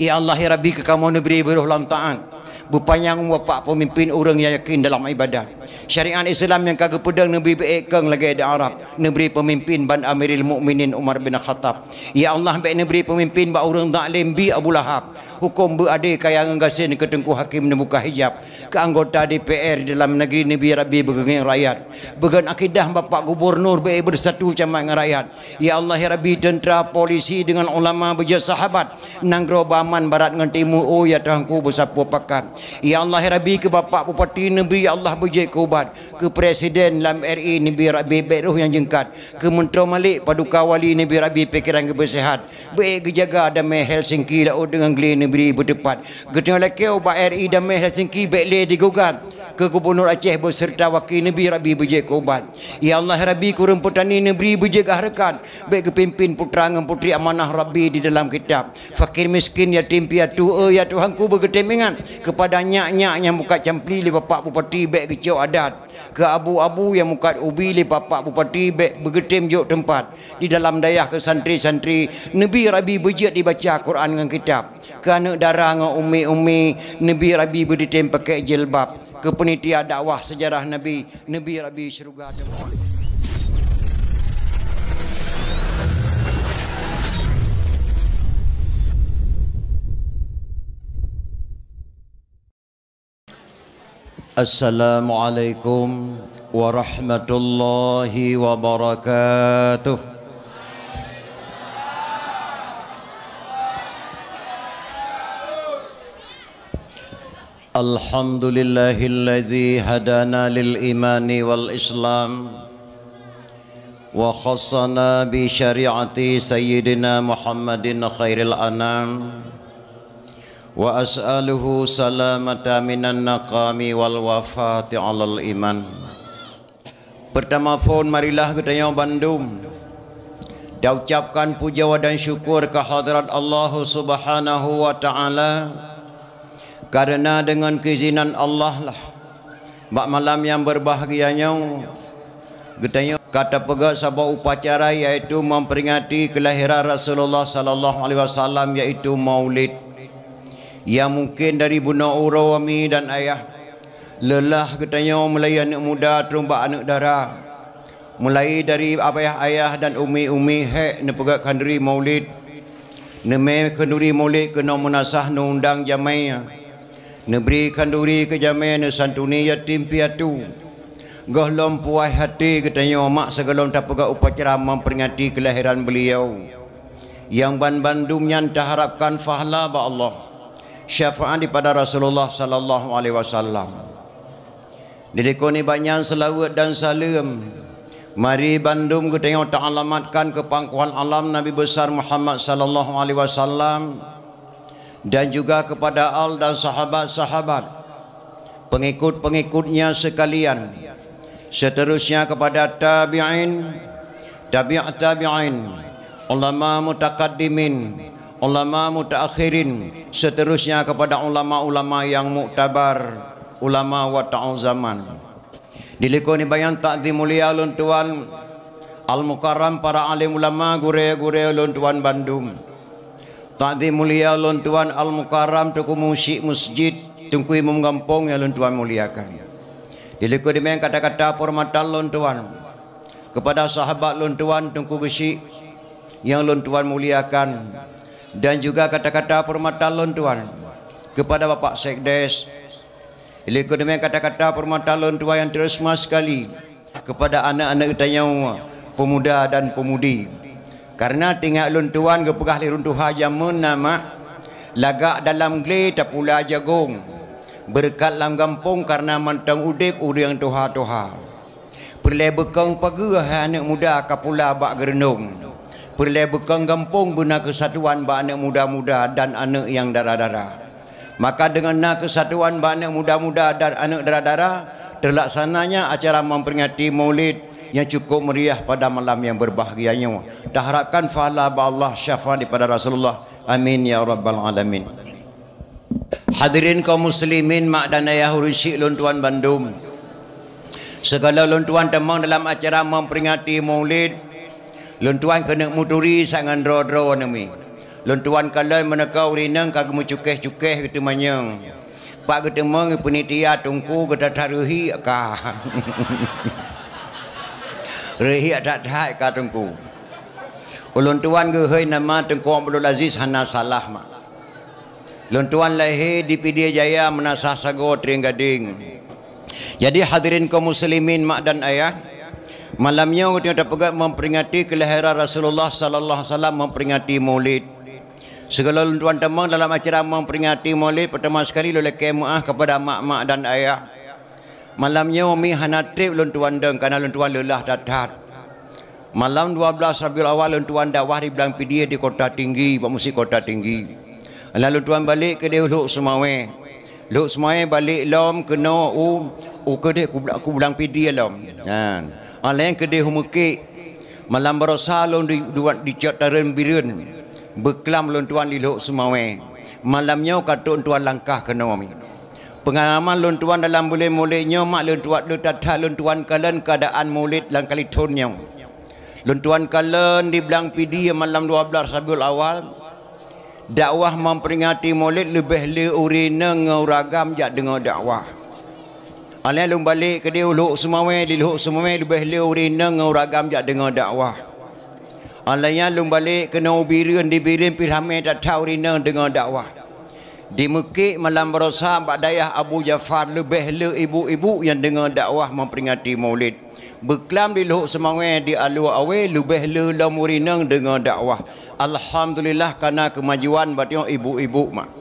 Ya Allah ya Rabbi ke kamu negeri berulang ta'an Bupanyang wapak pemimpin orang yang yakin dalam ibadah Syariat Islam yang kagak pedang Nabi Baikang lagi ada Arab Negeri pemimpin Ban Amiril mukminin Umar bin Khattab Ya Allah baik negeri pemimpin Bak orang zalim bi Abu Lahab hukum berada kayangan gasin ke tengku hakim membuka hijab ke anggota DPR dalam negeri ini biar bi begeng rakyat began akidah bapak gubernur be bersatu sama dengan rakyat ya Allah ya Rabbi tentera polisi dengan ulama beja sahabat nang grobaman barat dengan timur oh ya tuhanku bersapu pakat ya Allah ya Rabbi ke bapak bupati negeri ya Allah beja kubat ke presiden dalam RI ini e biar bi beruh yang jengkat ke menteri malik paduka wali ini biar bi pikiran kebersihan be gejaga damai Helsinki dah dengan gelini Beri berdepan. Ketua lelaki ubat RI dan Mahir Helsinki Bekle digugat ke Aceh berserta wakil Nabi Rabi Bejek Kuban. Ya Allah ya Rabi kurun petani negeri Bejek Harakan baik kepimpin putra dan putri amanah Rabi di dalam kitab. Fakir miskin yatim piatu Oh ya Tuhan ku berketimingan kepada nyak-nyak yang buka campli lebapak bupati baik kecil adat ke abu-abu yang mukat ubi le bapak bupati bek bergetim jok tempat di dalam dayah ke santri-santri Nabi Rabi berjat dibaca Quran dengan kitab ke anak dara dengan umi-umi Nabi Rabi berditim pakai jilbab ke penitia dakwah sejarah Nabi Nabi Rabi syurga demokrasi السلام عليكم ورحمة الله وبركاته الحمد لله الذي هدانا للإيمان والإسلام وخصنا بشريعة سيدنا محمد خير الأنام Wa وأسأله سلامة من wal wafati alal iman. Pertama fon marilah kita yang Bandung Dan ucapkan puja dan syukur ke hadrat Allah subhanahu wa ta'ala Karena dengan keizinan Allah lah Mak malam yang berbahagianya Kita yang kata pegak sebuah upacara yaitu memperingati kelahiran Rasulullah sallallahu alaihi wasallam yaitu maulid yang mungkin dari buna urau kami dan ayah lelah katanya melayu anak muda terumbak anak darah mulai dari abayah ayah dan umi-umi hek ne pegak kandri maulid ne me kenduri maulid ke munasah ne undang jamai ne beri kenduri ke jamai ne santuni yatim piatu gohlom puai hati katanya mak segalom tak pegak upacara memperingati kelahiran beliau yang ban bandung yang taharapkan fahla ba Allah syafaat daripada Rasulullah sallallahu alaihi wasallam. Dilekoni banyak selawat dan salam. Mari bandum ku tengok tak ke pangkuan alam Nabi besar Muhammad sallallahu alaihi wasallam dan juga kepada al dan sahabat-sahabat pengikut-pengikutnya sekalian seterusnya kepada tabi'in tabi' tabi'in ulama mutakaddimin ulama mutaakhirin seterusnya kepada ulama-ulama yang muktabar ulama wa ta'un zaman diliku ni bayan takzim mulia ulun tuan al mukarram para alim ulama gure-gure ulun tuan bandung takzim mulia ulun tuan al mukarram tuku musik masjid tungku imam kampung ya ulun tuan muliakan diliku di main kata-kata hormatan ulun tuan kepada sahabat ulun tuan tungku gesik yang ulun tuan muliakan dan juga kata-kata permatalon tuan kepada Bapak Sekdes ikut demi kata-kata permatalon tuan yang terima sekali kepada anak-anak kita yang pemuda dan pemudi karena tinggal lun tuan kepegah lirun tuha jaman nama lagak dalam tak pula jagung berkat lam gampung karena mantang udip udiang tuha tuha perlebekang pagi anak muda kapula bak gerendung perlai bukan gempung guna kesatuan bana muda-muda dan anak yang darah-darah maka dengan na kesatuan bana muda-muda dan anak darah-darah terlaksananya acara memperingati maulid yang cukup meriah pada malam yang berbahagianya dah harapkan fahala Allah syafa daripada Rasulullah amin ya rabbal alamin hadirin kaum muslimin mak dan ayah urusik lontuan bandung segala luntuan teman dalam acara memperingati maulid Lontuan kena muturi sangan dro-dro nami. Lontuan kalai menaka urineng kagum cukeh-cukeh gitu manyang. Pak gitu mengi penitia tungku gitu taruhi ka. Rehi ada tak ka tungku. Ulun oh, tuan ge hei nama tungku Abdul Aziz Hana Salah mak. Lun tuan lahi di Pidia Jaya menasah sago tering gading. Jadi hadirin kaum muslimin mak dan ayah, Malamnya kita dapat memperingati kelahiran Rasulullah sallallahu alaihi wasallam memperingati Maulid. Segala tuan-tuan dalam acara memperingati Maulid pertama sekali oleh kemuah kepada mak-mak dan ayah. Malamnya umi hanatrip lun tuan deng kerana lun tuan lelah datat. Malam 12 Rabiul Awal lun tuan dakwah di bilang Pidie di Kota Tinggi, Pak Musi Kota Tinggi. Lalu tuan balik ke Dewi Luk Semawe. Luk Semawe balik lom kena u u kedek aku bilang pidie lom. Ha. Alain ah, ke deh mukik malam berasa lon di duat di cataran birun beklam lontuan tuan lilok semawe malamnya kata lontuan langkah ke nawami pengalaman lontuan dalam boleh mulainya mak lontuan tuan lu tatah lon keadaan mulut langkali kali tonnya lon tuan di belang pidi malam dua belas Rabiul awal dakwah memperingati mulut lebih le urine ngauragam jak dengar dakwah Alai lung balik ke dia uluk semua di luhuk semua lebih leu rineng ngau jak dengar dakwah. Alai lung balik ke nau birin di birin pirame dak tau rineng dengar dakwah. Di Mekik malam berasa Mbak Dayah Abu Jafar lebih le ibu-ibu yang dengar dakwah memperingati maulid. Beklam di semua semangwe di alu awe lebih le lamurineng dengar dakwah. Alhamdulillah karena kemajuan batiok ibu-ibu mak.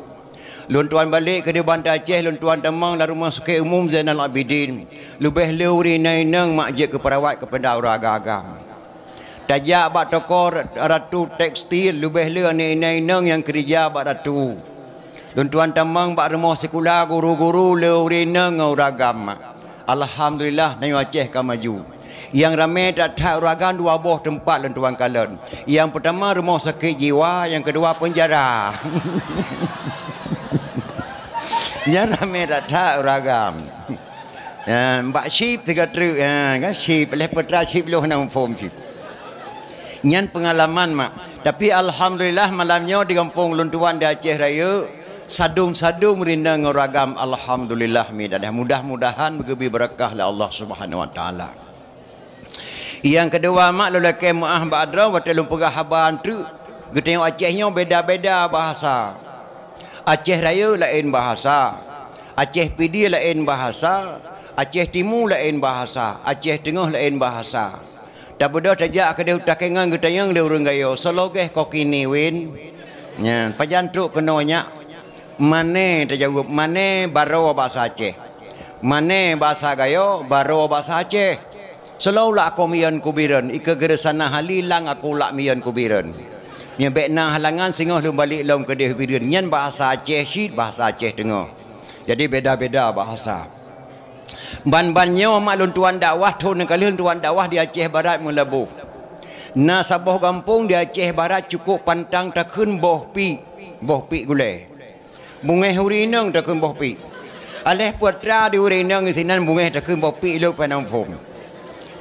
Lun tuan balik ke di Aceh, lun tuan temang dalam rumah sukai umum Zainal Abidin. Lebih leuri nainang makjid ke perawat ke pendahara agama. Tajak bak toko ratu tekstil lebih le ane ane neng yang kerja bak ratu. Tuan-tuan tamang bak rumah sekolah guru-guru le nang ngau ragam. Alhamdulillah nayu Aceh ka maju. Yang ramai tak tak uragan dua buah tempat lentuan kalen. Yang pertama rumah sakit jiwa, yang kedua penjara. yang ramai tak tak uragan. Ya, mbak Syib tiga truk. Ya, kan? Syib, leh petra Syib loh nama form Syib. Yang pengalaman mak. Tapi Alhamdulillah malamnya di kampung Luntuan di Aceh Raya, sadung-sadung merindu ngeragam alhamdulillah mudah-mudahan begebi berkah lah Allah Subhanahu wa taala yang kedua mak lalu ke ma'ah ba'adra wata lumpur haban tu kita tengok Acehnya beda-beda bahasa Aceh Raya lain bahasa Aceh PD lain bahasa Aceh Timur lain bahasa Aceh Tengah lain bahasa tak berdua saja ke dia utak ingat ke dia yang dia orang gaya selogeh kau kini win ya pajan tu kena banyak mana terjawab mana baru bahasa Aceh mana bahasa gayo baru bahasa Aceh selalu lah aku mian kubiran ika gara sana halilang aku lak mian kubiran yang baik nak halangan singgah lu balik lom ke deh biran nyan bahasa Aceh syit bahasa Aceh dengar jadi beda-beda bahasa ban-bannya maklum tuan dakwah tu nekali tuan dakwah di Aceh Barat melebu na sabah kampung di Aceh Barat cukup pantang takun boh pi boh pi gule bungeh urinang takun boh pi alih putra di urinang isinan bungeh takun boh pi lu penampung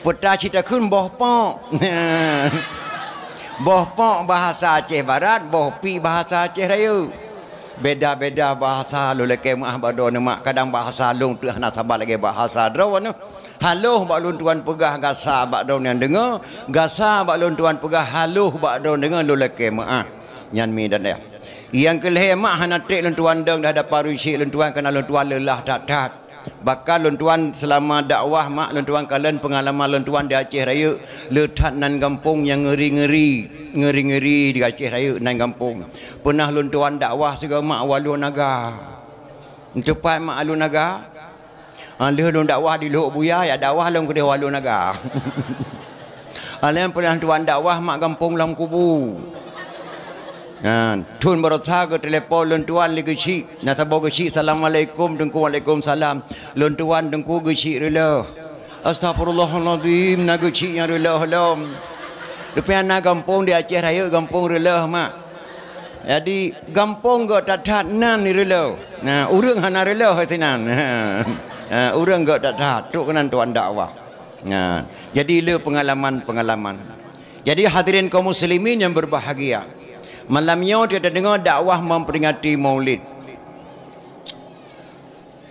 peta cita kun boh pok boh pok bahasa Aceh Barat boh pi bahasa Aceh Raya beda-beda bahasa luleke mah bado ne mak kadang bahasa lung tu hana lah tabal lagi bahasa draw ne haluh bak tuan pegah gasa bak daun yang dengar gasa bak tuan pegah haluh bak daun dengar luleke mah nyan mi dan ya yang kelemah hana tek lun tuan deng dah dapat rusik lun tuan kena lun tuan lelah tak tak bakal lontuan selama dakwah mak lontuan kalian pengalaman lontuan di Aceh Raya letak nan kampung yang ngeri-ngeri ngeri-ngeri di Aceh Raya nan kampung pernah lontuan dakwah segala mak walu naga tempat mak alu naga ada ha, dakwah di Lok Buya ya dakwah lom kedai walu naga ada ha, pernah lontuan dakwah mak kampung lam kubur Ah, tun berotak telepon lontuan lagi si, nata bawa si. Assalamualaikum, dengku waalaikumsalam. Lontuan dengku gusi rela. Astagfirullahaladzim, nagu si yang rela halam. Lepian nak gampung di Aceh Raya, gampung rela mak. Jadi gampung gak tak tak nan rela. Nah, urung hana rela hati nan. Urung gak tak tak, tu kenan tuan dakwah. jadi le pengalaman pengalaman. Jadi hadirin kaum muslimin yang berbahagia malamnya dia dengar dakwah memperingati maulid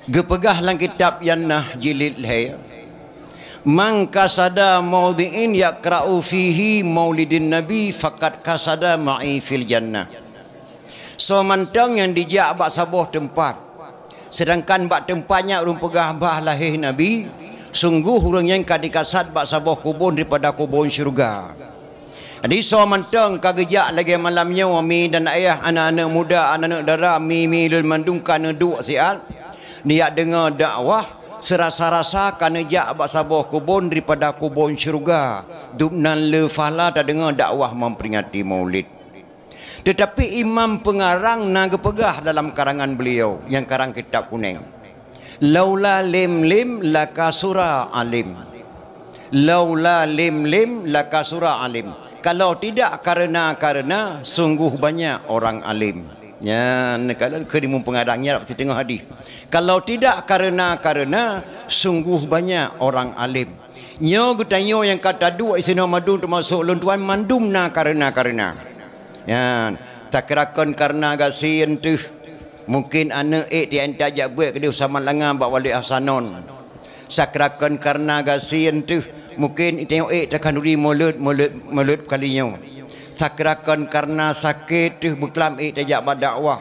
gepegah lang kitab yang nah jilid lahir man kasada maudhi'in yakra'u fihi maulidin nabi fakat kasada ma'i fil jannah so mantang yang dijak bak sabuh tempat sedangkan bak tempatnya rumpegah bah lahir nabi sungguh orang yang kadikasat bak sabuh kubun daripada kubun syurga so mantang kagejak lagi malamnya Mi dan ayah anak-anak muda Anak-anak dara Mi mi dan mandung kana duk sial Niat dengar dakwah Serasa-rasa kana jak abak sabah kubun Daripada kubun syurga Dupnan lefala tak dengar dakwah Memperingati maulid Tetapi imam pengarang Naga pegah dalam karangan beliau Yang karang kitab kuning Laula lim lim la kasura alim Laula lim lim la kasura alim kalau tidak karena karena sungguh banyak orang alim ya kalau ke di mumpung ada ya, nyarap tengah hadis kalau tidak karena karena sungguh banyak orang alim nyo gutanyo yang kata dua isino madun termasuk lontuan mandum na karena karena ya eh, tak kerakon karena gasi entuh mungkin ana ek di antak jak buat ke di usaman langan bak wali hasanon sakrakon karena gasi entuh mungkin tengok eh takkan duri mulut mulut mulut kali kalinya sakrakan karena sakit tu eh, buklam eh tajak dakwah.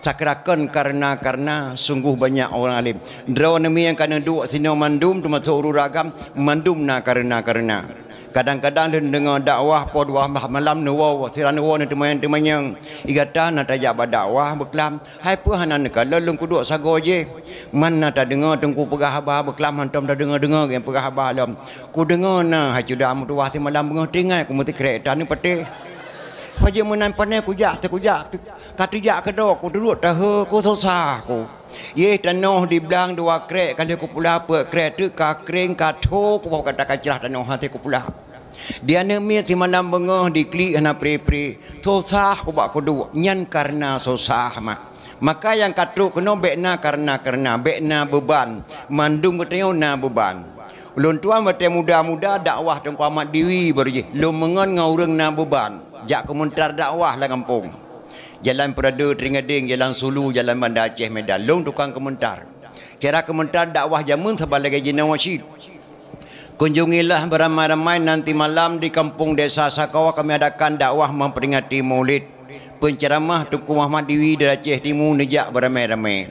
sakrakan karena karena sungguh banyak orang alim drone yang kena duk sino mandum tu masuk ragam mandum na karena, karena kadang-kadang dia dengar dakwah po dua malam nuwa sira nuwa ni temayang temayang igata na tajak ba dakwah beklam hai pu hanan ka lelung kuduk sago je mana ta dengar tengku pegah ba beklam hantam ta dengar dengar yang pegah ba lam ku dengar na hai cuda amu tuah ti malam bengah tingai ku mati kereta ni pete Pajak menan panai kujak, tak kujak katijak kedua aku duduk dah aku susah aku ye tanah di belang dua krek kali aku pula apa krek tu ka kering ka tho aku bawa kata kacilah tanah hati aku pula dia nemi ti malam bengoh di klik hana pre-pre susah aku bawa kedua nyan karena susah mak maka yang katru kena bekna karena karena bekna beban mandung ketengau na beban Lun tuan mati muda-muda dakwah tengku amat diri berje. Lun mengon ngau na beban. Jak kemuntar dakwah lah kampung. Jalan Perada, Teringading, Jalan Sulu, Jalan Bandar Aceh, Medan. Long tukang kementar. Cara kementar dakwah zaman sebab lagi jenang wasyid. Kunjungilah beramai-ramai nanti malam di kampung desa Sakawa kami adakan dakwah memperingati maulid. Penceramah Tunku Muhammad Dewi dari Aceh Timur nejak beramai-ramai.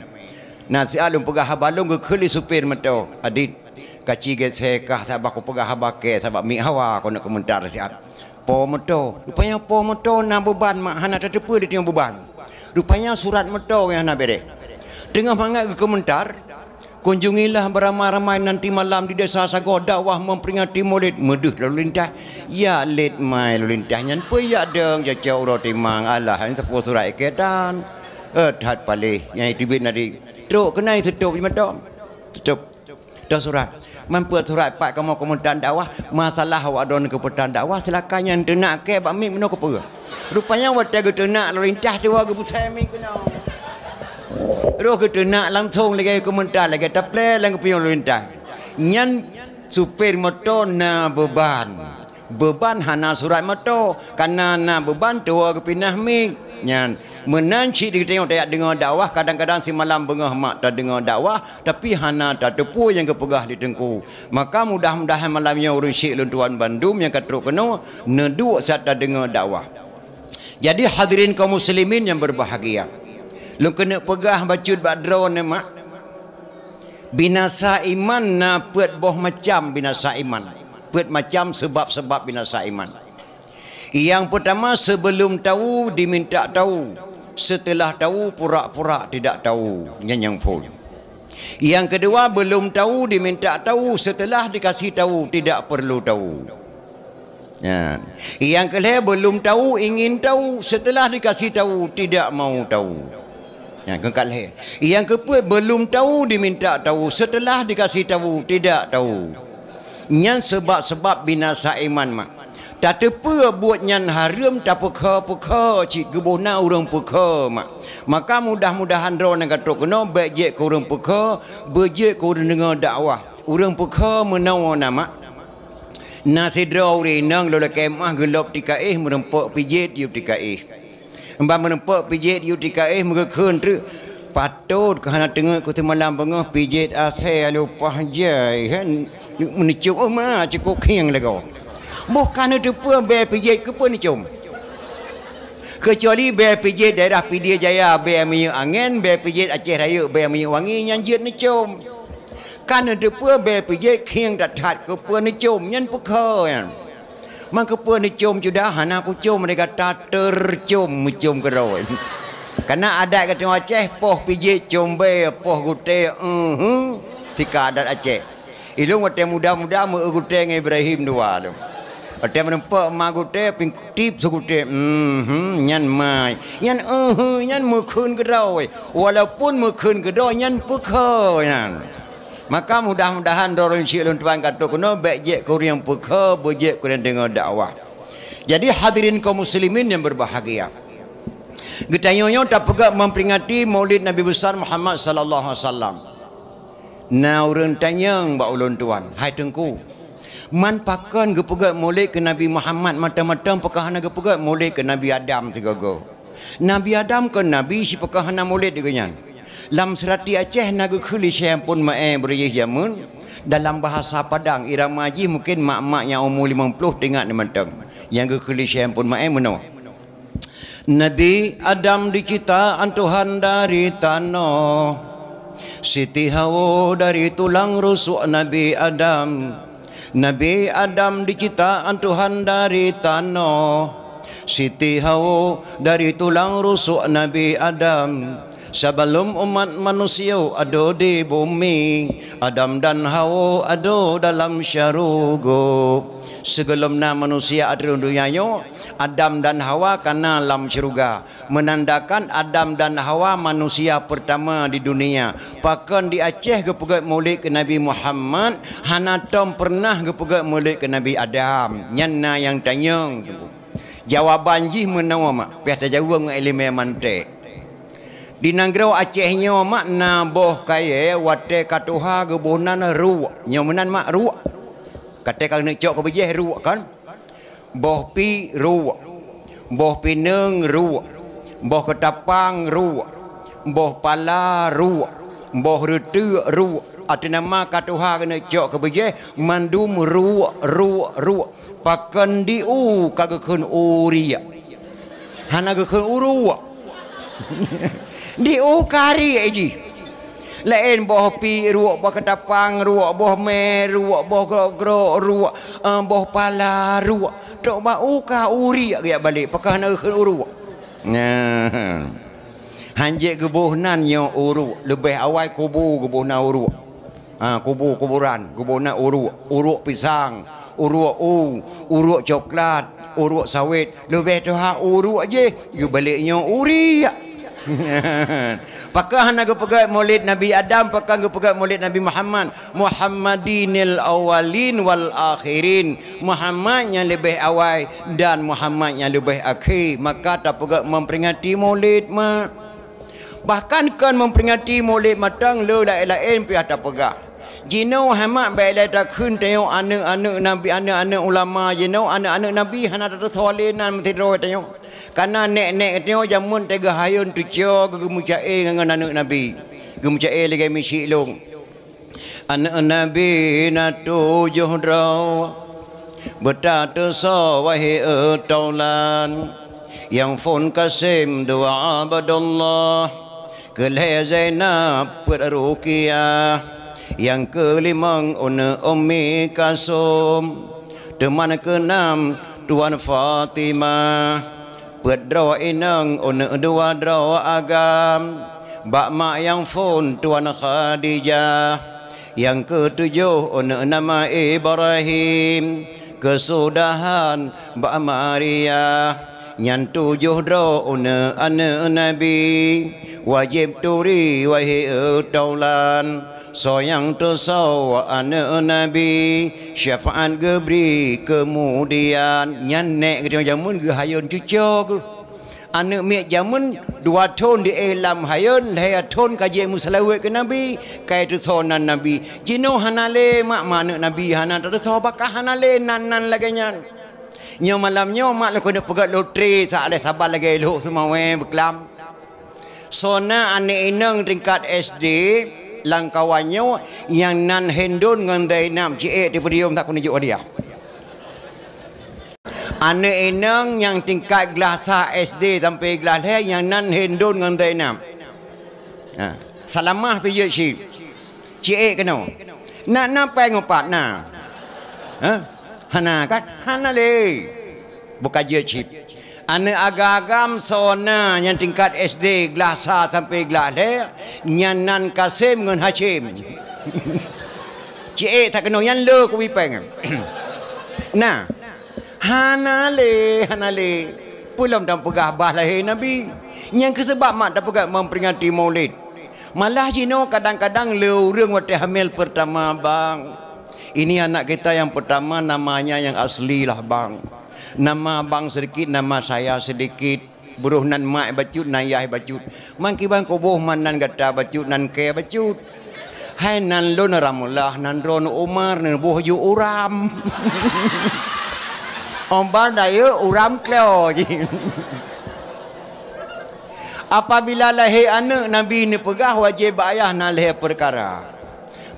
Nasi alun pegah balung ke keli supir mentau. Adit, kaci get sekah sebab aku pegah habake sebab mi hawa aku nak kementar siap apa motor rupanya apa motor nak beban mak hana tertipu dia tengok beban rupanya surat motor yang nak beri dengan mangat ke komentar kunjungilah beramai-ramai nanti malam di desa Sago dakwah memperingati maulid meduh lalu lintas ya lid mai lalu lintas yang payah deng jaca ya, urut timang alah ini tepuk surat ikatan eh dah paling yang itu bin nari teruk kena itu tutup di madam tutup dah surat mampu surat pak kamu kamu dan dakwah masalah awak don ke pedan dakwah silakan yang tenak ke pak mi menok ke pura rupanya awak itu tenak lalu intah tu awak putai mi kena roh ke tenak langsung lagi ke mentah lagi tapi lagi punya lalu yang supir motor na beban beban hana surat motor karena na beban tu awak pindah mik ya. menanci dia tengok tak dengar dakwah kadang-kadang si malam bengah mak tak dengar dakwah tapi hana tak tepu yang kepegah di tengku maka mudah-mudahan malamnya urus syik lentuan bandum yang katruk kena neduk saat tak dengar dakwah jadi hadirin kaum muslimin yang berbahagia lu kena pegah bacut badra ni mak binasa iman na pet boh macam binasa iman pet macam sebab-sebab binasa iman yang pertama sebelum tahu diminta tahu Setelah tahu pura-pura tidak tahu Nyanyang pun Yang kedua belum tahu diminta tahu Setelah dikasih tahu tidak perlu tahu ya. Yang kedua belum tahu ingin tahu Setelah dikasih tahu tidak mau tahu ya, yang kekal yang keput belum tahu diminta tahu setelah dikasih tahu tidak tahu yang sebab-sebab binasa iman mak tak terpa buat nyan haram tak peka peka cik gebona orang peka mak. Maka mudah-mudahan roh yang katok kena bejek ke orang peka, bejek ke orang dengar dakwah. Orang peka menawa nama. Nasidra orang yang lola kemah gelap di eh merempak pijet di tika eh. Mbak merempak pijet yuk tika eh mengekun tu. Patut kerana tengah kota malam bengah pijet asal lupa jai kan? Menicu oh mah cukup kering lagi. Moh kana depa BPJ ke pun ni cum. Kecuali BPJ daerah Pidie Jaya, BMI Angin, BPJ Aceh Raya, BMI Wangi yang jet ni cum. Kana depa BPJ kiang datat ke pun ni cum, nyen peke yang. Mang ke pun ni cum juda hana ku cum mereka ta tercum cum ke roi. Karena adat kata Aceh, poh pijik cumbe, poh gute, uh tika adat Aceh. Ilung kata muda-muda mengutai dengan Ibrahim dua tu. Atau mana pak magute ping suku sekute. Hmm, yang mai, yang eh, yang mukun kedai. Walaupun mukun kedai, yang pukau yang. Maka mudah-mudahan dorong cik dan tuan kata kuno Bajik kuri yang puka Bajik kuri yang dengar dakwah Jadi hadirin kaum muslimin yang berbahagia Kita nyonya tak pegak memperingati maulid Nabi Besar Muhammad sallallahu alaihi wasallam. Na urang tanyang ba ulun tuan Hai tengku man pakan gepegat molek ke Nabi Muhammad mata-mata pakahana gepegat mulai ke Nabi Adam segogo Nabi Adam ke Nabi si pakahana molek de lam serati Aceh naga kuli sayang pun ma'e eh, beriyah jamun dalam bahasa Padang irama haji mungkin mak-mak yang umur 50 tengok ni mentang yang ke kuli sayang pun ma'e eh, menoh Nabi Adam dicita antuhan dari tanah Siti Hawa dari tulang rusuk Nabi Adam Nabi Adam diciptakan Tuhan dari tanah Siti Hawa dari tulang rusuk Nabi Adam Sebelum umat manusia ada di bumi Adam dan Hawa ada dalam syarugu segelumna manusia ada dunianya Adam dan Hawa kena alam syurga menandakan Adam dan Hawa manusia pertama di dunia pakan di Aceh ke pegat mulik ke Nabi Muhammad hanatom pernah ke pegat mulik ke Nabi Adam nyana yang tanya jawaban jih menawa mak pihak tak jauh dengan elemen mantek di nanggrau Acehnya mak naboh kaya watek katuha gebunan ruak nyomenan mak ruak katakan nak cok ke bejeh ruak kan boh pi ruak boh pineng ruak boh ketapang ruak boh pala ruak boh rute ruak ati nama katuha kena cok ke bejeh mandum ruak ruak ruak pakan di u kagakun uria hanagakun uruak di u kari ejih lain boh pi ruok boh ketapang ruak boh me ruok boh gro ruok uh, eh, boh pala ruok tok ba uka uri ya balik pakah nak ke uruk hanjek hanje nan nyo uruk lebih awal kubu gebuhna uruk ha kubu kuburan na uruk uruk pisang uruk u uruk coklat uruk sawit lebih tu ha uruk je ge baliknya uriak Pakah nak pegang maulid Nabi Adam Pakah nak pegang maulid Nabi Muhammad Muhammadinil awalin wal akhirin Muhammad yang lebih awal Dan Muhammad yang lebih akhir Maka tak pegang memperingati maulid mak Bahkan kan memperingati maulid matang dah elain pihak tak pegang you know hamak bela tak khun teo anu anu nabi anu anu ulama you know anu anu nabi hana da thole nan mati ro teo kana nenek nek teo jamun te gahayun tu cio gumucae ngan anu nabi gumucae lagi misi long anu nabi na tu johro beta tu so wahai taulan yang fon kasim doa abadullah kelezena perukiah yang kelima Una Umi Kasum Teman enam Tuan Fatimah Berdoa inang Una dua doa agam Bak mak yang fon Tuan Khadijah Yang ketujuh Una nama Ibrahim Kesudahan Bak Maria Yang tujuh doa Una anak Nabi Wajib turi wahai taulan soyang dosa wa ana nabi syafaat gebri kemudian nyanek ke jamun ge hayun cucu ke anak mi jamun dua ton di elam hayun leh ton kaje musalawat ke nabi kai dosa nan nabi jino hanale mak mana nabi hanan dosa bakah hanale nan nan nyan nyo malam nyo mak lo lah kena pegat lotre sa ale sabar lagi elok semua we beklam sona ane ineng tingkat SD Langkawannya yang nan hendun ngan dainam je di podium tak kunjuk dia ane enang yang tingkat gelasah SD sampai gelas yang nan hendun ngan dainam ha salamah piye si je kena nak nak pai ngopat nah ha? hana kat hana le bukan je chip ane agam-agam sona yang tingkat SD glasa sampai gelade yang nan kasim dengan hacim cik tak kena yang lo ku wipeng nah hanale hanale pulam dan pegah bah lahir nabi yang kesebab mak dah pegah memperingati maulid malah jino kadang-kadang leureng waktu hamil pertama bang ini anak kita yang pertama namanya yang asli lah bang nama bang sedikit nama saya sedikit buruh nan mak bacut nan yah bacut mangki bang kubuh man nan gata bacut nan ke bacut hai nan lo ramulah nan ron umar nan buh ju uram ombal dayo uram kleo apabila lahir anak nabi ni pegah wajib ayah nan lahir perkara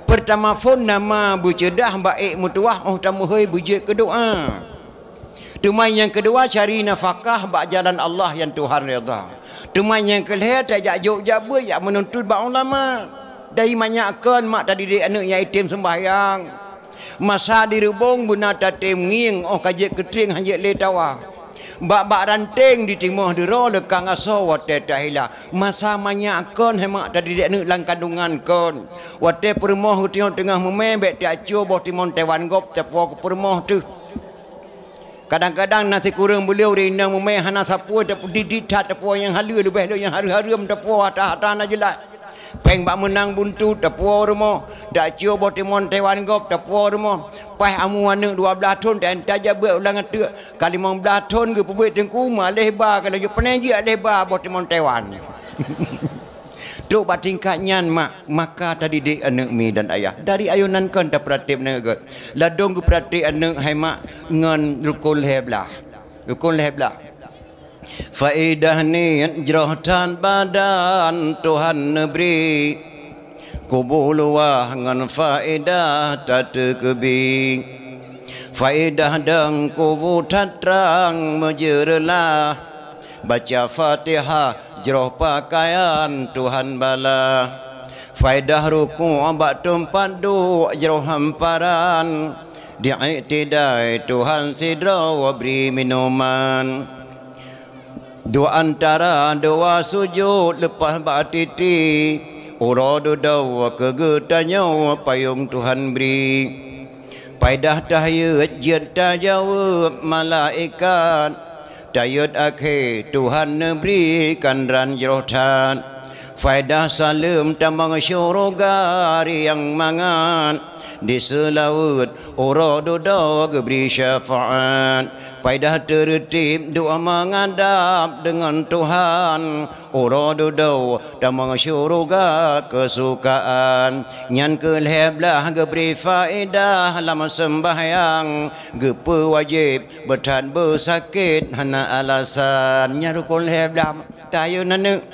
pertama fon nama bucedah baik mutuah oh tamuhai bujik ke Teman yang kedua cari nafkah bak jalan Allah yang Tuhan redha. Teman yang ketiga tak jak jauh jabe yak menuntut bak ulama. Dai manyakkan mak tadi di anak yang item sembahyang. Masa dirubung buna tatim nging oh kaje keting hanje letawa. Bak-bak ranting di timah dera lekang aso wate tahila. Masa manyakkan hemak tadi di anak lang kandungan kon. Wate permoh tengah-tengah memembek tiacu bo timon tewan gop tepo permoh tu. Kadang-kadang nasi kurang beliau rina memain hana sapu tapi dididat tapi yang halu lebih lo yang haru-haru mendapu hata-hata na jelas. Peng bak menang buntu tapi rumo Dah cio boti mon tewan gop tapi rumo Pah amu anu belas tahun dan taja be ulang tu kali belas tahun ge pebet tengku malih ba kalau je penang je alih ba boti mon tewan. Duk buat tingkat nyan mak. Maka tadi dek anak mi dan ayah. Dari ayunan kan tak perhati benar kot. Ladung ke perhatian anak hai mak. Ngan rukun leh belah. Rukun leh belah. Faedah ni jeroh tan badan Tuhan beri. Kubul wah ngan faedah tak terkebi. Faedah dan kubu tatrang menjerelah. Baca fatihah hijrah pakaian Tuhan bala Faidah ruku abak tempat duk jeruh hamparan Di'i Tuhan sidra wa beri minuman Dua antara dua sujud lepas batiti Uradu dawa kegetanya wa payung Tuhan beri Faidah tahya jenta jawab malaikat Dayut akhir Tuhan berikan ran jerotan Faidah salim tambang syurga yang mangan di selaut orang dodog beri syafaat Paidah tertib doa mengadap dengan Tuhan Orang doa dan mengasyuruga kesukaan Nyan kelheblah keberi faedah lama sembahyang Gepe wajib bertan bersakit hana alasan Nyan kelheblah tayo nanuk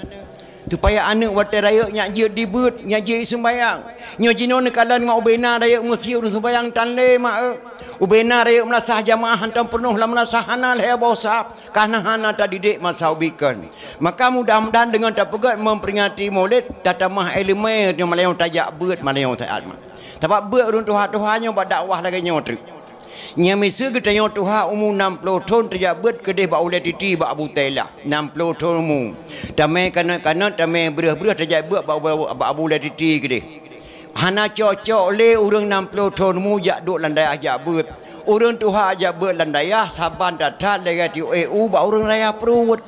supaya anak wate rayak nyak je dibut nyak je sembayang nyak jino ne kalan ngau bena rayak ngusiu ru sembayang tan le ma e. ubena rayak melasah jamaah hantam penuh la melasah hana le bosap kana hana tak didik masa ubikan maka mudah-mudahan dengan tak tapegat memperingati maulid tatamah elemen yang malayo tajak but malayo taat ma tapak but runtuh hatuhanyo badakwah lagi nyotri Nya misa kita yang tuha umu 60 tahun terjak buat kedai ba ulai titi ba abu telah 60 tahun umu. Tame kana kana tame berah berah terjak bet ba ba abu ulai titi kedih. Hana cocok le urang 60 tahun umu jak duk landai ajak buat, Urang Tuhan ajak buat landai ah, saban datat dengan di EU eh, ba urang raya perut.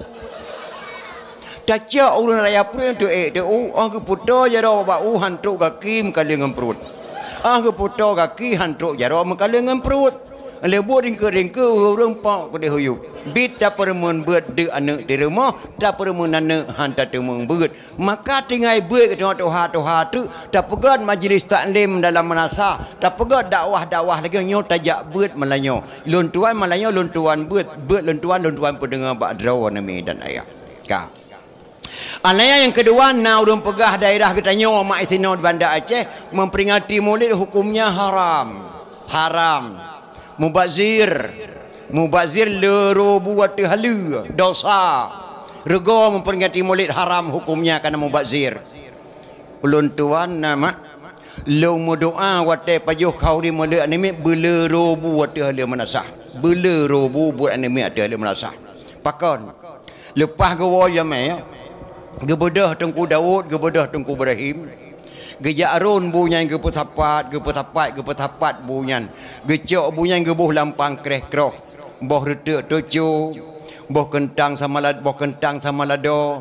Tak urang raya perut tu EU. Eh, Ang putra jaro ba u hantu gakim kali perut. Aku putar kaki hantuk jarak mengkala dengan perut. Lebur ringka ringka orang pak kudih huyu. Bit tak permen buat de anak di rumah, tak permen anak hanta temung buat. Maka tinggal buat ke tengah tuha tuha tu, tak pegat majlis taklim dalam menasa, tak pegat dakwah dakwah lagi nyu tajak buat melayu. Luntuan melayu luntuan buat buat luntuan luntuan pendengar pak drawan nama dan ayah. Kak. Anaya yang kedua na urang pegah daerah Ketanyo Mak Isino Bandar Aceh memperingati Maulid hukumnya haram. Haram. Mubazir. Mubazir leru buat hale dosa. Rego memperingati Maulid haram hukumnya kerana mubazir. Ulun tuan nama Lung mudoa wate pajuh kau di mulu anime bela robu wate ada menasah. Bela robu buat anime ada ada menasah. Pakon. Lepas gua yang meh. Gebedah Tengku Daud, Gebedah Tengku Ibrahim. Gejak Arun bunyan ke pesapat, ke pesapat, ke pesapat bunyan. Gecok bunyan gebuh lampang kreh kroh. Boh reta tocu, boh kentang sama lad, boh kentang sama lado.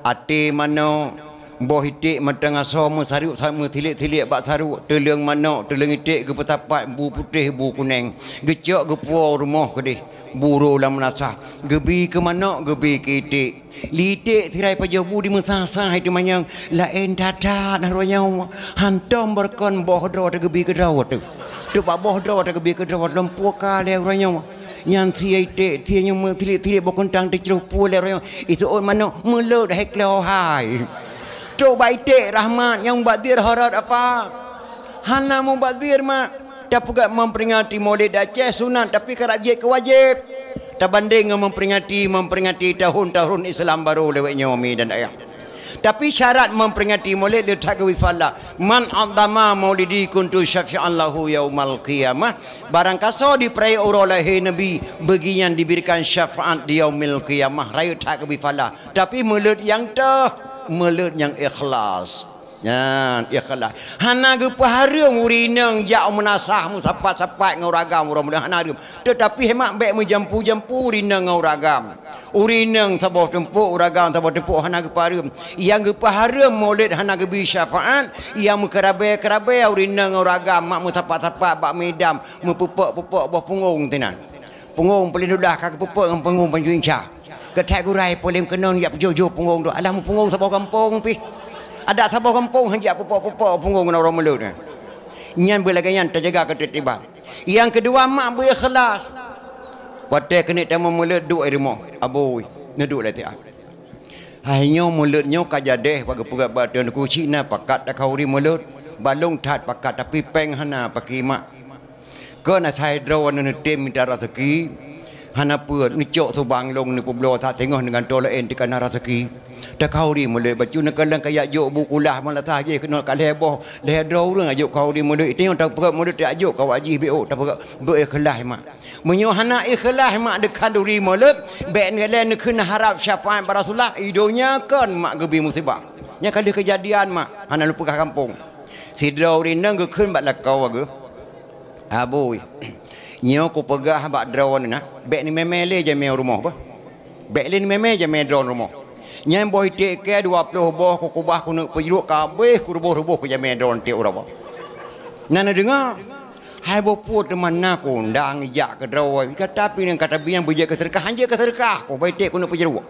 Ati mano, Boh hitik matang aso masaru sama tilik-tilik bak saru teleng mano teleng hitik ke petapat bu putih bu kuning gecok ke pua rumah ke deh buru lam nasah gebi ke mano gebi ke hitik litik tirai pajau bu di mesasa itu manyang lain tata nah ruanya hantam berkon boh do ada gebi ke dawat tu tu pak boh do de gebi ke dawat lampu kale ruanya yang tiada itu tiada yang mesti tiada bukan tang di celup pula orang itu orang mana mulut hek lehai oh, Tok Baitik Rahmat yang mubadir harap apa? Hana mubadir mak. Tak juga memperingati maulid Aceh sunat tapi kerajaan kewajib. Tak banding memperingati memperingati tahun-tahun Islam baru lewat nyomi dan ayah. Tapi syarat memperingati maulid dia tak kewifalah. Man adama maulidi kuntu syafi'allahu yaumal qiyamah. Barang kaso diperai orang lahir Nabi. Bagi yang diberikan syafa'at di yaumil qiyamah. Raya tak kewifalah. Tapi mulut yang tak melut yang ikhlas ya ikhlas hana ge paharum urineng ja menasah mu sapat-sapat ngau ragam urang hana rium tetapi hemak be menjampu-jampu urineng ngau ragam urineng sabah tempuk uragam sabah tempuk hana ge paharum yang ge paharum maulid hana ge syafaat yang mukarabe karabe urineng ngau ragam mak mu sapat-sapat bak medam mu pupuk-pupuk buah punggung tenan punggung pelindulah kak pupuk ngau punggung Getai gurai poling kenon yap jojo punggung tu. Alam punggung sabo kampung pi. Ada sabo kampung hanya apa apa apa punggung orang melu ni. Nian belaga nian terjaga ketika Yang kedua mak bu ikhlas. Wate kene tamu mulut duk irmo aboi. Nduk lati ah. Hanya mulutnya kajadeh bagi pugak badan ku Cina pakat tak kauri mulut balung tat pakat tapi peng hana pakima. Kena thai drone ne tim minta rezeki. Hana hanapa nicok tu banglong ni pembelo tak tengah dengan tolak en tekan rezeki tak kau ri mulai baju nak kalang kaya jok bukulah mala tah je kena kal heboh leh dro urang ajok kau ri mulai itu tak perak mulai tak ajok kau wajib bo oh, tak perak be ikhlas mak menyo hana ikhlas mak de kanduri mulai be nela nak kena harap syafaat para rasulullah idonya kan mak gebi musibah Yang kali kejadian mak hana lupa kampung sidro ri nang ke kun bat lakau ke aboi nyo ku pegah bak drone nah bek ni memele je me rumah ba bek ni meme je me drone rumah nyo bo itik ke 20 boh ku kubah ku nak pejuruk kabeh ku rubuh-rubuh ku je me drone ti urang ba nana dengar hai bo pu teman nak ku ndang ijak ke drone kata tapi yang kata biang bejak ke terkah hanje ke terkah ku bo itik ku nak pejuruk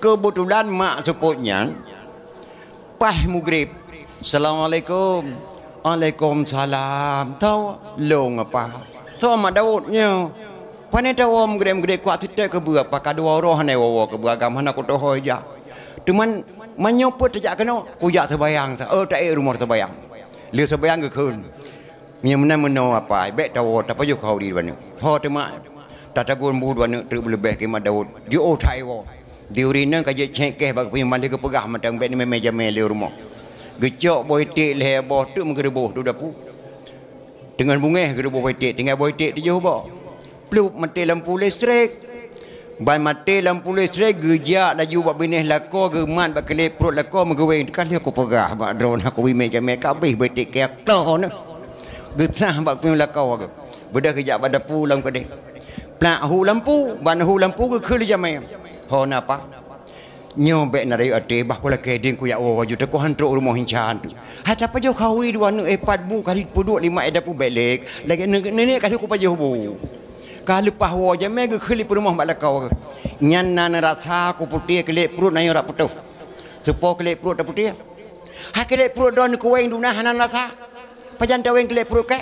kebetulan mak sepotnya pas mugrib assalamualaikum assalamualaikum salam, Tahu long apa? so mak daud nya pane tawo mgrem gre kuat tite ke bua pakai dua roh ne wowo ke bua gam hana kutoh ja tuman menyopo tejak kena ku terbayang ta oh tak eh, rumor terbayang le terbayang ke kun mi mena meno apa be tawo tapi yo kau di banu ho tema tata gun bu dua ne tru lebih ke mak oh, daud eh, di o tai wo di urina ka je cengkeh bagi pun mandi ke pegah matang Bet ni memejame le rumah. gecok boitik leh boh tu mengerebuh tu dapuk dengan bunga ke dua petik tinggal petik di Johor bah pelup mati lampu listrik Bai mati lampu listrik gejak laju buat binih lako geman buat kelip perut lako menggeweng kali aku pegah buat drone aku bime jamai kabih betik kayak tau ni getah buat pin lako aku bedah pada pulang kedai pelak hu lampu ban hu lampu ke kelip jamai ho napa nyobek nak rayu ati bah kula kedin ku ya oh juta ku hantu rumah hincan tu hata apa jauh kau ni dua nuk epat bu kali tu dua lima ada pun belik lagi nenek kali ku pajuh bu kalau pahwa je mega kali pun rumah balak nyan nan rasa ku putih kelik perut nayo rak putuh sepo kelik perut tak putih ha kelik perut don ku wing duna hanan rasa pajan tawen kelik perut ke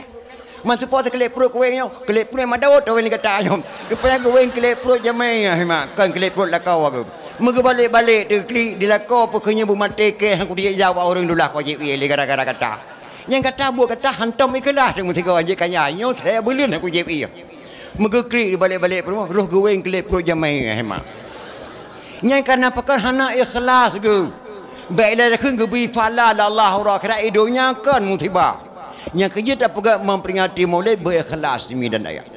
Man supo te kelep pro kuwe nyo, kelep pro madawo to wen kata nyo. Kepanya kuwe kelep pro jamai ya, ha, ma kan kelep pro la mereka balik-balik terklik dilakau pokoknya bermata ke aku dia jawab orang dulu lah kau cik wili gara-gara kata. Yang kata buat kata hantam ikalah dengan tiga wajib kanya. Yang saya nak aku cik wili. Mereka klik balik-balik pun roh gue yang klik pro jamai eh, hemat. Yang kena pakar hana ikhlas ke. Baiklah dah kena beri falah lallah lah, urah kerana hidupnya akan mutibah. Yang kerja tak pegang memperingati mulai berikhlas di midan ayat.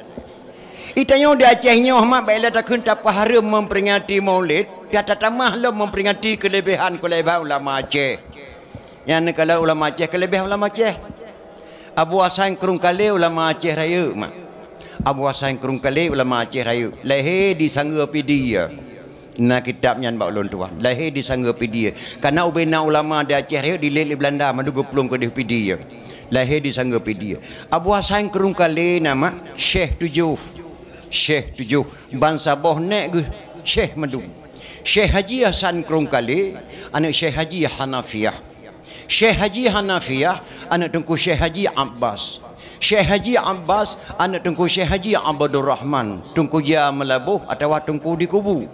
Itanya di Acehnya Ahmad Baila tak kun tak pahara memperingati maulid Dia tak tamah lah memperingati kelebihan kelebihan ulama Aceh Yang ni kalau ulama Aceh kelebihan ulama Aceh Abu Hassan kerungkali ulama Aceh Raya mak. Abu Hassan kerungkali ulama Aceh Raya Leher di sangga pidi ya Na kitab yang bak ulun tuan Leher di sangga pidi ya Kerana ubena ulama di Aceh Raya di lelik Belanda Mandugu pulung ke dia. pidi ya Lahir di sangga pidi Abu Hassan kerungkali nama Syekh Tujuh Syekh tujuh Bangsa boh nek ke Syekh Medum Syekh Haji Hasan Kerungkali Anak Syekh Haji Hanafiah Syekh Haji Hanafiah Anak Tengku Syekh Haji Abbas Syekh Haji Abbas Anak Tengku Syekh Haji Abdul Rahman Tengku dia melabuh atau Tengku dikubu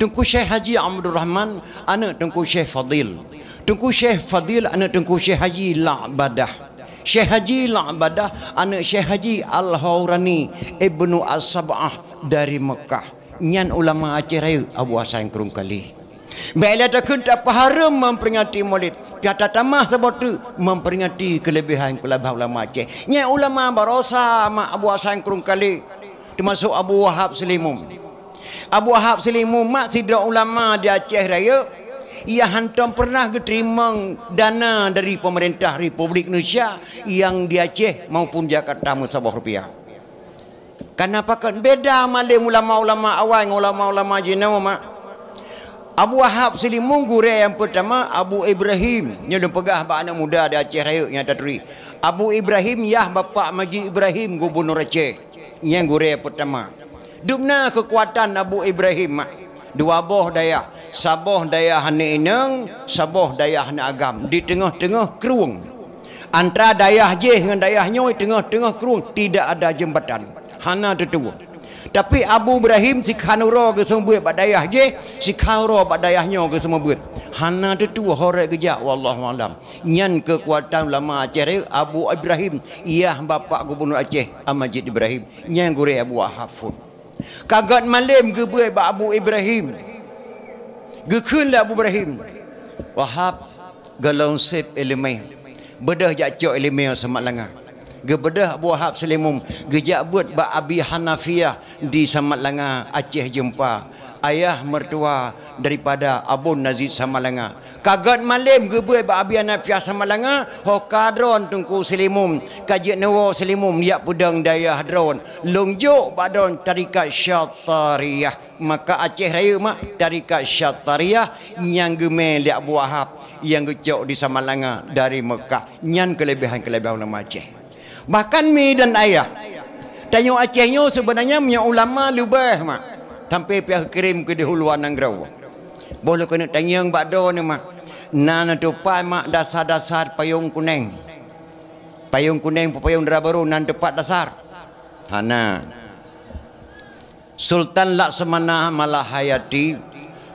Tengku Syekh Haji Abdul Rahman Anak Tengku Syekh Fadil Tengku Syekh Fadil Anak Tengku Syekh Haji La'badah Syekh Haji Al-Abadah anak Syekh Haji Al-Haurani Ibnu As-Sab'ah dari Mekah nyan ulama Aceh Raya Abu Hasan Kurung Kali Bila tak kena pahara memperingati maulid Kata tamah sebab Memperingati kelebihan kelebihan ulama Aceh Nyan ulama Barosa sama Abu Hasan Kurung Kali Termasuk Abu Wahab Selimum Abu Wahab Selimum Mak sidra ulama di Aceh Raya ia hantar pernah terima dana dari pemerintah Republik Indonesia yang di Aceh maupun Jakarta Musabah Rupiah kenapa kan beda malam ulama-ulama awal dengan ulama-ulama jenama mak Abu Wahab Sili munggu Munggure yang pertama Abu Ibrahim yang dia pegah anak muda di Aceh Raya yang teri Abu Ibrahim Yah Bapak Majid Ibrahim Gubernur Aceh yang gure pertama Dumna kekuatan Abu Ibrahim mak dua boh daya saboh daya hani ineng saboh daya hani agam di tengah-tengah kerung antara daya je dengan daya nyoi tengah-tengah kerung tidak ada jembatan hana tetua tapi Abu Ibrahim si Khanuro ke sembuh pada daya je si Khanuro pada daya nyoi ke sembuh hana tetua horek kejak wallahu alam nyan kekuatan ulama Aceh Abu Ibrahim iya bapak gubernur Aceh Amajid Ibrahim nyan gure Abu Hafud Kagak malam ke buai Abu Ibrahim gekul lah Abu Ibrahim wahab galau sip elemen bedah jak cok elemen sama langa gebedah Abu Wahab selimum gejak buat ba Abi Hanafiyah di sama Langa Aceh jumpa ayah mertua daripada Abun Nazir Samalanga. Kagat malam ke buat Abi Nafiah Samalanga, ho oh, kadron tungku selimum, kajik nawa selimum, ya pudang daya hadron. Lungjuk badon tarikat syatariyah. Maka Aceh Raya mak tarikat syatariyah yang gemel yang buah hap yang kecok di Samalanga dari Mekah. Yang kelebihan-kelebihan nama Aceh. Bahkan mi dan ayah. Tanya Acehnya sebenarnya punya ulama lubah mak tampil pihak kirim ke dihuluan nang grau boleh kena tanya yang bakdo ni mak nana tupai mak dasar-dasar payung kuning payung kuning payung darah baru nan tepat dasar hana Sultan malah hayati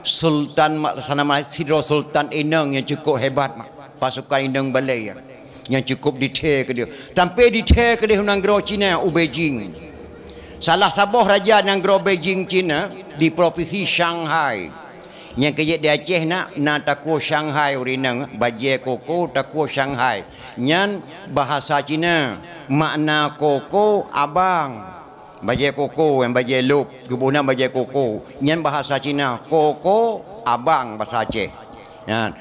Sultan Mak sana Malahayati Sidro Sultan Inang yang cukup hebat mak. pasukan Inang Balai ya. yang, cukup detail ke dia tanpa detail ke dia menanggara Cina Ubejing Salah sabah raja nang gro Beijing Cina di provinsi Shanghai. Yang kerja di Aceh nak na taku Shanghai urinang baje koko taku Shanghai. Yang bahasa Cina makna koko abang. Baje koko yang baje lop, gubuh nak baje koko. Yang bahasa Cina koko abang bahasa Aceh. Yang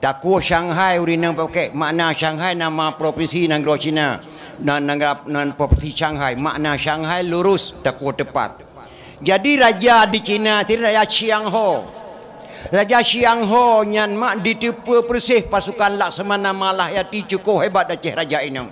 Takut Shanghai urin urinang pakai makna Shanghai nama provinsi negara China dan negara nan provinsi Shanghai makna Shanghai lurus takut tepat. Jadi raja di China tidak raja Xiang Ho. Raja Xiang Ho nyan mak ditipu persih pasukan Laksamana Malah ti cukup hebat dari raja ini.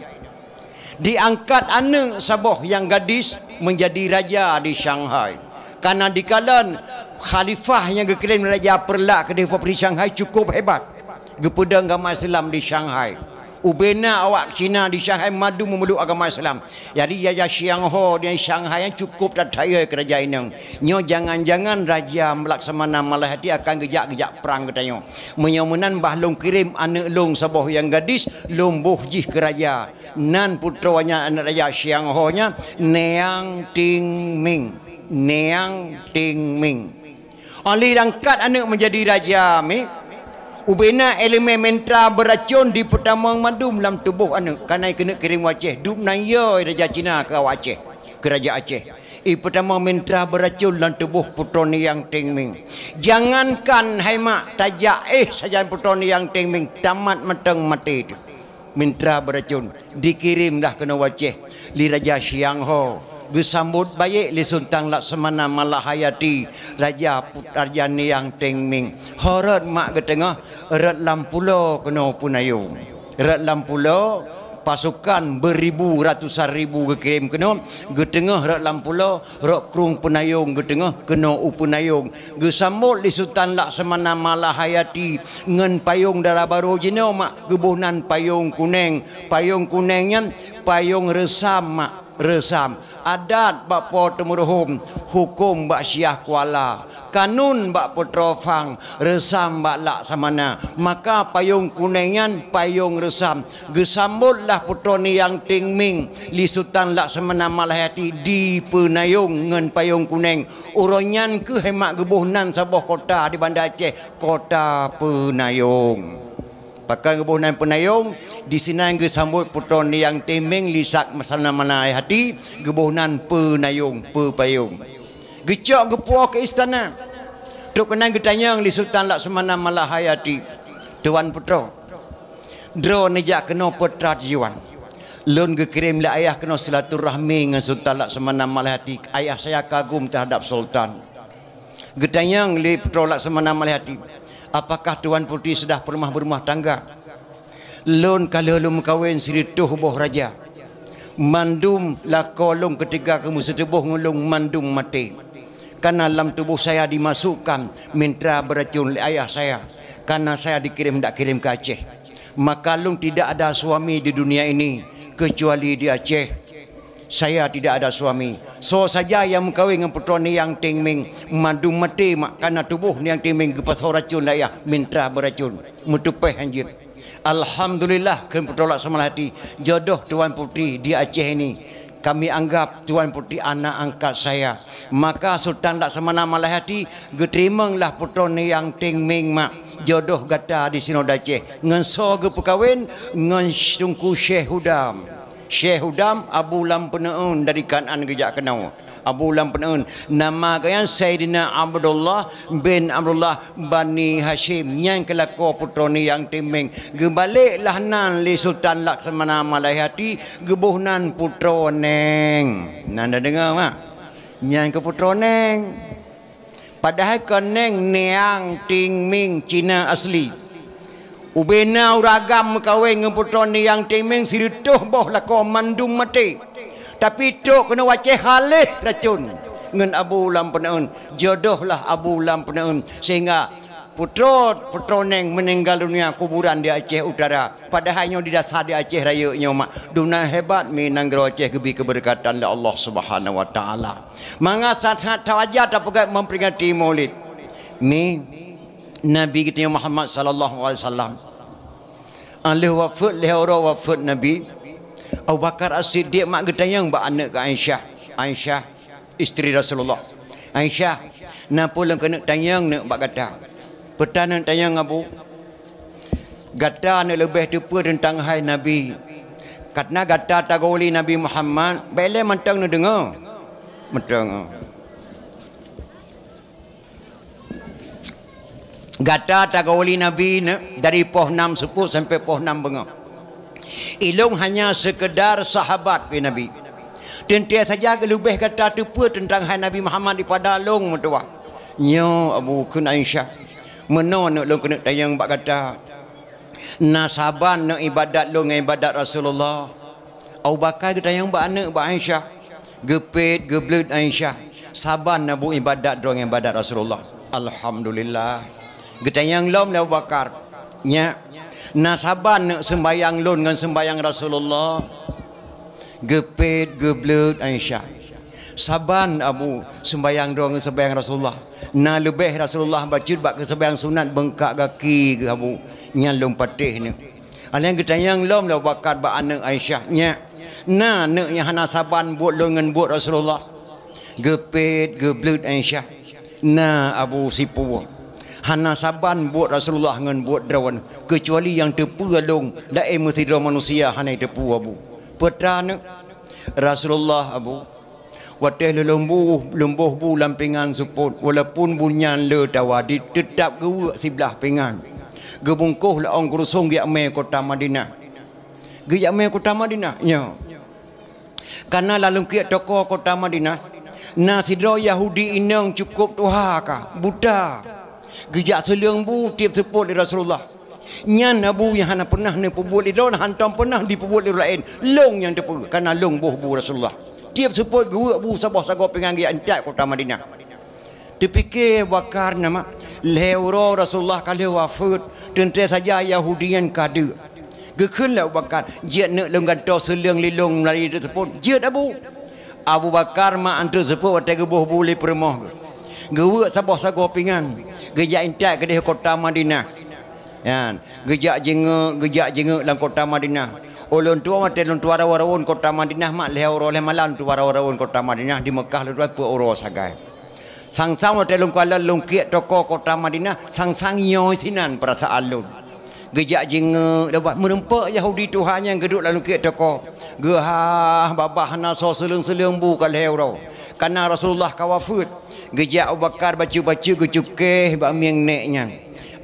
Diangkat aneng sabah yang gadis menjadi raja di Shanghai. Karena dikalan khalifah yang kekirin raja perlak ke depan Shanghai cukup hebat gepudang agama Islam di Shanghai. Ubena awak Cina di Shanghai madu memeluk agama Islam. Jadi ya ya Siang Ho di Shanghai yang cukup dah tayar kerajaan ini. Nyo jangan-jangan raja melaksanakan malah hati akan gejak-gejak perang katanya. Menyamunan bahlung kirim anak long sebuah yang gadis lombuh jih keraja. Nan putranya anak raja Siang Ho nya Neang Ting Ming. Neang Ting Ming. Oleh langkat anak menjadi raja. Mi. Ubena elemen mentra beracun di pertama madu dalam tubuh anu kanai kena kirim Aceh. Dum nan ya raja Cina ke Aceh. Kerajaan Aceh. I pertama mentra beracun dalam tubuh putron yang tingming. Jangankan haimak tajak eh sajan putron yang tingming tamat mateng mati itu. Mentra beracun dikirim dah kena Aceh. Li raja Siang Ho gesambut baik lesun tang laksamana malahayati raja raja ni yang tengming horat mak ke tengah erat lampulo kena punayu erat lampulo pasukan beribu ratusan ribu kekirim kena ke tengah rak lampula rak kerung penayung ke tengah kena upunayung ke sambut di sultan laksamana malah hayati ngen payung darah baru jina mak kebunan payung kuning payung kuningnya payung resam mak resam adat bapa temurhum hukum bak syiah kuala kanun bak petrofang resam bak lak samana maka payung kuningan payung resam gesambutlah putra ni yang tingming li sultan lak samana malayati di penayung ngen payung kuning uronyan ke hemat gebuh nan sabah kota di bandar Aceh kota penayung pakai ngebuh nan penayung di sinang ge sambut puton yang temeng lisak masana mana ai hati ngebuh nan penayung pe payung gecak ke istana tu kenang ge tanya li sultan lak semana mala hayati tuan putra dro nejak kena putra jiwan lon ge kirim ayah kena silaturahmi ngan sultan lak semana mala hati ayah saya kagum terhadap sultan getanyang li putra lak semana mala hati apakah tuan putih sudah pernah berumah tangga lon kalau lum kawin siri tuh boh raja mandum la kolong ketika kamu setubuh ngulung mandum mati karena dalam tubuh saya dimasukkan mentra beracun oleh ayah saya karena saya dikirim tak kirim ke Aceh maka lum tidak ada suami di dunia ini kecuali di Aceh saya tidak ada suami. So saja yang mengkawin dengan putera ni yang Ting Ming, Madu mati mak kerana tubuh ni yang Ting Ming Gepas racun lah ya. Mintra beracun. Mutupai hanjir. Alhamdulillah kena putera semula hati. Jodoh Tuan Putri di Aceh ini. Kami anggap Tuan Putri anak angkat saya. Maka Sultan tak sama nama lah hati. Geterimanglah putera ni yang Ting Ming mak. Jodoh gata di sini Sinodaceh. Ngan soga perkahwin. Ngan sungku Syekh Hudam. Syekh Hudam Abu Lam Penaun dari Kanan Gejak Kenau. Abu Lam Penaun nama kaya Sayyidina Abdullah bin Abdullah Bani Hashim yang kelaku putra ni yang timing lah nan li Sultan Laksamana Malayati gebuhnan putra neng nanda dengar mak yang ke putra neng padahal kau neng niang ting Cina asli Ubena uragam kawin dengan putra ni yang timing sirituh boh lah kau mandung mati. Tapi tu kena wajah halih racun. Dengan Abu Ulam penuh. Jodohlah Abu Ulam penuh Sehingga putra putra neng meninggal dunia kuburan di Aceh Utara. Padahal yang didasar di Aceh Raya Nyomak. Dunia hebat minang gerau Aceh gebi keberkatan dari Allah Subhanahu Wa Taala. Mangasat sangat tawajat apakah memperingati maulid. Mi. Nabi kita yang Muhammad sallallahu alaihi wasallam. Alih wafat leh orang wafat Nabi. Abu Bakar As-Siddiq mak yang ba anak ke Aisyah. Aisyah isteri Rasulullah. Aisyah na pulang kena tayang nak ba kata. Petan nak tayang abu. Gata nak lebih depa tentang hai Nabi. Katna gata tak Nabi Muhammad. Bele mentang nak dengar. Mentang. Mentang. Ah. gata tagawali nabi ne, dari poh enam sepuh sampai poh enam bengah ilung hanya sekedar sahabat bin nabi tentia saja gelubeh kata tepu tentang hai nabi Muhammad di pada long mentua nyo abu kun aisyah meno nak long kena tayang bak kata nasaban nak ibadat long ibadat rasulullah Abu Bakar kita yang buat anak buat Aisyah Gepit, geblut Aisyah Saban nak buat ibadat Dua ibadat Rasulullah Alhamdulillah kita yang lom lew bakar. Nya. Nasaban nak sembayang lon dengan sembayang Rasulullah. Gepet, geblut, Aisyah. Saban abu sembayang doang dengan sembayang Rasulullah. Na lebih Rasulullah baca sebab ke sunat bengkak kaki ke abu. Nya lom patih ni. Alang yang lom lew bakar ba anak Aisyah. Nya. Na nak yang hana buat lon dengan buat Rasulullah. Gepet, geblut, Aisyah. Na abu sipu. Sipu hana saban buat Rasulullah dengan buat drawan kecuali yang tepu alung dai mesti dua manusia hanya tepu abu petan Rasulullah abu wadah lelombu lembuh bu lampingan support walaupun bunyan le tawadi tetap gewa sebelah pingan gebungkuh la ong kurusung gi ame kota Madinah gi ame kota Madinah nya karena lalu kiat toko kota Madinah nasidro Yahudi inang cukup tuha ka buta, gejak seleng bu tiap sepot di Rasulullah nyan nabu yang hana pernah ni pebul di lawan hantam pernah di pebul di lain long yang depa karena long buh bu Rasulullah tiap sepot gua bu sabah sago pengang gi antak kota Madinah Terfikir wakar nama Lehuro Rasulullah kali wafud Tentu saja Yahudi yang kada Gekun lah wakar Jid nak lenggan tau selang lelong Melalui dia sepun Jid abu Abu Bakar mak antar sepun Wata gebuh boleh permoh Gerak Sabah Sago Pingan. Gejak intai ke dia kota Madinah. Kan? Gejak jengek, gejak jengek dalam kota Madinah. Olon tua mati lon tua rawon kota Madinah mak leh orang leh malam tua rawon kota Madinah di Mekah lon tua orang sagai. Sang sang mati lon kuala lon kiat toko kota Madinah sang sang nyoi sinan perasa alun. Gejak jengek dapat merempak Yahudi Tuhan yang geduk lalu kiat toko. Gehah babah nasoh selung selung bu kalau Kerana Rasulullah kawafut. Gejak Abu Bakar baca-baca kecukih bak miang neknya.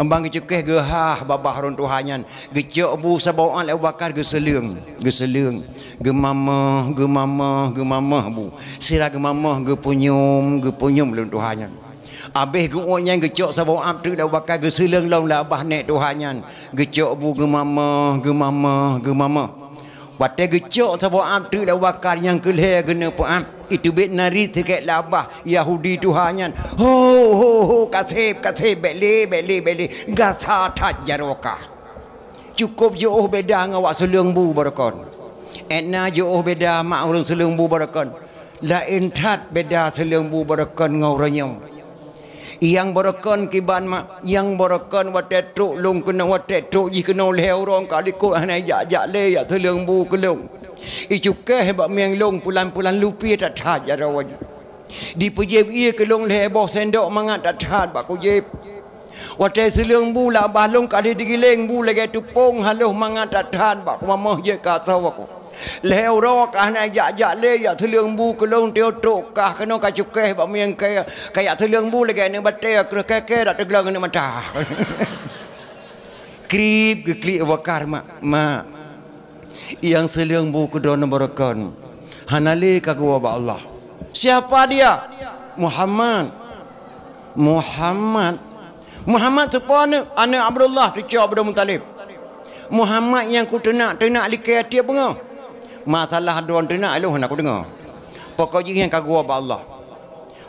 Embang kecukih gehah babah runtuhannya. Gejak Abu Sabawan Abu Bakar geseleng, geseleng. Gemamah, gemamah, gemamah bu. Sirah punyum, punyum gemamah gepunyum, gepunyum runtuhannya. Abih gemuknya gecok sabau abtu dah bakal geseleng long lah abah nek tuhannya. Gecok bu gemamah, gemamah, gemamah. Wate gecok sabo am tu la wakar yang kelihatan kena puan itu bet nari tiket labah Yahudi tu hanyan. Ho ho ho kasih kasih beli beli beli gasa tak jaroka. Cukup je oh beda ngawak selung bu berkon. Enna jo oh beda mak orang selung bu berkon. Lain tak beda selung bu berkon ngawronyo. Yang berkon kiban mak yang berkon watetuk lung kena watetuk jikno leh orang kali ko hanai jak jak le ya selung bu kelung. Itu ke hebat miang long pulan-pulan lupi tak tahan jara ya, wajib. Di pejib ia ke long leheboh sendok mangat tak tahan bak kujib. Wate selung bu lah balung kali digiling bu lagi tupung haluh mangat tak tahan bak kumamah je kata waku. Leo rok kah nak jak jak le ya thulung bu kelong teo tok kah kena ka cukeh hebat miang kaya kaya thulung bu lagi ne bate ke ke ke dak tegelang ne mata krip ke klik wakar ma ma yang seliang buku dona berkon hanali kagua ba Allah siapa dia Muhammad Muhammad Muhammad siapa ni anak Abdullah tu cakap pada Muntalib Muhammad yang ku tenak tenak di kaya bunga masalah doan tenak lu nak dengar pokoknya yang kagua ba Allah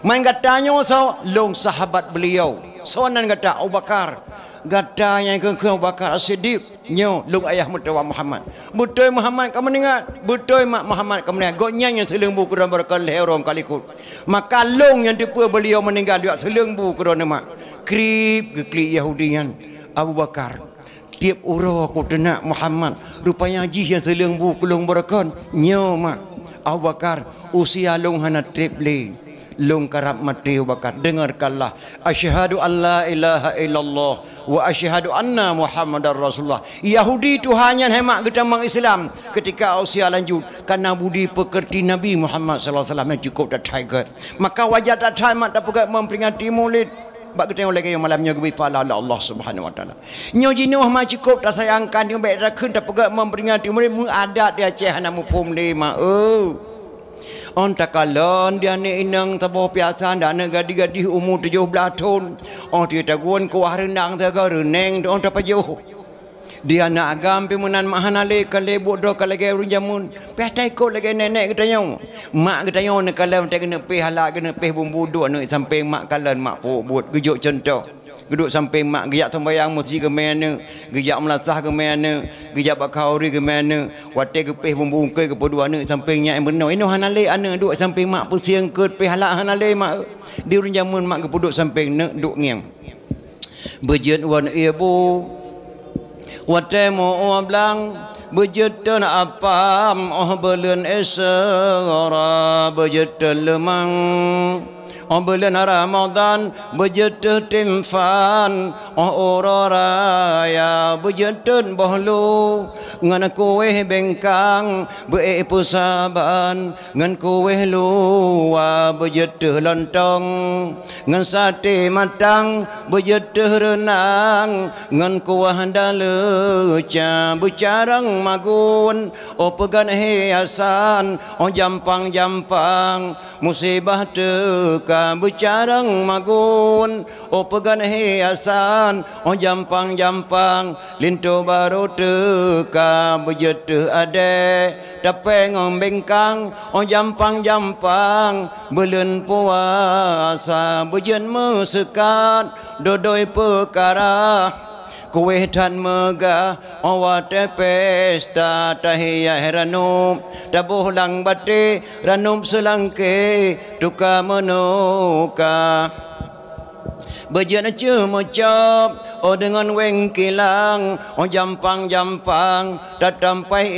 main katanya so long sahabat beliau Soalan nan kata Abu Bakar gata yang ke ke bakar asidik nyo lung ayah mutawa Muhammad betul Muhammad kamu dengar betul mak Muhammad kamu dengar go nyanyi selengbu kerana berkan lerong kalikut maka lung yang depa beliau meninggal dia selengbu kerana nama krip ke krip Yahudi yang Abu Bakar tiap orang aku tenak Muhammad rupanya jih yang selengbu kulung berkan nyo mak Abu Bakar usia lung hana triplik lungkarap mati ubakan dengarkanlah asyhadu alla ilaha illallah wa asyhadu anna muhammadar rasulullah yahudi itu hanya hemat kita mengislam. islam ketika usia lanjut karena budi pekerti nabi muhammad sallallahu alaihi wasallam cukup dah tiger maka wajah dah tamat dah pegat memperingati maulid bak kita oleh kayo malamnya gubi fala la Allah Subhanahu wa taala. Nyo jino cukup tak sayangkan ni baik dah kun tak memperingati murid mu adat di Aceh nama fum Oh. On takalan dia ni inang tabuh piatan dan gadih gadi umur tujuh belah tahun. On tiada guan kuah rendang tiada reneng on tak pajuh. Dia nak agam pimunan mahana alih kalau do kalau urun jamun. Pih tak ikut lagi nenek kita nyong. Mak kita nyong ni kalau kita kena pih halak kena pih bumbu duk ni sampai mak kalan mak buat gejok contoh. Geduk sampai mak gejak tembayang mesti ke mana, gejak melatah ke mana, gejak bakauri ke mana, wate ke peh bumbung ke ke pedua ne sampingnya yang benar. Ino hanale ane duk samping mak pusing ke peh halak hanale mak. Di runjamun mak ke puduk samping ne duk ngiam. Bejet wan ibu. Wate mo oblang Bejetan apa oh belen esara bejetan lemang Oh bulan Ramadan Bejetun timfan Oh urara ya Bejetun bahlu Ngan kuih bengkang Be'i pusaban Ngan kuih luwa Bejetun lontong Ngan sate matang Bejetun renang Ngan kuah dalecha Bucarang magun Oh pegan hiasan Oh jampang-jampang Musibah teka gam bucarang magun o oh, pegan hiasan o oh, jampang jampang lintu baru te ka bejete ade tapi ngom bengkang o oh, jampang jampang belen puasa bejen mesekat dodoi perkara kuih dan mega awat pesta tahiyah ranum Tabuh lang bate ranum selangke Tuka menuka Bajan cemocap Oh dengan weng kilang Oh jampang-jampang Tak sampai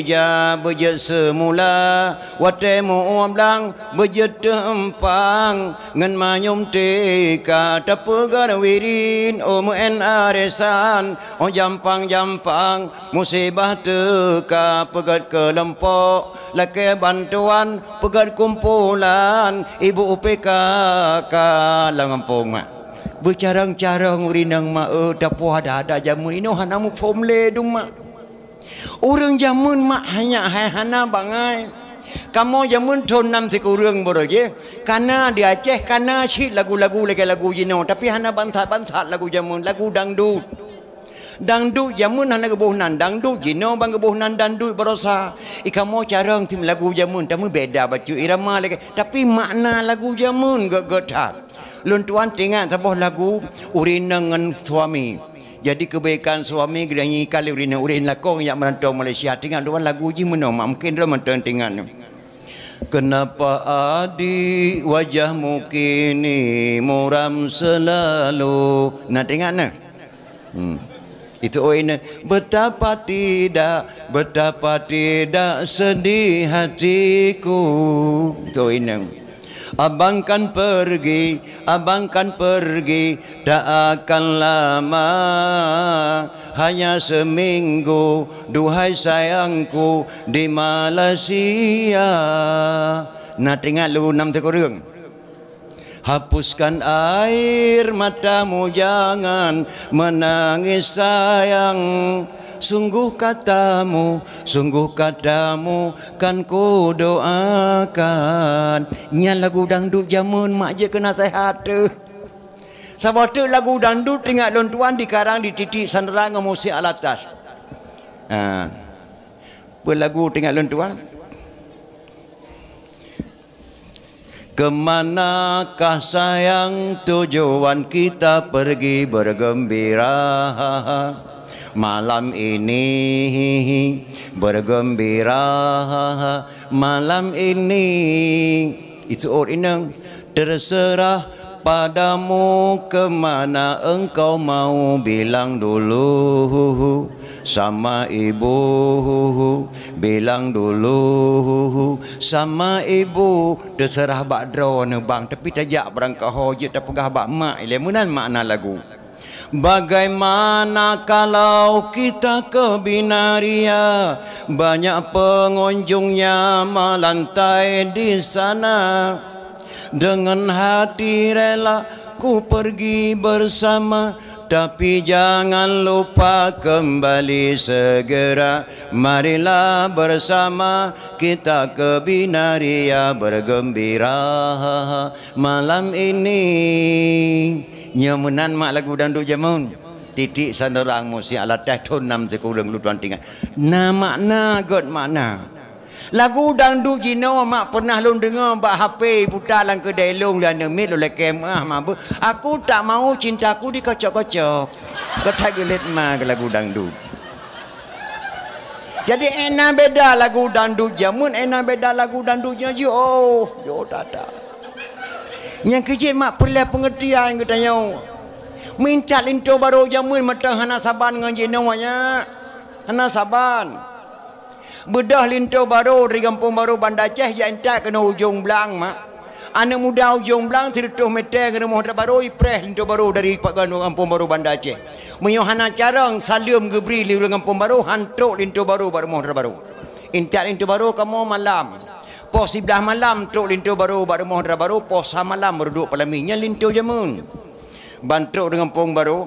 ija Beja semula Wate muam lang Beja tempang Ngan mayum teka Tak pegar wirin Oh muen aresan Oh jampang-jampang Musibah teka Pegat kelompok. Laki bantuan Pegat kumpulan Ibu UPKK Langampung mak bercarang-carang urinang ma'a eh, dapur ada ada jamun ini hanamu fomle duma orang jamun mak hanya hai hana bangai kamu jamun tahun enam si kurang boroje kana di Aceh kana si lagu-lagu lagi lagu jino tapi hana bantah-bantah lagu jamun lagu dangdut Dangdu jamun hana gebuh nan dangdu jino bang gebuh nan dangdu berosa ika eh, mo carang tim lagu jamun tamu beda baju irama lagi tapi makna lagu gak gegetat Lun tuan tengok sebuah lagu Urina dengan suami Jadi kebaikan suami Dia kali urina Urin lakong yang merantau Malaysia Tengok tuan lagu je mana Mungkin dalam menantau tengok ni Kenapa adik wajahmu kini muram selalu Nak tengok ni hmm. Itu urina Betapa tidak Betapa tidak sedih hatiku Itu urina Abang kan pergi, abang kan pergi Tak akan lama Hanya seminggu Duhai sayangku di Malaysia Nah tengah lu enam tekorong Hapuskan Hapuskan air matamu jangan menangis sayang sungguh katamu sungguh katamu kan ku doakan nyanyi lagu dangdut zaman mak je kena sehat tu sebab tu lagu dangdut tinggal lon tuan di karang di titik sandera ngemusi alat tas ha. berlagu tinggal lon tuan Kemanakah sayang tujuan kita pergi bergembira? malam ini bergembira malam ini itu orang terserah padamu kemana engkau mau bilang dulu sama ibu bilang dulu sama ibu terserah bak drone bang tapi tajak barang kau je tak pegah bak mak ilmu mak nak lagu Bagaimana kalau kita ke Binaria Banyak pengunjungnya melantai di sana Dengan hati rela ku pergi bersama tapi jangan lupa kembali segera Marilah bersama kita ke Binaria bergembira Malam ini nyemenan mak lagu dandu jamun titik sanderang musi ala teh tun nam sekulung lu tuan tinggal na makna god makna lagu dandu jino mak pernah lu dengar bak hp putar lang ke delung lan demit lu lekem ah, mabu aku tak mau cintaku dikocok-kocok kata gelit mak lagu dandu jadi enak beda lagu dandu jamun enak beda lagu dandu jajo oh yo tata oh, yang kecil mak perlu pengertian kita tanya minta lintu baru jamun mata hana saban dengan jenau banyak hana saban bedah lintu baru dari kampung baru bandar Aceh yang entah kena ujung belang mak anak muda ujung belang seretuh meter kena muhda baru ipreh lintu baru dari kampung baru bandar Aceh menyohana carang salium gebri liru kampung baru hantuk lintu baru baru muhda baru intak lintu baru kamu malam pos sebelah malam tok lintu baru bak rumah dah baru pos sama malam berduk palaminya lintu jamun bantuk dengan pung baru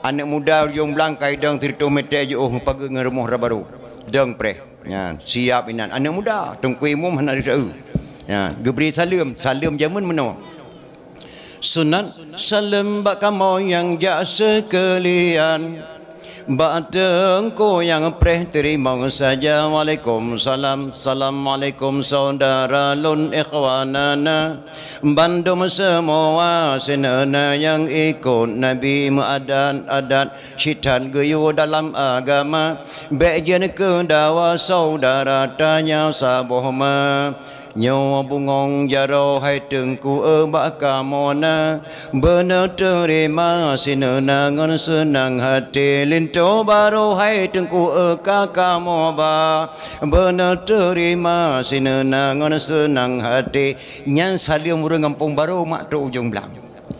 anak muda ujung belang kaidang tirtu mete je oh uhuh pagi dengan rumah dah baru dang preh ya siap inan anak muda tungkui mum hanar tau ya gebri salam salam jamun mano sunan salam bak kamu yang jasa kelian Bata engkau yang preh terima saja salam salam Assalamualaikum saudara lun ikhwanana Bandum semua senana yang ikut Nabi muadan adat syaitan gayu dalam agama Bejen ke dawa saudara tanya sabohma nyawa bungong jaro hai tengku ku e baka mona bena terima sina senang hati linto baru hai tengku ku e kaka mo bena terima sina senang hati nyan salio muru kampung baro mak tu ujung belang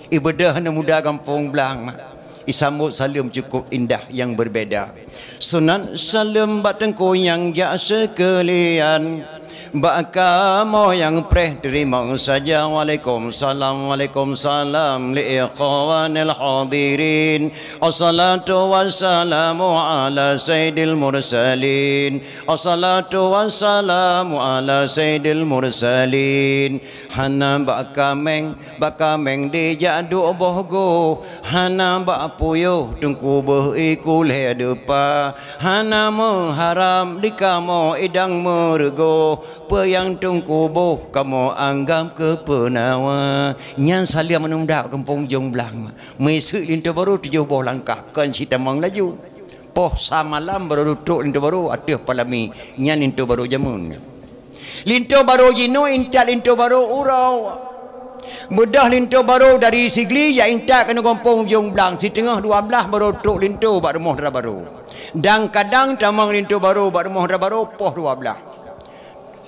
ibadah na muda kampung belang mak Isambut salim cukup indah yang berbeda Sunan salim batengku yang jasa kelian Baka yang preh terima saja Waalaikumsalam Waalaikumsalam Li ikhwanil hadirin Assalatu wassalamu ala sayyidil mursalin Assalatu wassalamu ala sayyidil mursalin Hana baka meng Baka meng di jadu bohgo Hana bak puyo Tungku buh ikul hadupa Hana haram Dikamu idang mergo Peyang tungkubuh Kamu anggam ke penawa Nyan salia menunda kempung jong belang Mesut lintu baru tujuh buah langkah Kan si tamang laju Poh samalam baru duduk lintu baru Atuh palami Nyan lintu baru jamun Lintu baru jino intak lintu baru urau mudah lintu baru dari sigli Ya intak kena kampung jong belang Si tengah dua belah baru duduk lintu Bak rumah dah baru dan kadang tamang lintu baru bak rumah dah baru poh dua belah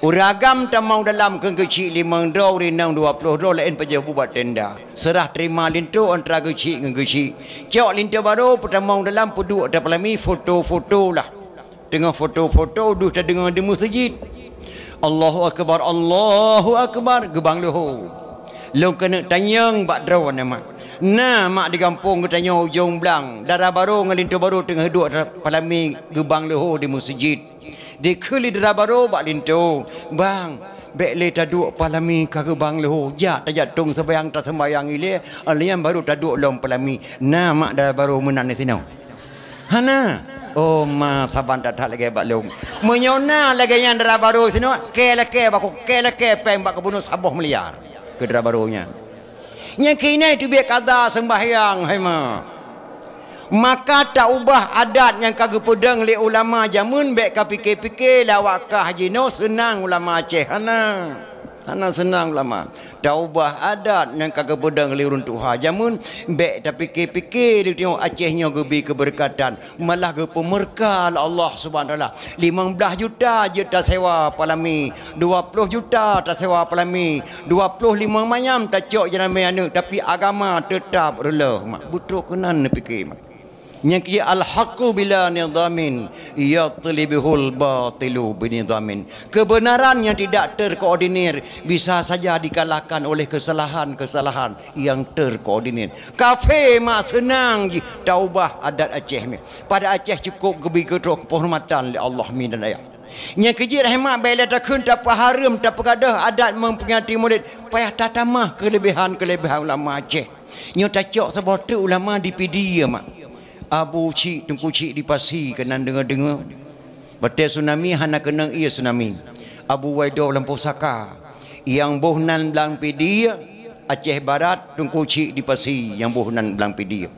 Uragam temau dalam kengkeci lima dua rinam dua puluh dua lain pejabat buat tenda. Serah terima lintu antara kengkeci kengkeci. Cak lintu baru pertemau dalam pedu ada pelami foto-foto lah. Dengan foto-foto dah ada dengan di masjid. Allahu Akbar, Allahu Akbar. Gebang luhu. Lung kena tanyang bak emak. Nah, mak di kampung katanya ujung belang. Darah baru ngelintu baru tengah duduk palami gebang leho di masjid. Di keli darah baru bak lintu. Bang, bek le taduk palami ke gebang leho. Ja, tak jatung sebayang tak sembayang ile. Alian baru taduk dalam palami. Nah, mak darah baru menang di sini. Hana. Oh ma saban tak tak lagi bak leung. Menyona lagi yang darah baru sini. Kelek-kelek baku kelek-kelek lah pem bak kebunuh lah sabuh meliar. Kedara barunya. barunya yang kini itu biar kata sembahyang hema maka tak ubah adat yang kagak pedang oleh ulama zaman baik kau fikir-fikir lawak kah jino senang ulama cehana. Nah. Sana senang lama. Taubah adat yang kagak pedang keliru Tuhan. Jamun, baik tak fikir-fikir dia tengok Acehnya gebi keberkatan. Malah ke pemerkal lah Allah subhanallah. 15 juta je tak sewa palami. 20 juta tak sewa palami. 25 mayam tak cok jenama yang ni. Tapi agama tetap rela. Butuh kenan nak fikir nyaki al-haqqu bila nidhamin ya talibuhu al-batilu binidhamin kebenaran yang tidak terkoordinir bisa saja dikalahkan oleh kesalahan-kesalahan yang terkoordinir kafe mak senang ji taubah adat Aceh ni pada Aceh cukup gebigetro kehormatan li Allah min dan ayah nya keji rahmat bela takun tak paharam tak pegadah adat mempengati murid payah tatamah kelebihan-kelebihan ulama Aceh nya tacok sebab ulama di PD ya mak Abu Cik Tengku Cik di Pasi kena dengar-dengar. Betul tsunami hana kenang ia tsunami. Abu Waidah lampau saka. Yang bohnan belang pedia Aceh Barat Tengku Cik di Pasi yang bohnan belang pedia.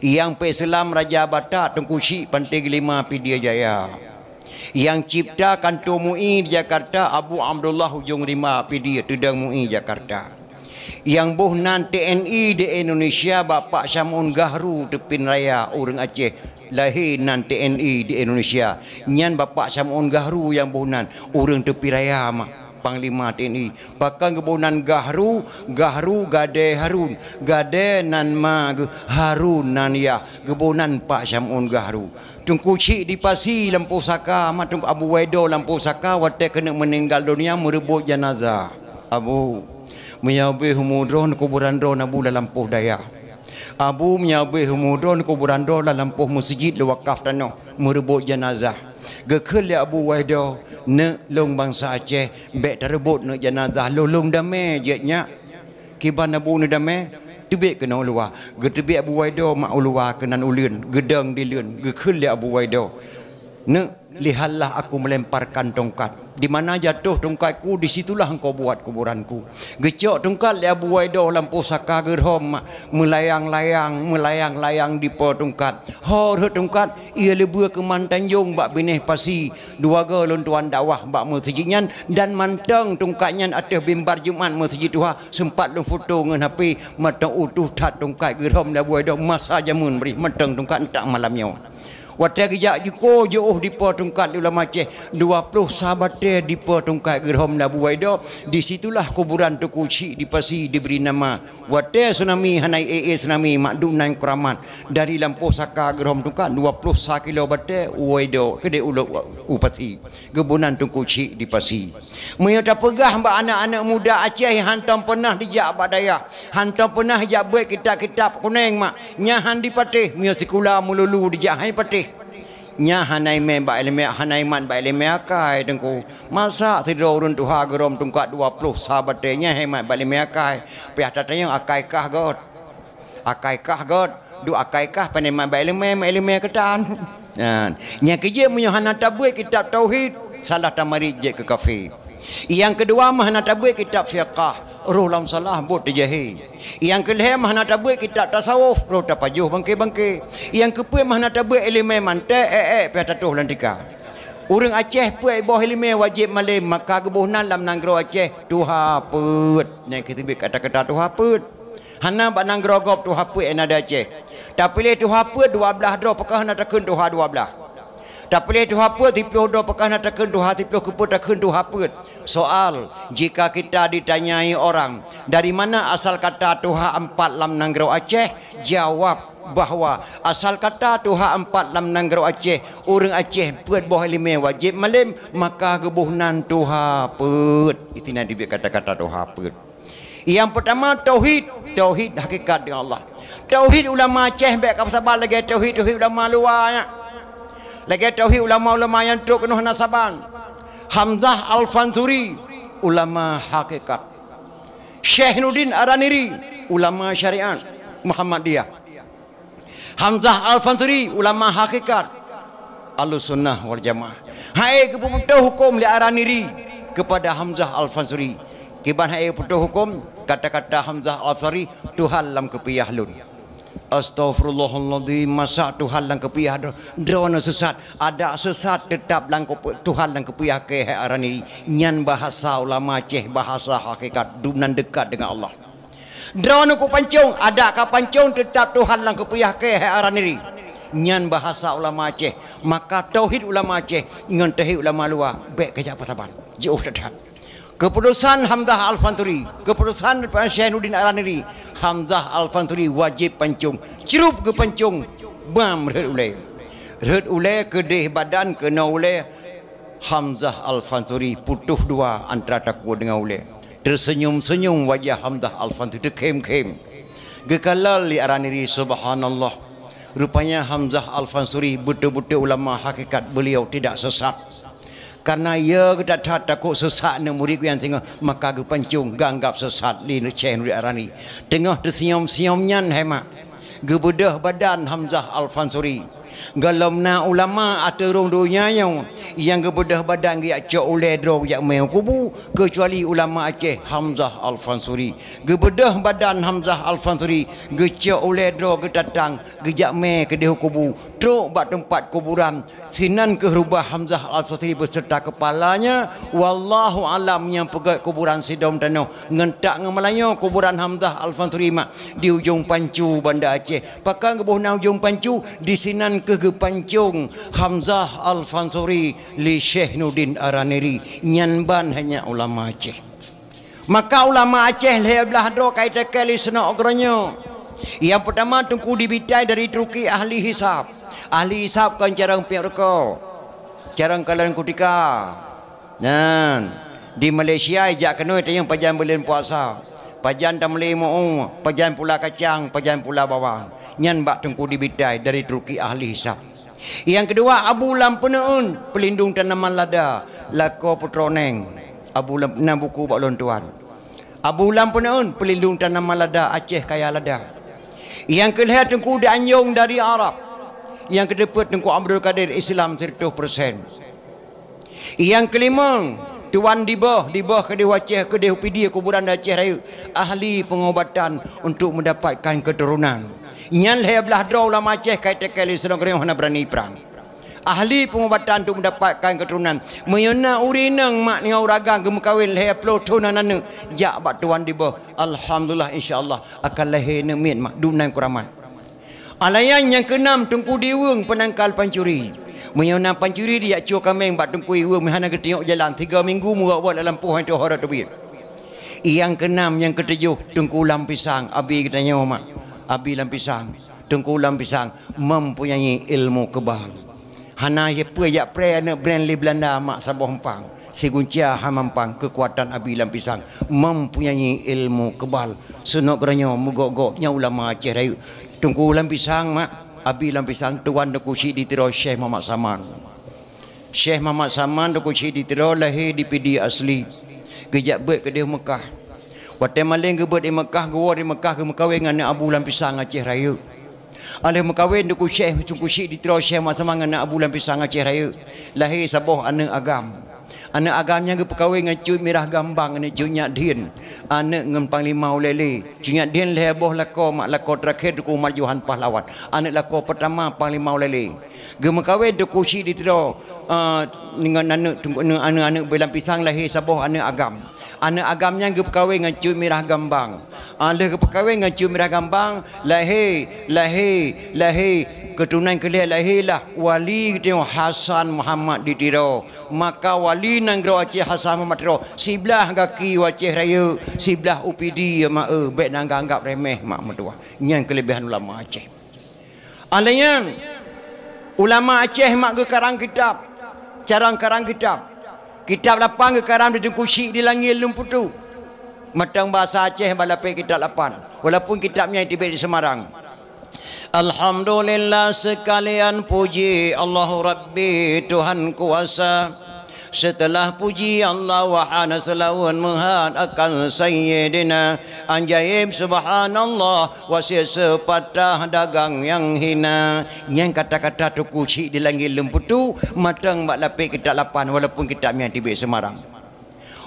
Yang Peselam Raja Batak Tengku Cik Pantai Gelima Pidia Jaya. Yang cipta kantor MUI di Jakarta Abu Abdullah hujung Lima Pidia Tudang MUI Jakarta yang boh nan TNI e di Indonesia Bapak Syamun Gahru tepin raya orang Aceh lahir nan TNI e di Indonesia nyan Bapak Syamun Gahru yang boh nan orang tepi raya mak panglima TNI bakal e. kebunan gahru gahru gade harun gade nan mag harun nan ya kebunan pak syamun gahru tungku cik di pasi lampu saka matung abu wedo lampu saka wate kena meninggal dunia merebut jenazah abu menyabih humudron kuburan dron abu dalam poh daya abu menyabih humudron kuburan dron dalam poh masjid lewakaf tanah merebut jenazah gekel ya abu waido ne long bangsa Aceh bek terebut ne jenazah lolong dame jeknya kiban abu ne dame tebek kena luar getebek abu waido mak luar kena ulun gedang dilun gekel ya abu waido ne lihatlah aku melemparkan tongkat di mana jatuh tongkatku di situlah engkau buat kuburanku gecok tongkat dia buai doh lampu saka gerhom melayang-layang melayang-layang di po tongkat hor tongkat ia lebuh ke mantanjung bak bineh pasi dua ga tuan dakwah bak masjidnya dan manteng tongkatnya atas bimbar jumaat masjid tua sempat lu foto ngan hape mata utuh tat tongkat gerhom dia buai doh masa jamun beri manteng tongkat tak malamnya Wata kejak jiko je oh dipa tungkat di ulama Aceh 20 sahabat dipa tungkat gerham Nabu Waida di situlah kuburan tu kuci pasi diberi nama Wata tsunami hanai ee tsunami makdum nan keramat dari lampu saka gerham tungkat 20 sa kilo bate Waida kede ulu upati gebunan tu kuci pasi Mereka tak pegah mbak anak-anak muda Aceh hantam pernah di dijak badaya hantam pernah jabuk kita-kita kuning mak nyahan dipatih mio sekolah mululu dijak hai patih kabeh nya hanai me ba ilmi hanai man ba ilmi akai dengku masa tidur urun tu ha gerom tungka 20 sahabat te nya hemai ba ilmi akai pia tatay yang akai kah god akai kah god du akai kah panema ba ilmi me ilmi ketan nya kerja munyo hanata buai kitab tauhid salah tamari je ke kafir yang kedua mahna tabuik kitab fiqah roh lam salah buat dijahi yang kelima mahna tabuik kitab tasawuf roh tapajuh bangke-bangke yang kepui mahna tabuik elemen mantai eh eh, eh pihatatuh lantika orang Aceh puai bawah elemen wajib malam maka kebohonan dalam nanggro Aceh tuha put yang kita kata-kata tuha put Hana bak gob tu hapu yang ada Aceh. Tapi leh tu dua belah dua. Pekah nak tekun tu ha dua belah tak boleh tu apa dipuh do pekan ada kendu hati pu kepu tak kendu apa soal jika kita ditanyai orang dari mana asal kata tuha empat lam nanggro aceh jawab bahawa asal kata tuha empat lam nanggro aceh orang aceh buat boh lima wajib malim maka gebuhnan tuha put itina dibe kata-kata tuha put yang pertama tauhid tauhid hakikat dengan Allah tauhid ulama aceh baik kapsabal lagi tauhid tauhid ulama luar ya lagi tauhid ulama-ulama yang tok kenuh nasaban Hamzah Al-Fanzuri ulama hakikat Syekh Nudin Araniri ulama syariat Muhammadiyah Hamzah Al-Fanzuri ulama hakikat Al-Sunnah wal Jamaah Hai kepada hukum li Araniri kepada Hamzah Al-Fanzuri kiban hai kepada hukum kata-kata Hamzah Al-Fanzuri Tuhan lam kepiyah lun Astaghfirullahaladzim Masa Tuhan lang kepiah Drona sesat Ada sesat tetap lang Tuhan lang kepiah ke Nyan bahasa ulama ceh bahasa hakikat Dunan dekat dengan Allah Drona ku pancung Ada ka pancung tetap Tuhan lang kepiah ke arani Nyan bahasa ulama ceh Maka tauhid ulama ceh Ngantahi ulama luar Bek kejap pertama Jauh tetap Keputusan Hamzah Al-Fanturi, keputusan Pak Syahnudin Alaniri, Hamzah Al-Fanturi wajib pencung, Cirup ke pancung, bam reut ule. Reut ule kedih badan kena ule. Hamzah Al-Fanturi putuh dua antara takwa dengan ule. Tersenyum-senyum wajah Hamzah Al-Fanturi kem-kem. Gekalal li Alaniri subhanallah. Rupanya Hamzah Al-Fansuri betul-betul ulama hakikat beliau tidak sesat karena ia ya kita tak takut sesat ni murid yang tengah maka ke pancung ganggap sesat li ni cen ri arani tengah tersenyum-senyum nyan hemak badan Hamzah Al-Fansuri na ulama atau aturung dunia yang yang kebedah badan gi cak oleh dro yak meh kubu kecuali ulama Aceh Hamzah Al-Fansuri gebedah badan Hamzah Al-Fansuri geca oleh dro ge datang ge ke de kubu tro bak tempat kuburan sinan ke rubah Hamzah Al-Fansuri beserta kepalanya wallahu alam yang pegat kuburan sidom tano ngentak ngemalanyo kuburan Hamzah Al-Fansuri di ujung pancu Banda Aceh pakang ke bohna ujung pancu di sinan kegepancung Hamzah Al-Fansuri li Syekh Nudin Araneri nyanban hanya ulama Aceh maka ulama Aceh leh belah do kaita kali sena ogronyo yang pertama tungku dibitai dari truki ahli hisap, ahli hisap kan carang piarko carang kalan kutika nan di Malaysia ejak kenoi yang pajan bulan puasa pajan tamli pajan pula kacang pajan pula bawang nyanbak tengku dibidai dari truki ahli hisab yang kedua Abu Lampenun pelindung tanaman lada lako putroneng Abu Lampenun buku buat lontuan Abu Lampenun pelindung tanaman lada Aceh kaya lada yang kelihatan tengku dianyong dari Arab yang kedua tengku Abdul Kadir Islam 100% yang kelima Tuan di bawah Dibah, Dibah Kedih Wacih, Kedih Pidi, Kuburan Dacih Raya. Ahli pengobatan untuk mendapatkan keturunan. Yang leh belah doa ulama Aceh kaitan kali sedang kering hana berani perang. Ahli pengobatan tu mendapatkan keturunan. Menyona urineng mak ni uragan gemukawin leh peloto nanane. Ya abad tuan di bawah. Alhamdulillah insyaAllah akan leh nemin mak dunia yang kuramai Alayan yang keenam tungku diwung penangkal pencuri Menyona pencuri dia cuak kami yang batungku diwung mihana ketiok jalan. Tiga minggu muka buat dalam puhan itu horat tu yang keenam yang ketujuh tungku ulam pisang abi kita nyomak abilan pisang tengkulam pisang mempunyai ilmu kebal hana ye pu ya pre ne brand li belanda mak sabah hempang si guncia ha mampang kekuatan abilan pisang mempunyai ilmu kebal sunok granyo mugo-go nya ulama aceh rayu tengkulam pisang mak abilan pisang tuan de kusi di tiro syekh mamak saman syekh mamak saman de kusi di tiro lahir di pidi asli gejak buat ke dia mekah Batin maling ke di Mekah, gua di Mekah ke Mekawin dengan Nak Abu Lampisang Aceh Raya. Alih Mekawin di Kusyih, Cung Kusyih di Terau Syih masa dengan Nak Abu Lampisang Aceh Raya. Lahir sabah anak agam. Anak agamnya yang perkawin dengan cuy mirah gambang ni cuy nyak din. Anak dengan panglima ulele. Cuy nyak din leh boh lako mak lako terakhir duku umat Johan pahlawan. Anak lako pertama panglima ulele. Gemekawin duku si di tidur. Ah, dengan anak anak anak pisang lahir sabuh anak agam anak agamnya ke perkahwin dengan cium mirah gambang ada ah, ke perkahwin dengan cium mirah gambang lahir lahir lahir keturunan kelihatan lah, wali kita Hassan Muhammad di Tiro maka wali nanggro Aceh Hassan Muhammad Tiro siblah kaki Aceh Raya siblah UPD ya mak eh baik nanggap anggap remeh mak mertua yang kelebihan ulama Aceh alanya ulama Aceh mak ke karang kitab carang karang kitab kita lapan ke karam di tengkusi di langit lumpur tu matang bahasa Aceh balapai kitab lapan walaupun kitabnya yang tiba di Semarang Alhamdulillah sekalian puji Allah Rabbi Tuhan kuasa setelah puji Allah wahana selawan mahat akan sayyidina anjaib subhanallah wasi sepatah dagang yang hina yang kata-kata tu kucik di langit lembut tu matang mak lapik kita lapan walaupun kita minyak tibik semarang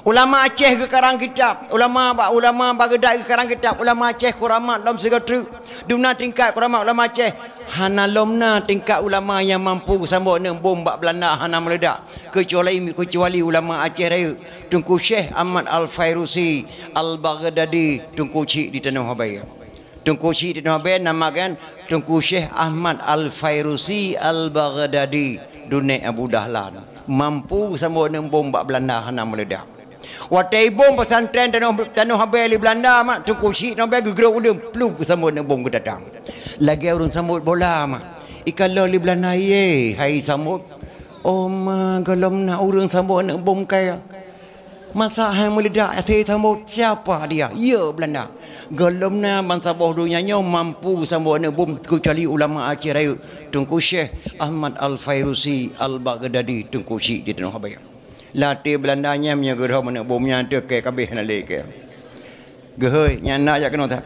Ulama Aceh ke Karang Kitab, ulama ulama Baghdad ke Karang Kitab, ulama Aceh kuramat dalam segala dunia tingkat kuramat ulama Aceh. Hana lomna tingkat ulama yang mampu sambut ne bom bak Belanda hana meledak. Kecuali kecuali ulama Aceh Raya, Tunku Syekh Ahmad Al-Fairusi Al-Baghdadi, Tunku Cik di Tanah Habaya. Tunku cik di Tanah Habaya nama kan Tunku Syekh Ahmad Al-Fairusi Al-Baghdadi dunia Abu Dahlan mampu sambut ne bom bak Belanda hana meledak. Waktu ibu pesantren tanah tanah habis di Belanda mak tu kusik nak bagi gerak benda perlu bersambut nak bom datang. Lagi orang sambut bola mak. Ikalo di Belanda ye hai sambut. Oh ma galam nak orang sambut nak bom kaya. Masa hai meledak ate sambut siapa dia? Ya Belanda. Galam nak bangsa bodohnya nyau mampu sambut nak bom kecuali ulama Aceh Raya Tunku Syekh Ahmad Al-Fairusi Al-Baghdadi Tunku Syekh di tanah habis. Lati Belanda nya punya geroh mana bumi yang ada ke kabeh nak lek. Gehoi nyana ja kena ta.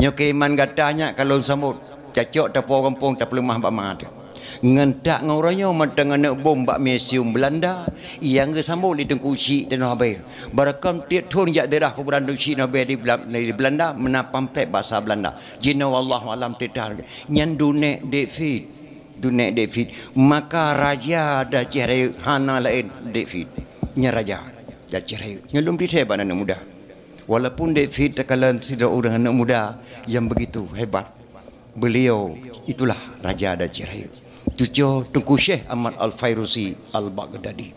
Nyo kiriman gatahnya kalau sambut. Cacok tapo kampung tapo lemah ba mah ngentak ngoronyo mateng anak bom bak museum Belanda yang ke sambo di tengku si dan habai barakam tiat tun jak derah kuburan di Cina be di Belanda menapam pet bahasa Belanda jinna wallahu alam tetah nyandune de fit tu naik David maka raja dah cerai Hana lain David nya raja dah cerai nya lumpi hebat anak muda walaupun David terkala sidak orang anak muda yang begitu hebat beliau itulah raja dah cerai cucu Tengku Syekh Ahmad Al-Fairusi Al-Baghdadi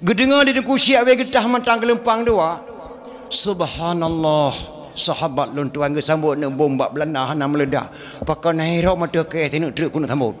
gedengar di Tengku Syekh awe getah mentang gelempang dua subhanallah sahabat lun tuan ke sambut nak bom bak belanda hana meledak pakau nairau mata ke tengok truk kuno sambut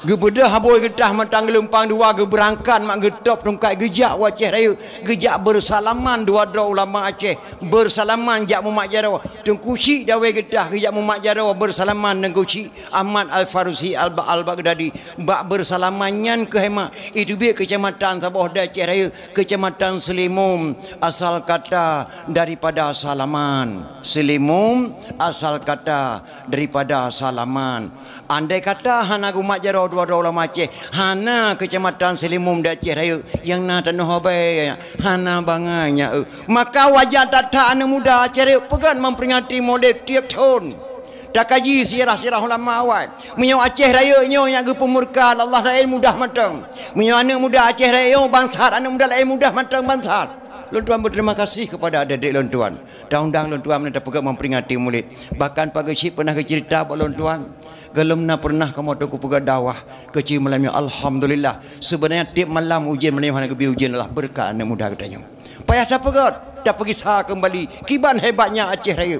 Gebeda habuy getah mentang gelumpang dua geberangkan mak getop tungkai gejak wacih raya gejak bersalaman dua dua ulama Aceh bersalaman jak mumak jarawa tungkusi dawe getah gejak mumak jarawa bersalaman nengkusi Ahmad Al Farusi Al Ba Al Baghdadi bak bersalamannya ke hema itu bi kecamatan Sabah da Aceh raya kecamatan Selimum asal kata daripada salaman Selimum asal kata daripada salaman Andai kata hana gumak jero dua dua ulama Aceh, hana kecamatan Selimum di Aceh Raya yang nak tanah habai hana bangannya. Maka wajah data anak muda Aceh Raya pegan memperingati mulai tiap tahun. Tak kaji sirah-sirah ulama awal. Menyo Aceh Raya nyo yang ge pemurka Allah lain mudah matang. Menyo anak muda Aceh Raya oh, bangsa anak muda lain mudah matang bangsa. Lontuan berterima kasih kepada adik-adik Lontuan. Tahun dah Lontuan menetap pegang memperingati mulut. Bahkan Pak Gesi pernah kecerita buat Lontuan. Lontuan. Gelem na pernah kamu tu kupu gadawah kecil malamnya. Alhamdulillah. Sebenarnya tiap malam ujian malam hari kebi ujian lah berkah anak muda katanya. Payah tak pegah, tak pergi sah kembali. Kiban hebatnya Aceh Raya.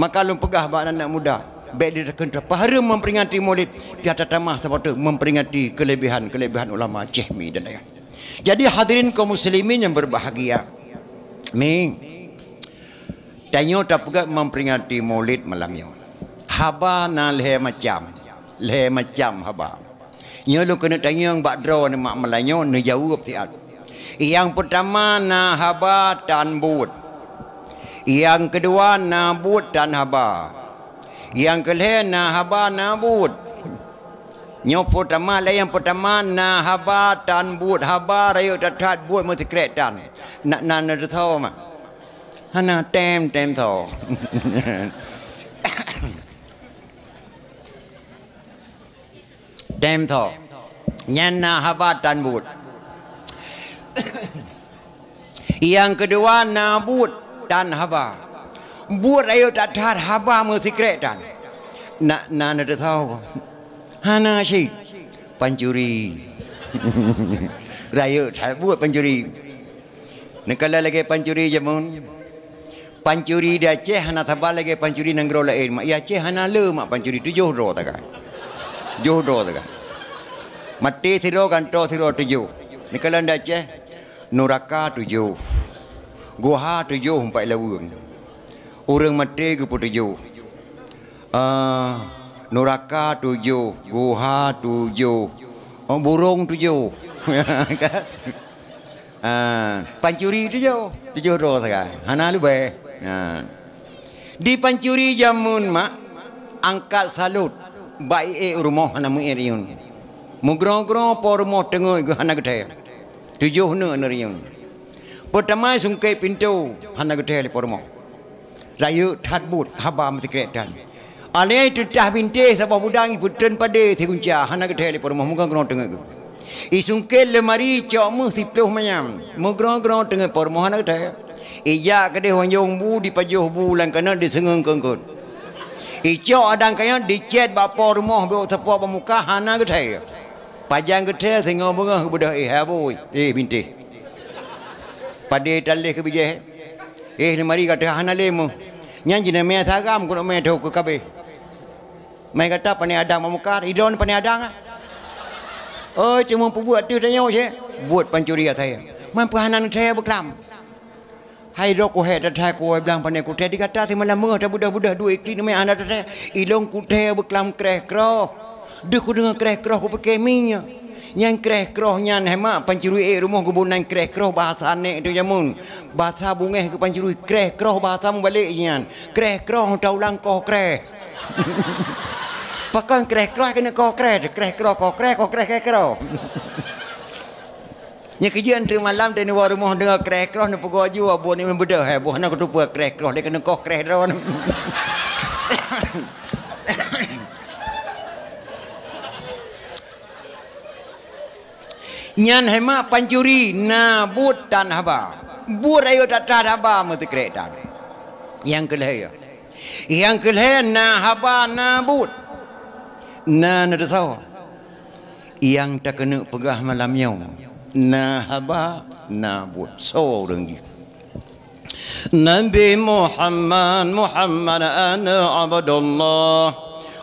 Maka lum pegah bahan anak muda. Baik dia terkentu. Pahara memperingati maulid. Pihak tatamah sepatutnya memperingati kelebihan-kelebihan ulama Aceh mi dan lain. Jadi hadirin kaum muslimin yang berbahagia. Mi. Tanya tak pegah memperingati maulid malamnya haba na leh macam leh macam haba nyo lu kena tanya yang bak ni mak melanyo ne jawab tiat yang pertama na haba dan but yang kedua na but dan haba yang kelih na haba na but nyo pertama la yang pertama na haba dan but haba rayo tatat but mesti kretan na na na tho ma ana tem tem tho ดมทอยันนาฮบาตันบูด yang kedua nabut dan haba buat ayo datar haba mesikret dan nak nak ada tahu hana syait pancuri raya tak buat pancuri nakala lagi pancuri je mon pancuri dia ceh hana tabal lagi pancuri nanggro lain mak ya ceh hana le mak pancuri tujuh roh takkan jauh doh dega. Mati thiro ganto thiro tujuh. Nikalan dah ceh. Nuraka tujuh. Guha tujuh Empat lewung. Orang mati gupu tujuh. Nuraka tujuh. Guha tujuh. Burung tujuh. Pancuri tujuh. Tujuh doh doa dega. Hanalu bay. Di pancuri jamun mak angkat salut baik e rumah nama iriun. Mugro-gro po rumah tengoi ke hana gedhe. Tujuh ne neriun. Pertama sungke pintu hana gedhe le po rumah. Rayu thadbut haba mati kretan. Ale itu tah binte sapa budang ibu pade ti kunca hana gedhe le po rumah muga gro tengoi ke. Isungke lemari cawmu tipu menyam. Mugro-gro tengoi po rumah hana gedhe. Ija kedai hujung bu di pajuh bu langkana di sengeng kengkut. Icho adang kaya dicet bapa rumah bawa sepuh pemuka hana ke saya. Pajang ke saya sehingga bunga ke budak eh haboi. Eh binti. Pada talih ke bijah. Eh, eh mari kata hana lemu. Yang jenis meh saham kena meh dah ke kabe. Meh kata pani adang pemuka. Idon pani adang lah. Oh cuma buat tu saya. Buat pancuri saya. Mampu hana saya berkelam. Mampu hana saya berkelam. Hai dok ko hat tai ko bilang pandai ku tadi kata ti mana mengah tak budah-budah dua iklim ni anak tai ilong ku tai klam kreh kroh de ku dengan kreh kroh ku pakai minya yang kreh kroh nyan hema pancirui e rumah ku bunang kreh kroh bahasa ane tu jamun bahasa bungeh ke pancirui kreh kroh bahasa mu balik nyan kreh kroh tau lang ko kreh pakon kreh kroh kena ko kreh kreh kroh ko kreh ko kreh kreh kroh Ni kerja antara malam dan ni war rumah dengar kerah kerah ni pegawai je wah buah ni membedah eh. Buah nak terupa kerah kerah dia kena kau kerah dia Nyan hema pancuri nabut dan haba. Buat ayo tak tahan haba mesti dan. Yang ya. Yang kelahaya na haba nabut. Na nadasau. Yang tak kena pegah malam yang nahaba nabu sorun gibi. Nabi Muhammad Muhammad anu abadullah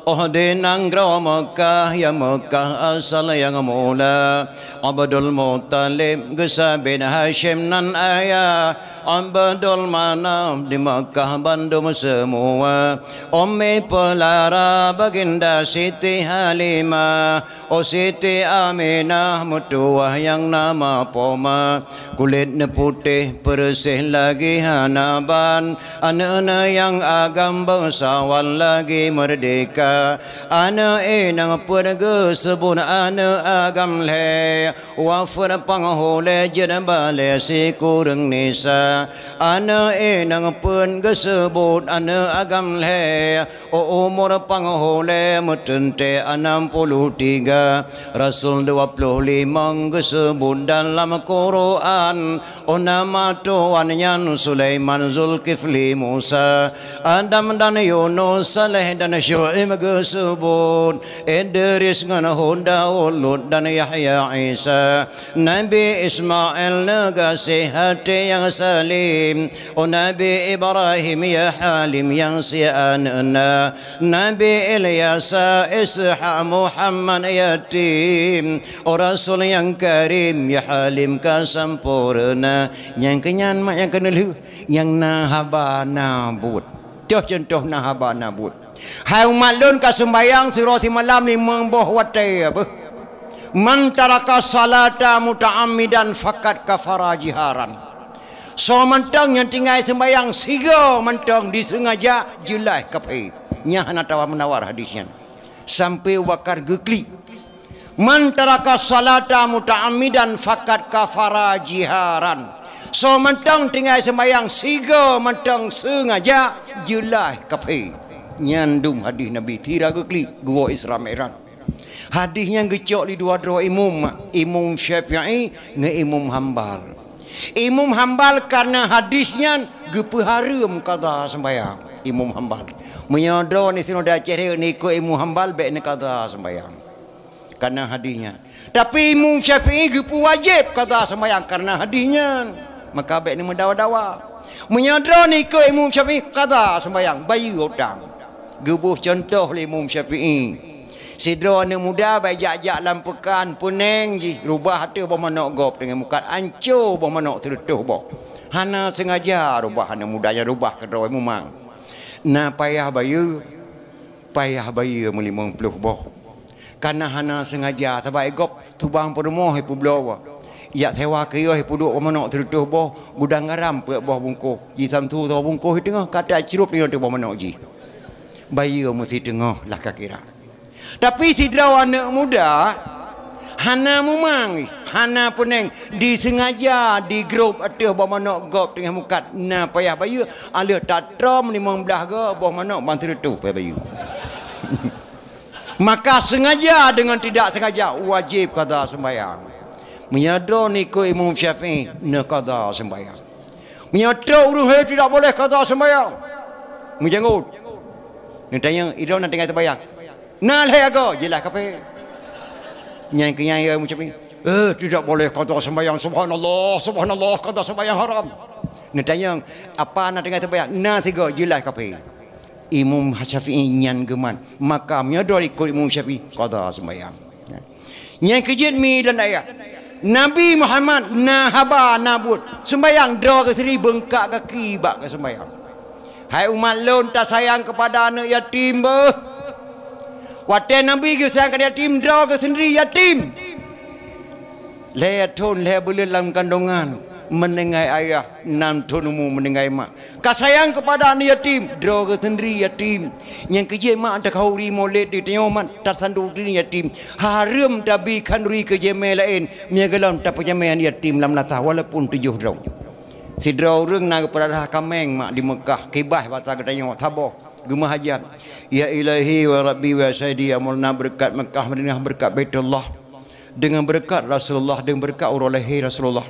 Oh di nanggrau Makah, ya Makah asal yang mula Abdul Muttalib Gusa bin Hashim nan ayah Ambadul mana di Mekah Bandung semua Ummi pelara baginda Siti Halimah Oh Siti Aminah mutuah yang nama Poma Kulitnya putih bersih lagi hanaban Anana yang agam bersawan lagi merdeka Ana inang perga sebun anak agam leh Wafir panghule jenbalik si kurung nisah Ana enang pun kesebut ana agam le O umur panghole metente enam puluh tiga Rasul dua puluh lima kesebut dalam Quran O nama Tuhan yang Sulaiman Zulkifli Musa Adam dan Yunus Saleh dan Syuim kesebut Idris dengan Honda Ulud dan Yahya Isa Nabi Ismail negasih hati yang saleh حليم ونبي إبراهيم يا حليم يا سيئاننا نبي إلياس إسحى محمد يتيم ورسول يا كريم يا حليم كسمبورنا yang kenyan mak yang kena lu yang nahaba nabut tuh contoh nahaba nabut hai umat lun ka sembayang sirati malam ni membuh watai apa mantaraka salata mutaammidan fakat kafara jiharan So mentang yang tinggal sembahyang Siga mentang disengaja jelai kapai Nyah nak tawar menawar hadisnya Sampai wakar gekli Mantaraka salata muta'amidan fakat kafara jiharan So mentang tinggal sembahyang sigo mentang sengaja jelai kapai Nyandum hadis Nabi Tira gekli Gua Islam Iran Hadis yang gecok di dua-dua imum Imum Syafi'i Nge imum Hambal Imam Hambal karena hadisnya gepeharu mengkata sembahyang. Imam Hambal. Menyodo ni sini ada cerita ni ikut Imam Hambal baik ni kata sembahyang. Karena hadisnya. Tapi Imam Syafi'i gepu wajib kata sembahyang karena hadisnya. Maka baik ni mendawa-dawa. Menyodo ni ikut Imam Syafi'i kata sembahyang. Bayi otang. Gepu contoh lah Imam Syafi'i. Sidro anak muda bajak-jak lampekan puning ji rubah tu bo nak gop dengan muka hancur bo nak terutuh bo. Hana sengaja rubah anak muda yang rubah ke roi mumang. Na payah bayu payah bayu 50 bo. Karena hana sengaja tabai gop tubang perumah ibu belawa. Ya sewa ke yo ibu duk manok terutuh bo gudang garam pe bo bungkuh. Ji samtu tu bungkuh tengah kata cirup ni tu bo manok ji. Bayu mesti tengah lah kakirah. Tapi sidau anak muda Hana mumang Hana peneng Disengaja di grup Atau bawa mana Gop tengah mukat Na payah bayu Alah tak teram Lima belah ke Bawa mana Bantu tu payah bayu Maka sengaja dengan tidak sengaja Wajib kata sembahyang Menyadar ni ke Imam Syafi Na kata sembahyang Menyadar urus tidak boleh kata sembahyang Menjangut Yang tanya Idrah nak tengah sembahyang leh aku. Yelah kape. pergi. Nyai ke nyai macam ni. Eh, tidak boleh kata sembahyang subhanallah, subhanallah kata sembahyang haram. Nak tanya apa nak dengar tu bayang? Nah tiga jelas kau pergi. Imam Syafi'i nyan geman. Makamnya dari ikut Imam Syafi'i kata sembahyang. Ya. Nyai kejit mi dan ayah. Nabi Muhammad haba nabut. Sembahyang dua ke sini bengkak kaki kibak ke sembahyang. Hai umat lon tak sayang kepada anak yatim. Hai Waktu Nabi ke sayang kan dia tim draw ke sendiri ya tim. Lihat tuan lihat boleh dalam kandungan menengai ayah nam tuanmu menengai mak. Kasayang kepada anak yatim draw ke sendiri yatim. Yang kerja mak ada kau ri molek di tengah mak tersandung di yatim. Harum tapi kan ri kerja melain. Mereka tak punya melayan tim lam nata walaupun tujuh draw. Si reng orang nak berada kameng mak di Mekah kibah bata kita tengah tabok. Gemah haji. Ya ilahi wa rabbi wa sayyidi ya mulna berkat Mekah Madinah berkat Baitullah. Dengan berkat Rasulullah dengan berkat orang lahir Rasulullah.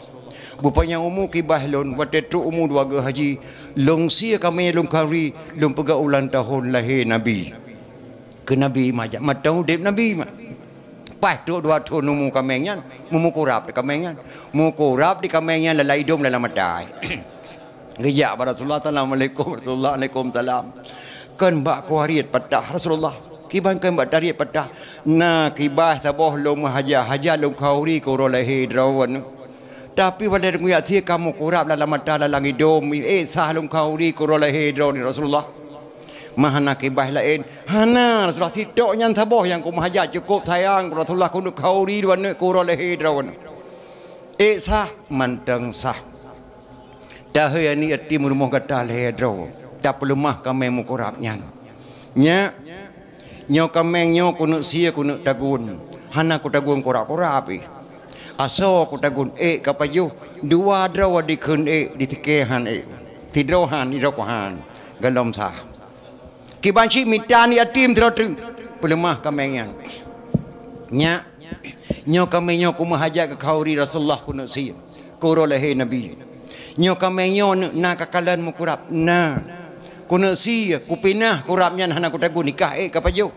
Bupanya umu kibah lon wate tu umu dua ge haji. Long sia kami long kari long pega ulan tahun lahir Nabi. Ke Nabi majak matau dep Nabi. Pas tu dua tu umu kamengnya mumu kurap di kamengnya. Mumu di kamengnya lalai dom lalai matai. Gejak pada Rasulullah Assalamualaikum Rasulullah Waalaikumsalam kan Mbak kuariat pedah Rasulullah kibankan Mbak dariat pedah na kibah sabah lom haja haja lom kauri ko ro drawan tapi pada dengu ya tie kamu kurap dalam mata dalam hidup eh sah lom kauri ko ro lahi drawan Rasulullah mahana kibas lain hana Rasulullah tidak nyan sabah yang ko haja cukup sayang Rasulullah ko kauri drawan ko ro drawan eh sah mandang sah dah dahaya ni ati murmuh gadah lahi drawan tak perlu mah kami mukurap nyan. Nya, nyo kami nyo kuno sia kunuk tagun. Hana ku tagun kurap kurap eh. Aso ku tagun eh kapayu. Dua drawa di kun eh di tekehan eh. Tidro han, tidro kuhan. Galom sah. Kibanci mitani atim tidro tu. Perlu mah kami nyan. Nya, nyo kami nyo ku mahajak ke kauri Rasulullah kuno sia. Kuro lehe Nabi. Nyo kami nyo nak kakalan mukurap. na kuna si kupinah kurap nyan hana ku tagu nikah eh ka pajuh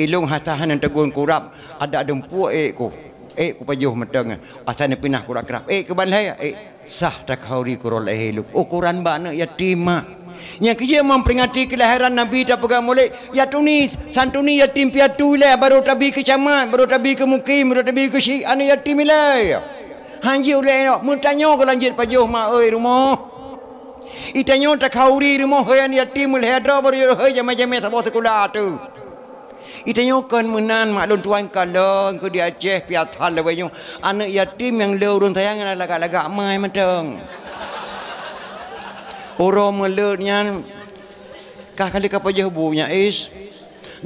ilung hatahan nan tagu kurap ada dempu eh ku eh ku pajuh medeng asan pinah kurap kerap eh ke balai eh, eh sah tak hauri kurol eh oh, lu ukuran bana ya timah yang kerja memperingati kelahiran Nabi tak pegang mulai Ya Tunis Santuni yatim piatu lah Baru tabi ke camat Baru tabi ke mukim Baru tabi ke syi ya yatim lah Hanji ulai Mertanya ke lanjut pajuh Ma'oi rumah ഇറ്റ ഞോട്ട കൗരി ഇരുമോ ഹോയ നിയ ടീമിൽ ഹെഡ്രോ ബറിയ ഹോയ ജമ ജമേ തബോത കുലാട്ട് ഇറ്റ ഞോക്കൻ മുന്നാൻ മാലും ട്വാൻ കല്ല അങ്കു ഡി അച്ചെ പിയ തല്ല വയ്യോ അന്ന് ഇയ ടീം യങ് ലോറും തയാങ്ങ നല്ല കല ഗമ്മായ മറ്റം ഓരോ മല്ല ഞാൻ കാക്കലി കപ്പജ ഹുബൂ ഞാൻ ഏസ്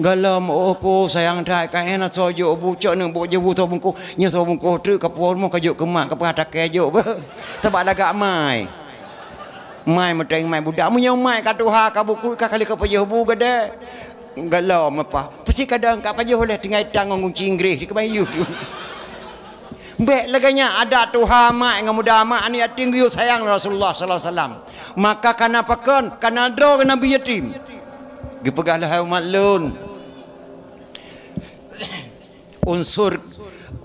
Galam opo sayang tak kaya nak sojo bu cok nung bu jebu tu bungku nyu tu bungku tu kapur mu kajuk kemak kapur tak kaya jo ber tak balak mai mai mutai mai budak mu yang mai kata ha kabu kul ka kali ka payah bu gede gala mapa pasti kadang ka payah oleh tengai tangung kunci inggris di kemayu tu Baik laganya ada Tuhan mai dengan muda mak ni ating yu sayang lah Rasulullah sallallahu alaihi wasallam. Maka kenapa kan kena dro kena bi yatim. Gepegahlah hai umat lun. Unsur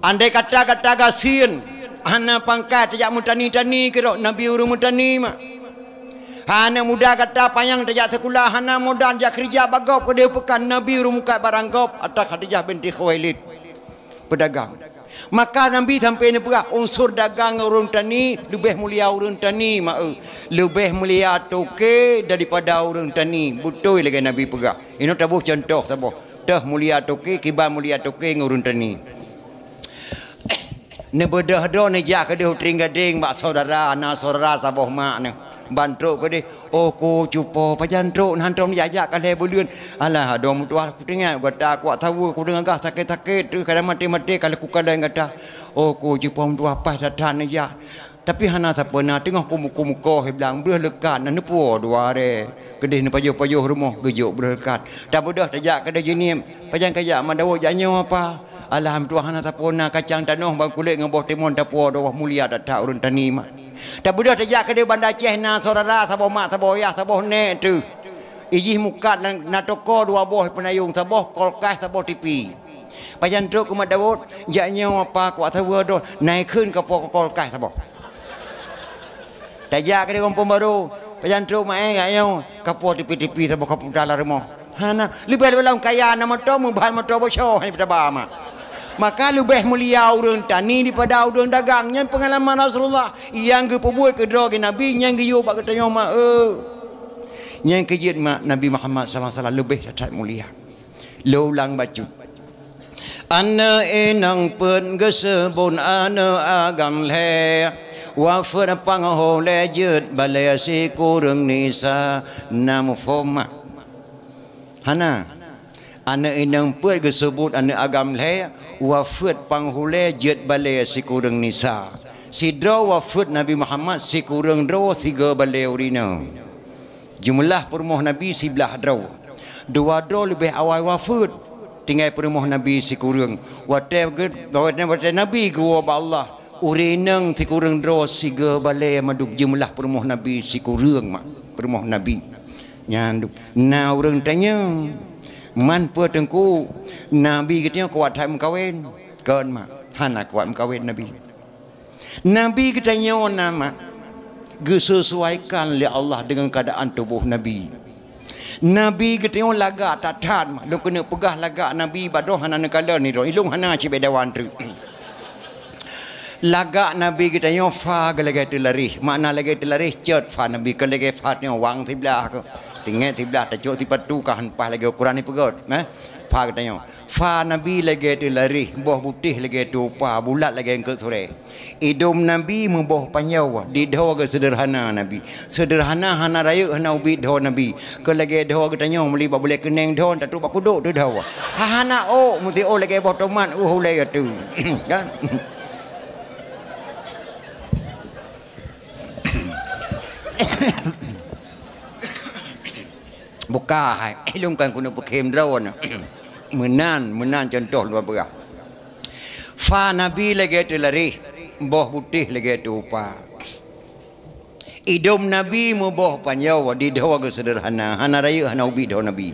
andai kata kata gasin anak pangkat tiap mutani tani kira nabi urung mak. Hana ha, muda kata panjang terjak terkulah. Hana ha, muda terjak kerja bagau ke pekan Nabi rumukat barang gop. Atas Khadijah binti Khawailid. Pedagang. Maka Nabi sampai ni pula. Unsur dagang orang tani. Lebih mulia orang tani. Maka. E. Lebih mulia toke daripada orang tani. Betul lagi Nabi pula. Ini tabuh contoh. Tabuh. Tah mulia toke. Kibar mulia toke orang Tani ne bedah do ne jah ke dia gading mak saudara anak saudara sabah mak ne bantu ke dia oh ko cupo pajan tro nan tro ya jah kale bulun alah do mutu aku tengah gua ta aku tahu aku dengar gah sakit-sakit tu kada mati-mati kalau ku kada ngata oh ko cupo mutu apa datang ne jah tapi hana siapa nak tengok kumuk-kumuk kau hebelang belah lekat nan nepo oh, dua re kedih ni payuh-payuh rumah gejuk belah lekat tak bodoh tajak kada jenim pajang kajak, mandawo janyo apa Alam tuah hana tapona kacang tanoh bang kulit dengan buah timun tapua doh mulia dah tak urun tanima. Tapi dah tejak ke bandar Aceh na saudara sabo mak sabo ayah sabo nenek tu. Ijih muka nan na toko dua buah penayung sabo kolkas sabo tipi. Pajan tu ke Madawut jaknya apa kuat tawa doh naik keun ke pokok kolkas sabo. Tejak ke kampung baru pajan tu mae eh, ayo ke pokok tipi-tipi sabo kapudala remo. Hana lebih-lebih lawan kaya nama tu mubal mato bosho hai pada ba mak maka lebih mulia orang tani daripada orang dagang yang pengalaman Rasulullah yang ke pebuai ke dorong Nabi yang ke yobak ke tanya mak eh. yang ke jid mak Nabi Muhammad SAW lebih datang mulia lulang baju. Ana enang pun gesebun ana agam leh wafer pangho lejut balai si kurung nisa namu foma. Hana. Hana ana inang puat gesebut ana agam le wafud panghule jet si kurang nisa Si draw wafud nabi muhammad si sikurang dro siga bale urina jumlah perumah nabi si belah draw. dua draw lebih awal wafud. tinggal perumah nabi sikurang wate wate wate nabi gua ba allah urinang si sikurang dro siga bale maduk jumlah perumah nabi sikurang mak perumah nabi nyanduk na tanya man pua tengku nabi ketinya kuat hai mengkawin kan mak hana kuat mengkawin nabi nabi ketanya nama gesesuaikan li Allah dengan keadaan tubuh nabi Nabi kita yang lagak tak tahan mak. Lu kena pegah lagak Nabi badoh hana nakala ni. Ilung hana cik beda wantri. Lagak Nabi kita yang fah, gelagai tu larih. Makna lagi tu larih cert fa Nabi. Kalau lagi fa wang tiblah aku tinggal ti belah tajuk ti patu ka hanpah lagi ukuran ni perut eh fa katanya fa nabi lagi tu lari buah putih lagi tu pa bulat lagi ke sore idom nabi membuah panjang di dawa ke sederhana nabi sederhana hana raya hana ubi dawa nabi ke lagi dawa katanya muli ba boleh keneng dawa tatu ba kuduk tu dawa ha hana o mesti o lagi buah tomat uh ulai tu kan Ha Buka, Ilum kan kuno pekhim drone. menan, menan contoh luar berah. Fa nabi lagi tu lari. Boh putih lagi tu upa. Idom nabi mu boh panjau di dawa ke sederhana. Hana raya hana ubi dawa nabi.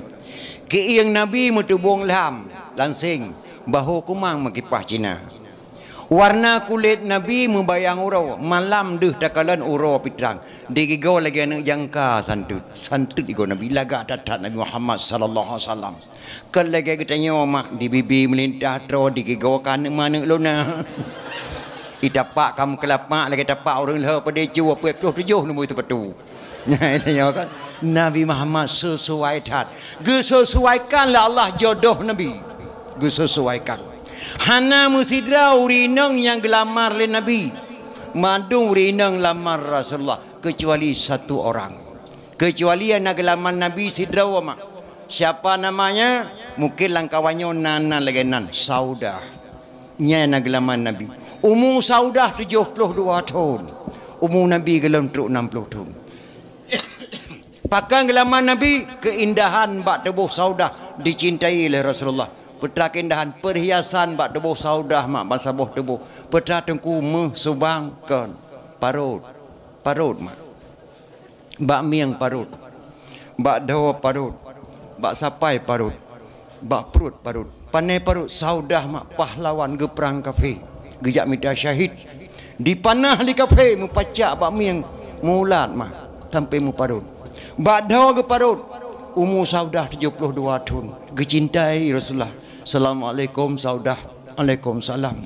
Ki yang nabi mu tubung lam, lansing. Bahu kumang mengkipah Cina warna kulit nabi membayang urau malam deh takalan urau pitang digigau lagi anak jangka santut santut igau nabi laga datang nabi Muhammad sallallahu alaihi wasallam kelaga kita nyoma di bibi melintah tro digigau kan mana luna kita pak kamu kelapa lagi tapak orang leh pada jua 27 nombor itu betul kan. Nabi Muhammad sesuai tat. Gesesuaikanlah Allah jodoh Nabi. Gesesuaikan. Hana musidra urinang yang gelamar oleh Nabi Madu urinang lamar Rasulullah Kecuali satu orang Kecuali yang nak gelamar Nabi Sidra Umar Siapa namanya? Mungkin langkawannya Nana Leganan Saudah Ini yang nak gelamar Nabi Umur Saudah 72 tahun Umur Nabi gelam teruk 60 tahun Pakang gelamar Nabi Keindahan bak tubuh Saudah Dicintai oleh Rasulullah Petra kendahan perhiasan bak tebuh saudah mak masa boh tebuh. Petra tengku mesubangkan parut. Parut mak. Bak miang parut. Bak dawa parut. Bak sapai parut. Bak perut parut. Panai parut saudah mak pahlawan geperang kafe. Gejak mitra syahid. Dipanah di kafe mu pacak bak miang mulat mak. Sampai muparut parut. Bak dawa ke parut umur saudah 72 tahun gecintai Rasulullah Assalamualaikum saudah Waalaikumsalam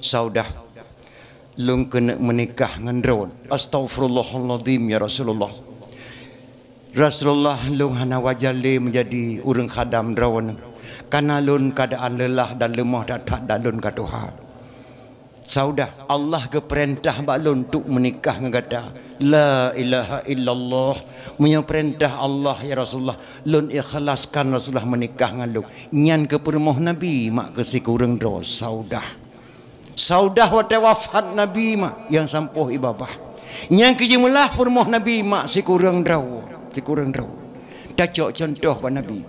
saudah lung kena menikah dengan drone Astagfirullahaladzim ya Rasulullah Rasulullah lung hana wajali menjadi urung khadam drone karena lun keadaan lelah dan lemah dan tak dalun ke Tuhan saudah Allah keperintah balun untuk menikah dengan kata La ilaha illallah Punya perintah Allah ya Rasulullah Lun ikhlaskan Rasulullah menikah dengan lu Nyan ke perumah Nabi Mak kesi kurang dah Saudah Saudah wata wafat Nabi mak Yang sampuh ibabah Nyan ke jimulah perumah Nabi Mak si kurang dah Si kurang dah Dacok contoh pada Nabi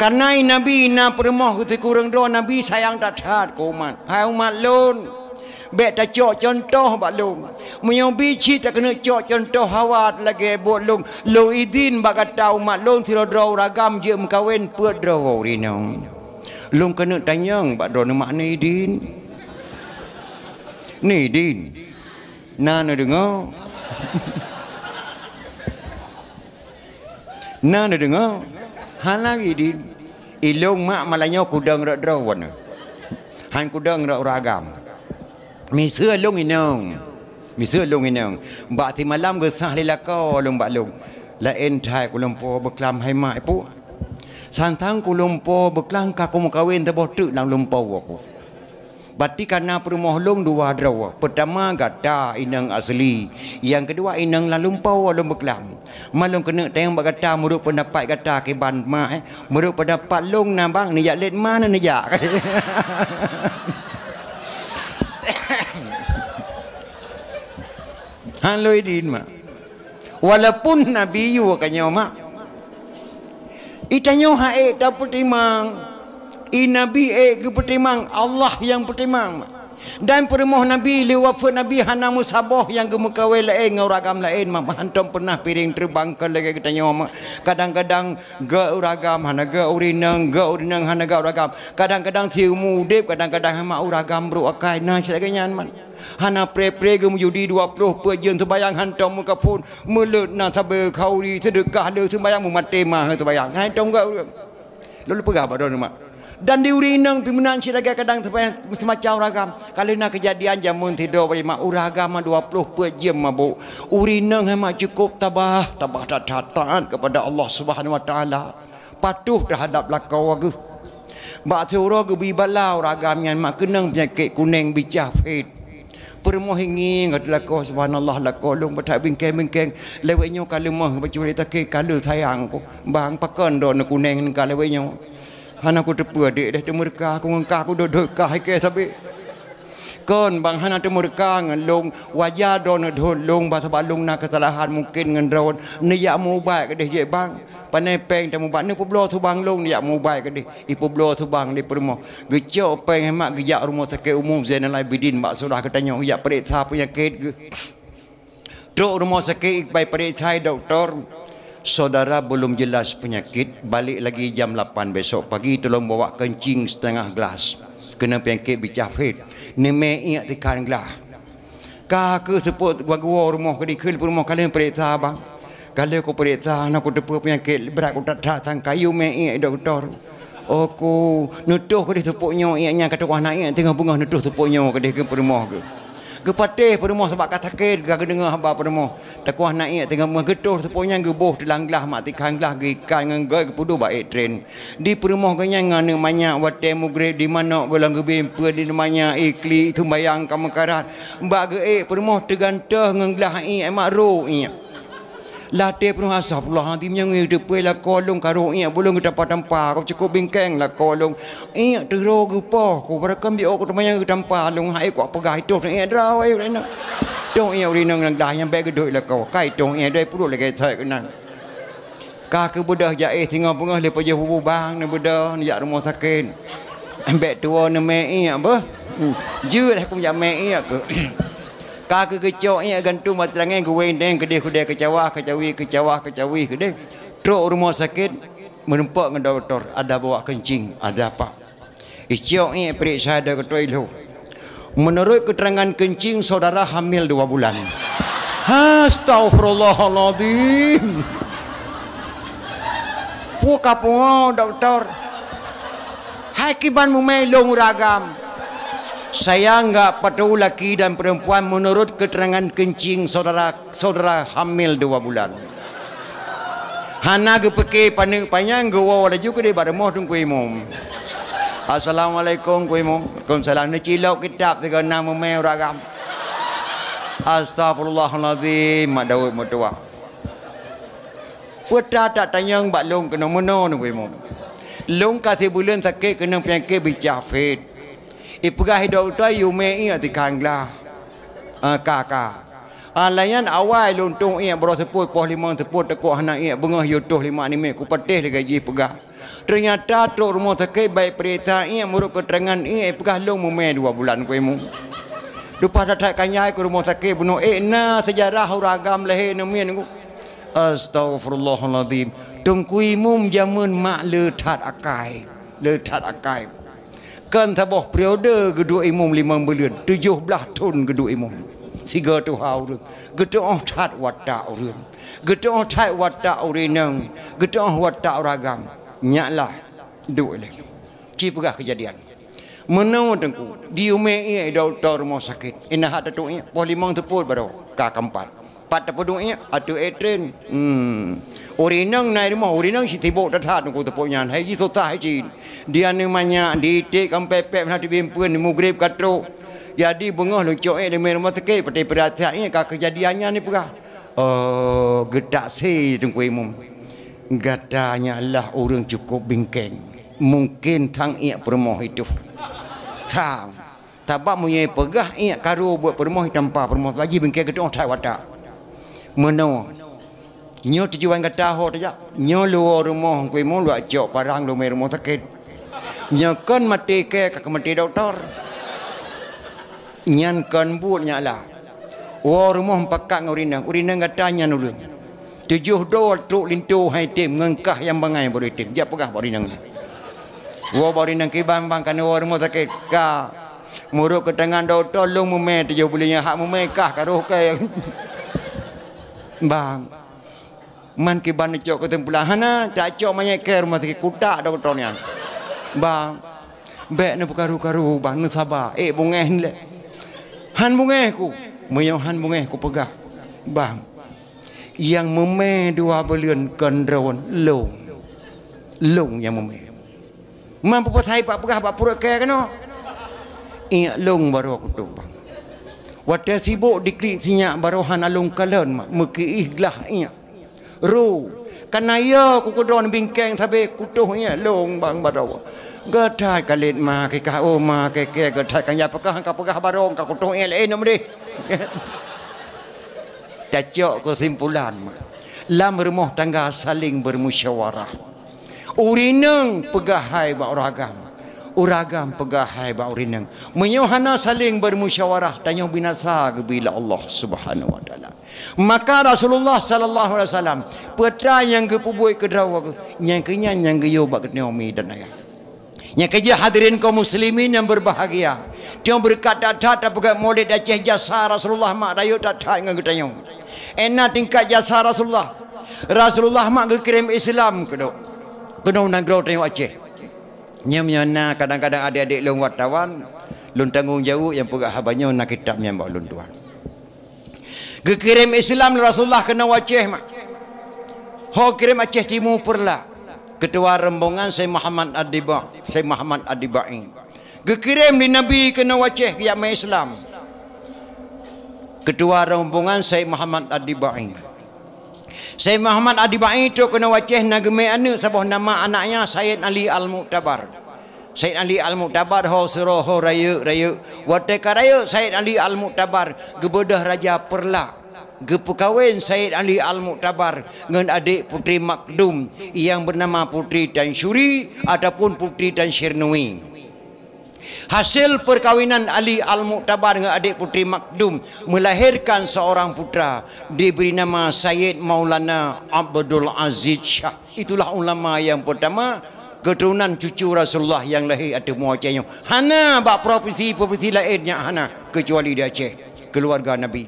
Kanai Nabi na perumah Kuti kurang dah Nabi sayang tak tak Kau umat Hai umat lun Hai umat lun Bek tak cok contoh bak lung. Menyong bici tak kena cok contoh hawat lagi buat lung. Lo idin bak kata umat lung tiro draw ragam je mkawin puat draw rinong. Lung kena tanya bak draw ni makna idin. Ni idin. Nana dengar. Nana dengar. Hal lagi idin. Ilung eh, mak malanya kudang rak draw warna. Han kudang rak ragam. Ragam. Misa long inong. Misa long inong. Bakti malam gesah lila kau long bak long. Lain tai kulung po beklam hai mak ipu. Santang kulung po beklang kaku mukawin tebok tu lang long po waku. Bati karena perumah long dua drawa. Pertama gada inang asli. Yang kedua inang lalu mpau lalu beklam. Malung kena tengok bagata muruk pendapat gada keban mak. Eh. Muruk pendapat long nabang nejak let mana nejak. Han loy din ma. Walaupun Nabi yu kanya ma. Itanyo ha dapat imang. I Nabi e eh, gupat imang. Allah yang pertimang. Ma dan permoh nabi liwafa nabi hana musabah yang gemukawe lae ngauragam lain mah hantam pernah piring terbang ke lagi kita nyawa kadang-kadang ge uragam hana ge urinang ge urinang hana ge uragam kadang-kadang si mudip kadang-kadang hama uragam bro akai nah sedekanya man Hana pre-pre ke dua puluh perjen terbayang hantam muka pun Melut nak sabar kauri sedekah dia sebayang mematih mahal sebayang Hantar muka Lalu pegah badan mak dan diurinang pimpinan si lagi kadang semacam uragam kali nak kejadian jamun tidur bagi mak uragam 20 per jam mabu urinang hema cukup tabah tabah datatan kepada Allah subhanahu wa ta'ala patuh terhadap lakau aku bak teorah ke bibala uragam yang mak kenang penyakit kuning bicah fit Permohi ngin kat lako subhanallah lako long batak bingkeng bingkeng lewenyo kalemah baca cerita ke kala sayang ko bang pakon do nak kuning ni kala lewenyo Hana aku tepu adik dah temur ka aku ngengka aku dok dok ka ke tapi kon bang hana temur ka long wajah don don long bahasa balung nak kesalahan mungkin ngen rawon ne ya mu baik ke deh je bang panai peng temu bang ne pulo tu bang long ya mu baik ke deh i pulo tu bang ni permo geco peng hemak gejak rumah sakit umum zainal abidin mak sudah katanya ya periksa penyakit ke Dok rumah sakit baik periksa doktor saudara belum jelas penyakit balik lagi jam 8 besok pagi tolong bawa kencing setengah gelas kena penyakit bicah fit ni ingat tekan gelas kah ke gua-gua rumah ke dikel pun rumah kalian periksa abang kalau aku periksa nak aku tepuk penyakit berat aku tak tak sang kayu ingat doktor aku nuduh ke dia tepuknya ingatnya kata wah nak ingat tengah bunga nuduh tepuknya ke dia ke ke kepatih pada sebab kata kait gara dengar hamba pada mu takuah naik tengah mengetuh sepunya geboh telanglah mak tikan lah gikan dengan gai kepudu baik tren di perumah kenyang ngana banyak watai mugrib di mana golang gebim di namanya ikli eh, itu bayang kamu karat mbak gai eh, perumah tergantah ngenglah i eh, emak ro iya lah teh pun asap lah hati menyengih dia pun lah kolong karung iya belum kita patampah kau cukup bingkeng lah kolong iya teruk gupo kau berakam biar aku temanya kita patampah lung hai kau apa gaito iya draw iya rena tong iya urina ngelang dah yang baik gedoi lah kau kai tong iya dah puluh lagi saya kenal kaki budah jahit tinggal pengah lepas je hubu bang ni budah ni jat rumah sakit ambek tua ni mei apa hmm. jual lah aku punya mei aku ka ke gantung, ia gantu matrangai guwen deng kedih kudai kecawa kecawi kecawa kecawi kedih truk rumah sakit menempak dengan doktor ada bawa kencing ada apa icok ia periksa ada ketua ilu menurut keterangan kencing saudara hamil dua bulan astagfirullahaladzim puka puan doktor hakiban mumai lo muragam saya enggak patuh laki dan perempuan menurut keterangan kencing saudara saudara hamil dua bulan. Hana gepeke panjang panjang gua wala juga di bar moh dung kuimum. Assalamualaikum kuimum. Konsalan ni cilok kitab tiga enam me uragam. Astagfirullahalazim mak Daud mertua. Puta tak tanya bak long kena menon nung kuimum. Long kasih bulan sakit kena penyakit bicah I eh, pegah hidup tu ayu mei ati kangla. Ka ah, ka. Alayan ah, awal luntung ia berosepuh puh lima sepuh tekuk hana ia bengah yutuh lima anime ku petih lagi ji pegah. Ternyata tu rumah sakit baik perita ia muruk keterangan ia pegah lung mumeh dua bulan ku imu. Lepas datang kanyai ke rumah sakit bunuh eh na sejarah huragam leher namian ku. Astaghfirullahaladzim. Tungku imu menjamun mak letat akai. Letat akai kan sabah periode geduk imum lima bulan tujuh belah tahun geduk imum siga tuha urang geduk oh tat wata orang, geduk oh tat wata orang geduk oh wata uragam nyaklah duk le lah. ci pegah kejadian Menau tengku di umai ai eh, doktor rumah sakit inah ada tu ia pol limang tepul baro ka keempat pat tepul ia atu etren hmm Orinang nak rumah orinang si tibok datang nunggu tu punya hai gitu tah ji dia ni banyak ditik am pepek nak dibimpun di mugrib katro jadi bengah lucu eh di rumah teke pada ni, kak kejadiannya ni pura oh gedak si tunggu imum gadanya lah orang cukup bingkeng mungkin tang ia permoh itu tang tabak munye pegah ia karu buat permoh tanpa permoh lagi bingkeng ketong tak watak menoh nyo tujuan kata ho dia nyo luar rumah ku mo lu ajak parang lu mai rumah sakit nyo kan mati ke ka kemati doktor nyan kan buat nyala. lah wo rumah pakak ngurina urina ngatanya nulu tujuh do truk lintu hai tim ngengkah yang bangai bori tim dia pegah bori nang wo bori ke bang bang kan rumah sakit ka muruk ke tangan doktor lu mumet tujuh bulinya hak mumekah karuh ke bang man ke ban cok ketem pula hana tak cok maye ke rumah tiki kutak dok tron yang ba be ne bukaru karu ba ne saba e eh, bungeh le han bungeh ku meyo han bungeh ku pegah ba yang meme dua belian kendron long long yang meme man pupa thai pak pegah pak pura ke kena eh long baru aku tu Wadah sibuk dikrit sinyak baru han alung kalan mak. Mekiih gelah iya ru kana yo ku kudon bingkeng tabe kutuh nya long bang barawa gadai kalit ma ke ka o ma ke ke gadai kan yapak kan ka pegah barong ka kutuh nya lain nom deh tajok ku simpulan lam rumah tangga saling bermusyawarah urineng pegahai ba orang agama uragam pegahai baurineng menyohana saling bermusyawarah tanya binasa kebila Allah Subhanahu wa taala maka Rasulullah sallallahu alaihi wasallam petra yang ke pubuik ke drawa yang kenya yang geyo bak neomi dan ayah yang kerja hadirin kaum muslimin yang berbahagia dia berkat data dan pegawai maulid dan cih jasa Rasulullah mak rayu data dengan ketanya enak tingkat jasa Rasulullah Rasulullah mak kekirim Islam kena kena nanggara tanya wajah nyemnyana kadang-kadang adik-adik lu wartawan lu tanggung jauh yang pegak habanya nak kita menyambak lu tuan gekirim Islam Rasulullah kena waceh mak ho kirim Aceh timu perla ketua rombongan Syed Muhammad Adiba Syed Muhammad Adibai gekirim di Nabi kena waceh ke Yaman Islam ketua rombongan Syed Muhammad Adibai Syed Muhammad Adib itu kena wajah nagme anu sebuah nama anaknya Sayyid Ali Al-Muqtabar. Sayyid Ali Al-Muqtabar ho suro ho rayu rayu. Wateka rayu Sayyid Ali Al-Muqtabar gebedah Raja Perlak. Gepukawin Syed Ali Al-Muqtabar dengan adik Putri Makdum yang bernama Putri Tan Syuri ataupun Putri Tan Syirnui. Hasil perkahwinan Ali Al-Muqtabar dengan adik puteri Makdum melahirkan seorang putra diberi nama Syed Maulana Abdul Aziz Shah. Itulah ulama yang pertama keturunan cucu Rasulullah yang lahir ada muacanya. Hana bak profesi provinsi lainnya hana kecuali di Aceh keluarga Nabi.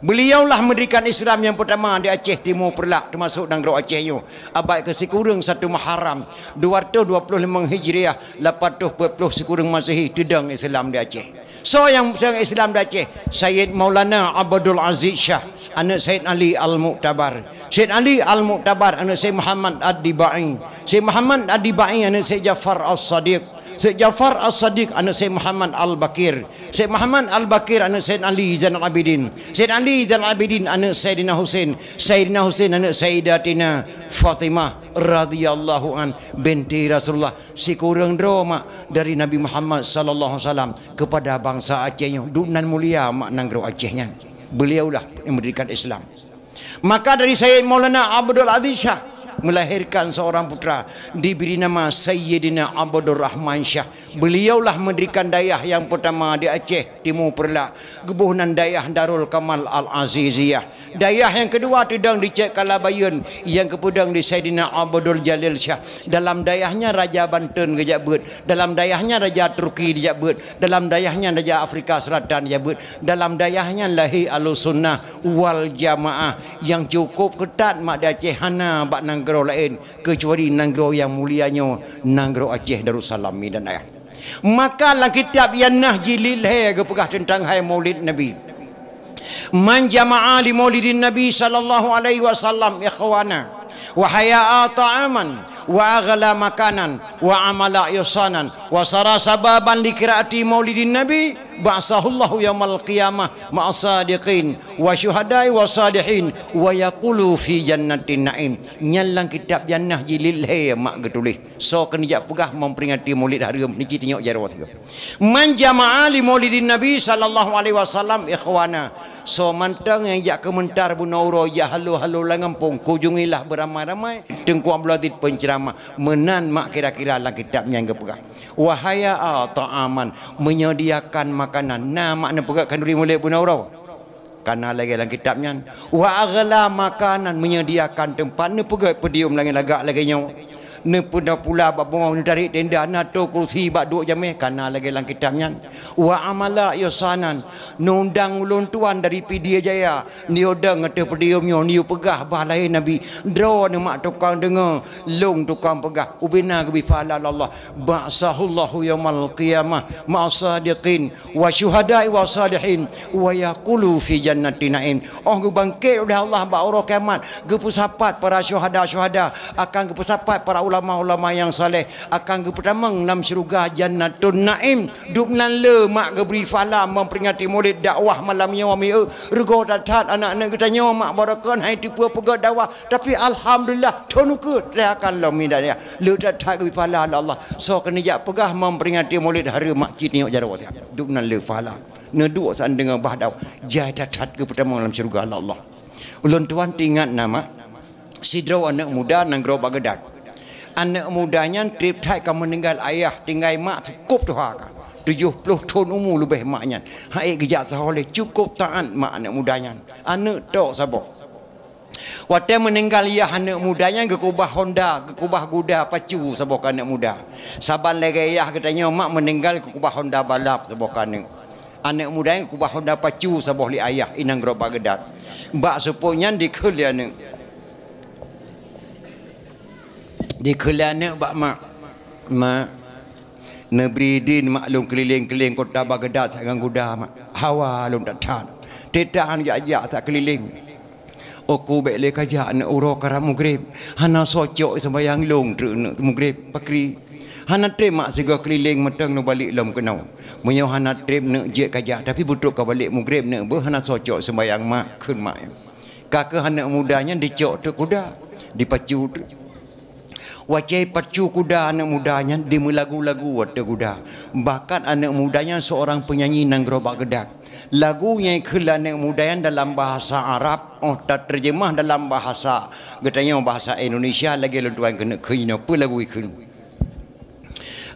Beliaulah mendirikan Islam yang pertama di Aceh Timur Perlak termasuk dan Gerak Aceh yo. Abad ke sekurang satu Muharram 225 Hijriah 840 sekurang Masehi didang Islam di Aceh. So yang sedang Islam di Aceh Syed Maulana Abdul Aziz Shah anak Syed Ali Al Muktabar. Syed Ali Al Muktabar anak Syed Muhammad Adibai. Syed Muhammad Adibai anak Syed Jafar As Sadiq. Syed Jafar As-Sadiq anak Syed Muhammad Al-Bakir Syed Muhammad Al-Bakir anak Syed Ali Zainal Abidin Syed Ali Zainal Abidin anak Sayyidina Hussein Sayyidina Hussein anak Sayyidatina Fatimah radhiyallahu an binti Rasulullah si kurang drama dari Nabi Muhammad sallallahu alaihi wasallam kepada bangsa Aceh yang dunan mulia mak nang Acehnya beliaulah yang mendirikan Islam maka dari saya Maulana Abdul Aziz Shah melahirkan seorang putra diberi nama Sayyidina Abdul Rahman Shah Beliaulah mendirikan dayah yang pertama di Aceh Timur Perlak Gebuhnan dayah Darul Kamal Al-Aziziyah Dayah yang kedua tidang di Cik Kalabayun Yang kepudang di Saidina Abdul Jalil Shah Dalam dayahnya Raja Banten ke Jabut Dalam dayahnya Raja Turki di Jabut Dalam dayahnya Raja Afrika Selatan di Jabut Dalam dayahnya Lahir Al-Sunnah Wal Jamaah Yang cukup ketat Mak di Aceh Hana Bak Nanggero lain Kecuali Nanggero yang mulianya Nanggero Aceh Darussalam dan Ayah maka dalam kitab yang nahji lilhai kepegah tentang hai maulid Nabi man jama'a li maulidin Nabi sallallahu alaihi wasallam ikhwana wa haya'a ta'aman wa aghla makanan wa amala yusanan wa sara sababan likirati maulidin Nabi ba'sahullahu yaumal qiyamah ma'asadiqin wa syuhadai wa sadihin wa yaqulu fi jannatin na'im nyalang kitab jannah jilid he mak getulih so kena jap pegah memperingati maulid hari niki tengok jarwa tiga man jama'a li maulidin nabi sallallahu alaihi wasallam ikhwana so mantang yang jak kementar bunauro ya halu halu langan pun kujungilah beramai-ramai tengku abladit penceramah menan mak kira-kira langkitab kitabnya yang gepegah wahaya ah, ta'aman menyediakan makan makanan. Na makna pegat kanduri mulik pun orang. Karena lagi dalam kitabnya. Wa agla makanan menyediakan tempat. Na pegat pediom lagi lagak lagi nyawa ni pun dah pula bak bongau ni tarik tenda nak tu kursi bak duk jame kana lagi lang kitam nyan wa amala yosanan nundang ulun tuan dari pidia jaya ni oda ngata pedia mio ni pegah balai nabi Draw ni mak tukang dengar lung tukang pegah ubina kebi fala Allah ba'sahullahu yaumal qiyamah ma'sadiqin wa syuhada'i wa salihin wa yaqulu fi jannati na'im oh bangkit oleh Allah ba'ura kiamat gepusapat para syuhada syuhada akan gepusapat para ulama ulama-ulama yang saleh akan ke pertama enam syurga jannatun naim duk nan le mak ke beri fala memperingati maulid dakwah malam yang wami e. rego datat anak-anak kita nyo mak barakan hai tipu pegak dakwah tapi alhamdulillah tonuke akan lami dan ya le datat ke fala lah Allah so kena jak pegah memperingati maulid hari mak kini nyo jarwa duk nan le fala nedu san dengan bahdaw jai datat ke pertama dalam syurga lah Allah Ulun tuan ingat nama Sidro anak muda nang gerobak gedak anak mudanya tiap-tiap kamu meninggal ayah tinggal mak cukup tu haka. 70 tahun umur lebih maknya Haik eh, kejap seholah cukup taat mak anak mudanya Anak tak sabar Waktu meninggal ia anak mudanya ke kubah Honda, ke kubah Guda, pacu sebuah anak muda. Saban lagi ia katanya mak meninggal ke kubah Honda balap sebuah anak. Anak mudanya ke kubah Honda pacu sebuah li ayah inang gerobak gedat. Mbak sepunya dikul dia anak. di kelana bak mak mak nebridin maklum keliling-keliling kota Baghdad sangat kuda mak hawa lum tak tan tetan ya tak keliling Oku bele kaja ne uro kara mugrib hana soco yang long tru ne mugrib pakri hana trip mak sega keliling meteng nu balik lom kenau menyo hana trip ne je kaja tapi butuk ka balik mugrib ne be hana soco sembayang mak kun mak kakak hana mudanya dicok tu kuda dipacu tu wajah pacu kuda anak mudanya di lagu-lagu wadah kuda bahkan anak mudanya seorang penyanyi nang gerobak gedak lagu yang kelah anak mudanya dalam bahasa Arab oh tak terjemah dalam bahasa katanya bahasa Indonesia lagi lontuan kena kena apa lagu ikhlu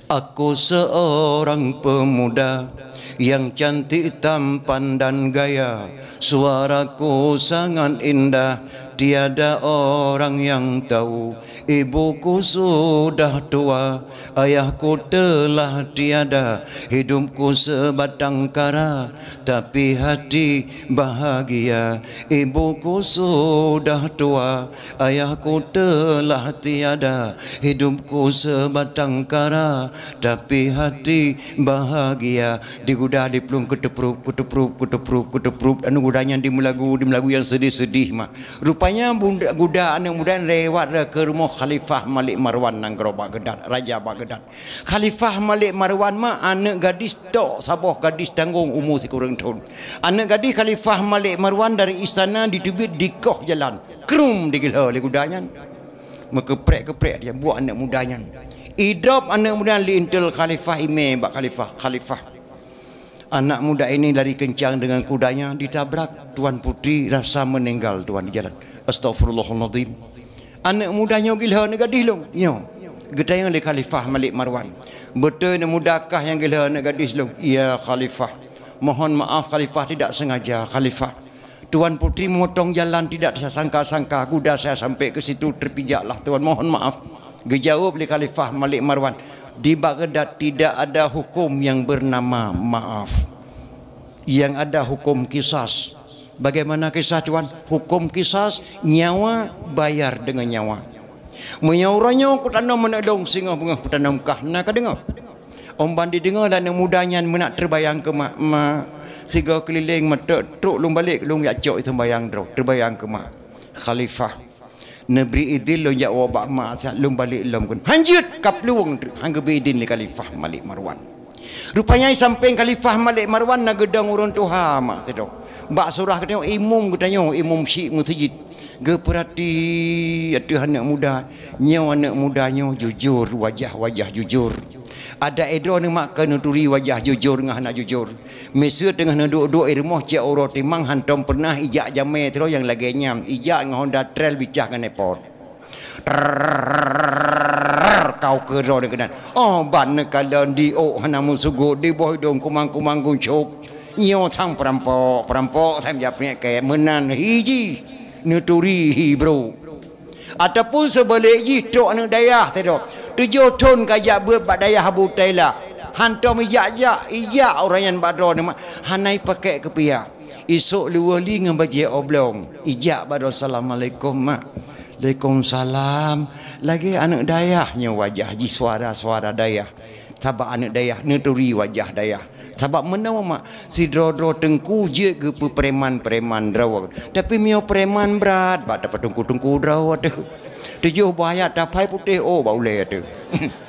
Aku seorang pemuda yang cantik tampan dan gaya Suaraku sangat indah tiada orang yang tahu Ibuku sudah tua Ayahku telah tiada Hidupku sebatang kara Tapi hati bahagia Ibuku sudah tua Ayahku telah tiada Hidupku sebatang kara Tapi hati bahagia Di Diguda diplung keteprup keteprup keteprup keteprup Dan gudanya di melagu di melagu yang sedih-sedih mah Rupa rupanya bunda guda anak muda lewat lah ke rumah Khalifah Malik Marwan nang gerobak gedat raja bagedat Khalifah Malik Marwan mah anak gadis tok sabah gadis tanggung umur sekurang tahun anak gadis Khalifah Malik Marwan dari istana ditubit dikoh jalan krum digila oleh gudanya mekeprek keprek dia buat anak mudanya idrop anak muda lintel Khalifah ime bak Khalifah Khalifah anak muda ini lari kencang dengan kudanya ditabrak tuan putri rasa meninggal tuan di jalan astaghfirullahaladzim anak mudanya gila anak gadis long yo gedai yang di khalifah Malik Marwan betul anak mudakah yang gila anak gadis long iya khalifah mohon maaf khalifah tidak sengaja khalifah Tuan Putri memotong jalan tidak saya sangka-sangka kuda saya sampai ke situ terpijaklah Tuan mohon maaf. Gejawab oleh Khalifah Malik Marwan di Baghdad tidak ada hukum yang bernama maaf yang ada hukum kisas bagaimana kisah cuan? hukum kisas nyawa bayar dengan nyawa menyauranya aku tanam menedong singa bunga aku tanam kah nak kedengar om bandi dengar dan yang mudanya menak terbayang ke mak ma sehingga keliling mata truk lung balik lung yak cok itu bayang terbayang ke mak khalifah Nabi idil lo ya wa ba'ma sat lum balik lum kun. Hanjut kapluang hangge be le khalifah Malik Marwan. Rupanya sampai khalifah Malik Marwan na gedang urun tuha ma sedo. Ba surah ke imum ke tanyo imum si mutajid. Ge perati ya anak muda, nyawa anak mudanyo jujur wajah-wajah jujur ada edo ni mak kena turi wajah jujur dengan anak jujur mesti dengan duduk-duduk irmoh cik urut timang hantum pernah ijak jamai terus yang lagi nyam ijak dengan honda trail bicah dengan airport kau kerja dengan oh bana kalau di oh anak musuh di bawah kumang-kumang guncuk nyo sang perampok perampok saya menjapnya ke menan hiji nuturi hi ataupun sebalik ji tok ni dayah tadi tujuh ton kajak buat bak dayah abu taila hanto mijak jak ijak orang yang badro ni hanai pakai ke pia esok luar li ngam baji oblong ijak badro assalamualaikum mak Waalaikumsalam lagi anak dayahnya wajah ji suara-suara dayah sabar anak dayah neturi wajah dayah sebab mana mak si draw draw tengku je ke preman preman draw tapi mio preman berat bapak dapat tengku tengku draw tu tujuh bahaya tapai putih oh bau leh tu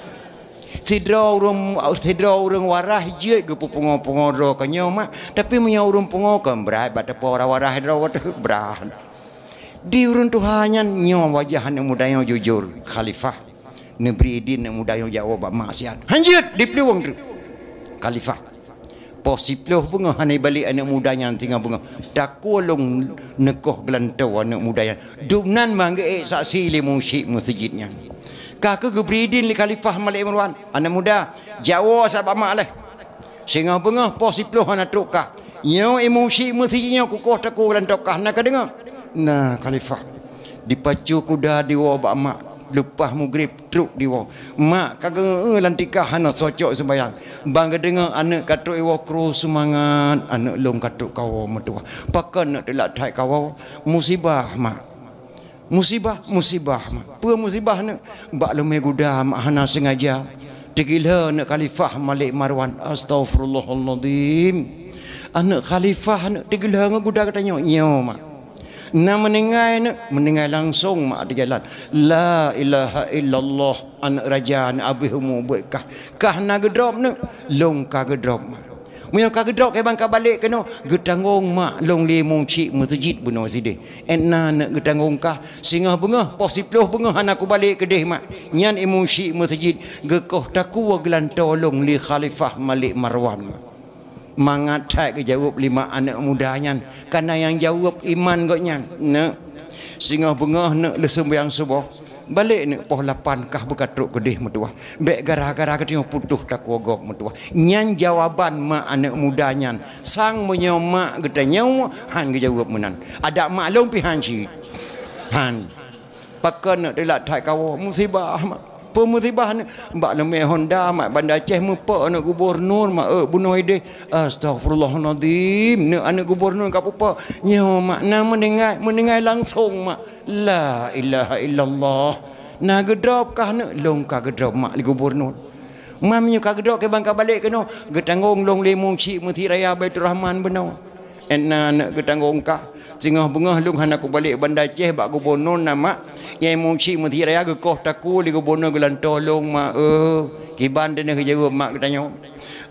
si draw rum si draw urung warah je gupu pe pungo pungo draw kenyo mak tapi mio urung pungo kan berat bapak dapat warah warah draw tu berat di urun tuhannya nyo wajah anak muda yang jujur khalifah negeri ini anak muda yang jawab maksiat Hancur, di peluang khalifah positif bunga hanai balik anak muda yang tinggal bunga taku long nekoh gelantau anak muda yang dunan mangga eh saksi limu syik masjidnya kakak gebridin li kalifah malik meruan anak muda jawa sahabat mak leh sehingga bunga positif anak truk Yo emosi mesti nyo kukuh tak kurang nak dengar. Nah, khalifah dipacu kuda diwabak mak lepas maghrib truk di bawah mak kaga eh, lantika hana socok sembahyang bangga dengar anak katuk iwa kru semangat anak lom katuk kawa mertua Pakan nak telak tai kawa musibah mak musibah musibah mak pura musibah nak bak lumai mak. hana sengaja tergila nak khalifah malik marwan as-taufrullahal-nadim. anak khalifah nak tergila ngegudah katanya nyawa mak nak mendengar ni, mendengar langsung mak di jalan. La ilaha illallah anak raja an abihumu buikah. Kah nak gedrop ni, long ka gedrop mak. Mereka kau gedok ke bangka balik kena Getanggung mak long limung cik Mertajid bunuh sidi Enna nak getanggung kah Singa bunga Posipluh bunga Anak aku balik ke deh mak Nyan imung cik Mertajid Gekoh taku wa gelantau long Li khalifah malik marwan mak mangatai ke jawab lima anak mudanya karena yang jawab iman gotnya nak singa bunga nak lesung yang sebuah balik nak poh lapan kah buka truk gede mutuah. Baik gara-gara ketiu putuh tak kuogok mutuah. nyan jawaban mak anak mudanya sang menyomak gede nyawa han ke jawab menan ada maklum pihan si han Pakar nak delak tak kawo musibah mak pemuzibah ni mbak nama Honda mak bandar Ceh mu pak anak gubernur mak eh bunuh ide astagfirullahalazim ne anak gubernur kat pupa nya mak nama mendengar mendengar langsung mak la ilaha illallah na gedap kah ne long ka gedap mak gubernur mam nyu ka gedap ke bangka balik ke no? getanggung long lemu cik mutiraya baitur rahman benau Enak nak getanggung kah Singah bengah lung hanak aku balik bandar Aceh bak aku bono nama yang mungsi mesti raya ke kau taku ligo bono gelan tolong mak. eh kiban dene ke jero mak ketanyo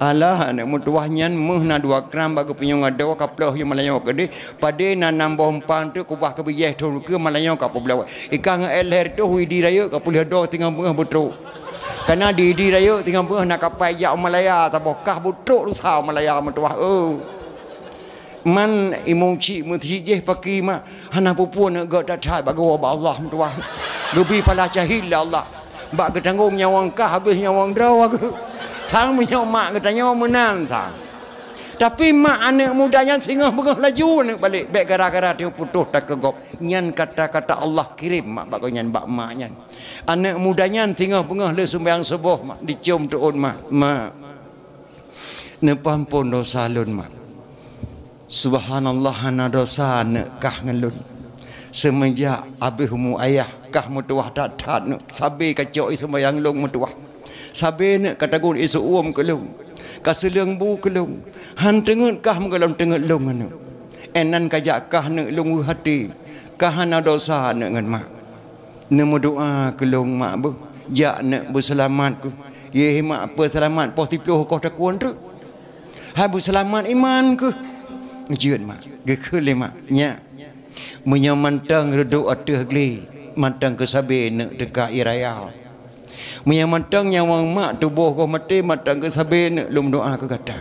alah anak mutuahnya meh na dua gram bak aku punyo ngado kaplah yang melayo ke de pade na nambah empang tu kubah ke bijeh tu ke melayo ka pobla ikang LR tu widi raya ka pulih do tengah bengah betro karena di di raya tengah bengah nak kapai jak melaya tabokah betro rusah melaya mutuah eh man imong chi muthi je pakai mak, hana pupu na ga ta ta ba go Allah mtua lebih pala cahil lah Allah ba ga tanggung nyawa ka habis nyawa draw aku sang nyawa mak ga tanya menan sang tapi mak anak muda yang singa bengah laju nak balik bek gara-gara dia putus tak kegop nyan kata-kata Allah kirim mak bak nyan bak mak nyan anak muda yang singa bengah le sembang sebuah mak dicium tuun mak mak nepampun dosa lun mak Subhanallah ana dosa nak kah ngelun semenjak abih mu ayah kah mutuah datat nak sabe kacau isu mayang long mutuah sabe nak katagun isu uom kelung kasilang bu kelung han tengut kah mengalam tengut long anu enan kajak kah nak lungu hati kah ana dosa nak ngan mak nemu doa kelung mak bu ya ne bu selamat ku ye mak apa selamat pos tipu kau takuan tu bu selamat iman ku ngejut mak gekel le mak nya munya mantang reduk atuh gli mantang ke sabe nak deka iraya munya mantang nyawang mak tubuh ko mati mantang ke sabe nak lum doa ke kata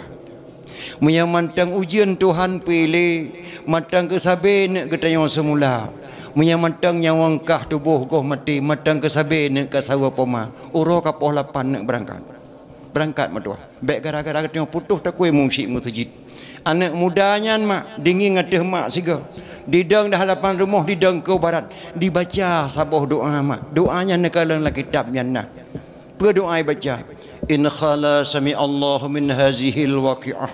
munya mantang ujian tuhan pilih mantang ke sabe nak ketanya semula munya mantang nyawang kah tubuh ko mati mantang ke sabe nak ke sawa poma uro kapoh lapan nak berangkat berangkat matua bek gara-gara ketanya putuh takui mumsyik mutajid anak mudanya mak dingin ngedeh mak siga didang dah halapan rumah didang ke barat dibaca sabah doa mak doanya nak kalan lah kitab yang nak berdoa baca in khala sami Allah min hazihil waqi'ah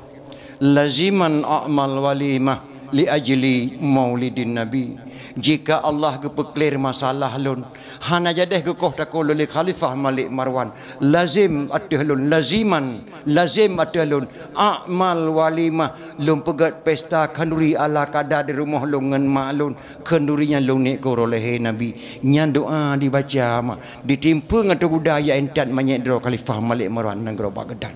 laziman a'mal walimah li ajli maulidin nabi jika Allah gepeklir masalah lun hana jadeh ke kota kolo li khalifah malik marwan lazim atuh lun laziman lazim atuh lun amal walimah lun pegat pesta kanduri ala kada di rumah lun ngan malun kandurinya lun ni ko roleh nabi nyan doa dibaca ma ditimpa ngatu budaya entan manyek dro khalifah malik marwan dan gro gedan.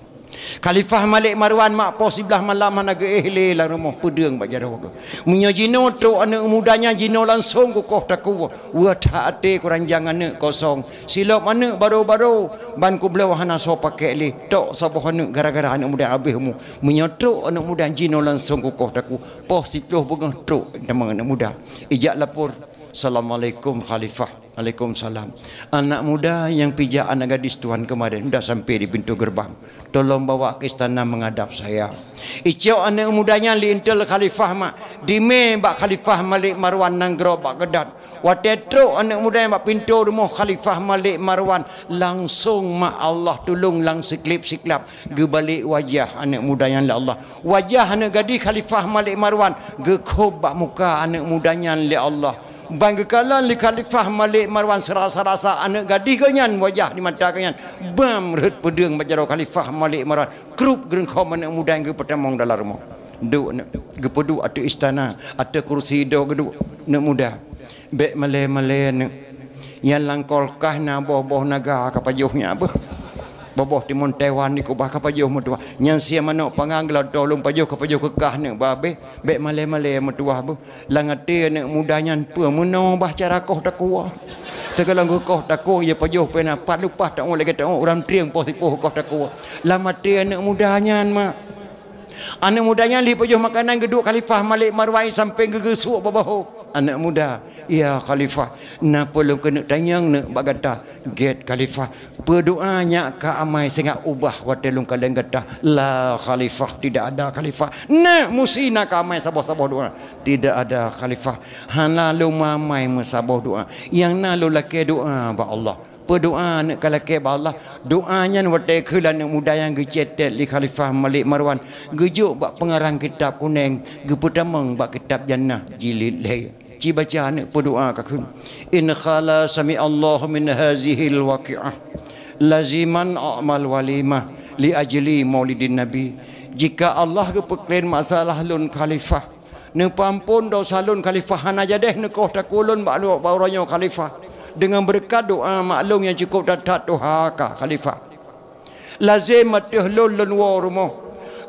Khalifah Malik Marwan mak posiblah malam mana ge eh le lah rumah pedeng bak jaro ko. Munyo jino tu anak mudanya jino langsung ku ko tak ku. Wa ta ate ku ranjang anak kosong. Silap mana baru-baru ban ku belah hana so pakai le. Tok sapo hanuk gara-gara anak muda abih mu. Munyo tu anak muda jino langsung ku ko tak ku. Posiblah bunga tu nama anak muda. Ijak lapor. Assalamualaikum Khalifah. Waalaikumsalam. Anak muda yang pijak anak gadis tuan kemarin dah sampai di pintu gerbang. Tolong bawa ke istana menghadap saya. Icau anak mudanya lintel khalifah mak. Dime bak khalifah Malik Marwan nang gerob bak kedat. Watetro anak muda yang bak pintu rumah khalifah Malik Marwan langsung mak Allah tolong lang siklip siklap gebalik wajah anak muda yang Allah. Wajah anak gadis khalifah Malik Marwan gekobak muka anak mudanya li Allah. Bang kekalan li khalifah Malik Marwan serasa-rasa anak gadis kenyan wajah di mata kenyan. Bam rut pedeng bajaro khalifah Malik Marwan. kerup gerung kau anak muda yang kepertemong dalam rumah. Do anak gepedu ada istana, ada kursi do gedu anak muda. Bek male male yang langkolkah na boh boh naga kapajuhnya boh. Bobo di Taiwan ni ku bakal pajuh mutuah. Nyang sia mano pangang gelau tolong pajuh ke ke kah? ni babe. Bek male-male mutuah bu. Langate ne mudanya pe muno bah cara kau tak kuah. Segala kau tak kuah ya pajuh pena pat lupa tak mau lagi tak orang triang pos kau tak kuah. Lamate ne mudanya mak. Anak muda yang lipat makanan geduk Khalifah Malik Marwai sampai gegesuk berbahu. Anak muda. Ya Khalifah. Nak perlu kena tanya nak berkata. Get Khalifah. Berdoanya ke amai sehingga ubah watelung kalian kata. La Khalifah. Tidak ada Khalifah. Nak musina nak ke amai sabah-sabah doa. Tidak ada Khalifah. Hanlah lu mamai sabah doa. Yang nak lu laki doa. Ba Allah berdoa nak kala ke Allah doanya nak wate kelan nak muda yang gecetet li khalifah Malik Marwan gejuk buat pengarang kitab kuning geputamang buat kitab jannah jilid le ci baca nak berdoa ka kun in khala sami Allah min hazihi al waqiah laziman amal walima li ajli maulidin nabi jika Allah kepeklin masalah lun khalifah Nepampun dosa lun khalifah Hana jadeh nekoh takulun Bakluk bauranya khalifah dengan berkat doa maklum yang cukup datat tuhaka khalifah lazim matih lun lun rumah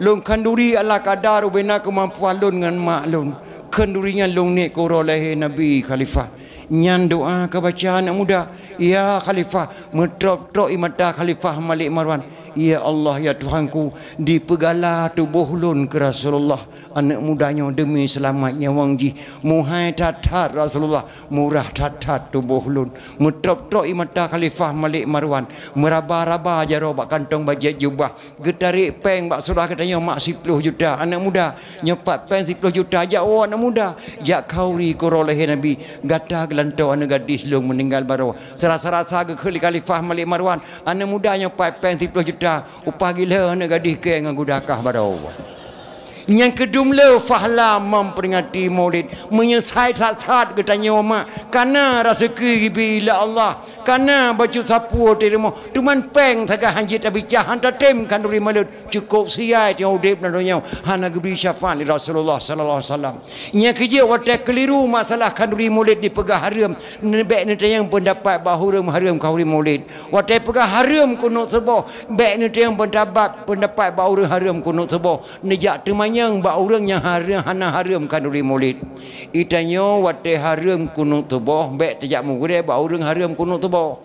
lun kanduri ala kadar ubena kemampuan lun dengan maklum kandurinya lun ni kuro lahir nabi khalifah nyan doa kebacaan anak muda ya khalifah metrop-trop imata khalifah malik marwan Ya Allah ya Tuhanku dipegala tubuh lun ke Rasulullah anak mudanya demi selamatnya wangji ji muhai tatar Rasulullah murah tatar tubuh lun metrok-trok imata khalifah Malik Marwan meraba-raba jaro bak kantong baju jubah getarik peng bak surah katanya mak 10 juta anak muda nyepat peng 10 juta ajak oh anak muda jak kauri koroleh nabi gata gelantau anak gadis lung meninggal baru serat-serat saga khalifah Malik Marwan anak mudanya nyepat peng 10 juta kata upah gila ni gadis ke dengan gudakah pada Allah yang kedua fahla memperingati maulid Menyesai saat-saat ketanya umat Kerana rasa bila Allah Kerana baca sapu di rumah Tuman peng saka hanjit tapi jahan temkan kanduri maulid Cukup siai tiang udib dan donyau Hana gebi syafan di Rasulullah Sallallahu SAW Yang kerja watak keliru masalah kanduri maulid di pegah haram Nebek ni tayang pendapat bahawa haram kahuri maulid Watak pegah haram kuno sebuah Bek ni tayang pendapat pendapat bahawa haram kuno sebuah Nejak temanya banyak ba orang yang haram hana haramkan uri mulit itanyo wate haram kuno tubuh bek tejak mugure ba orang haram kuno tubuh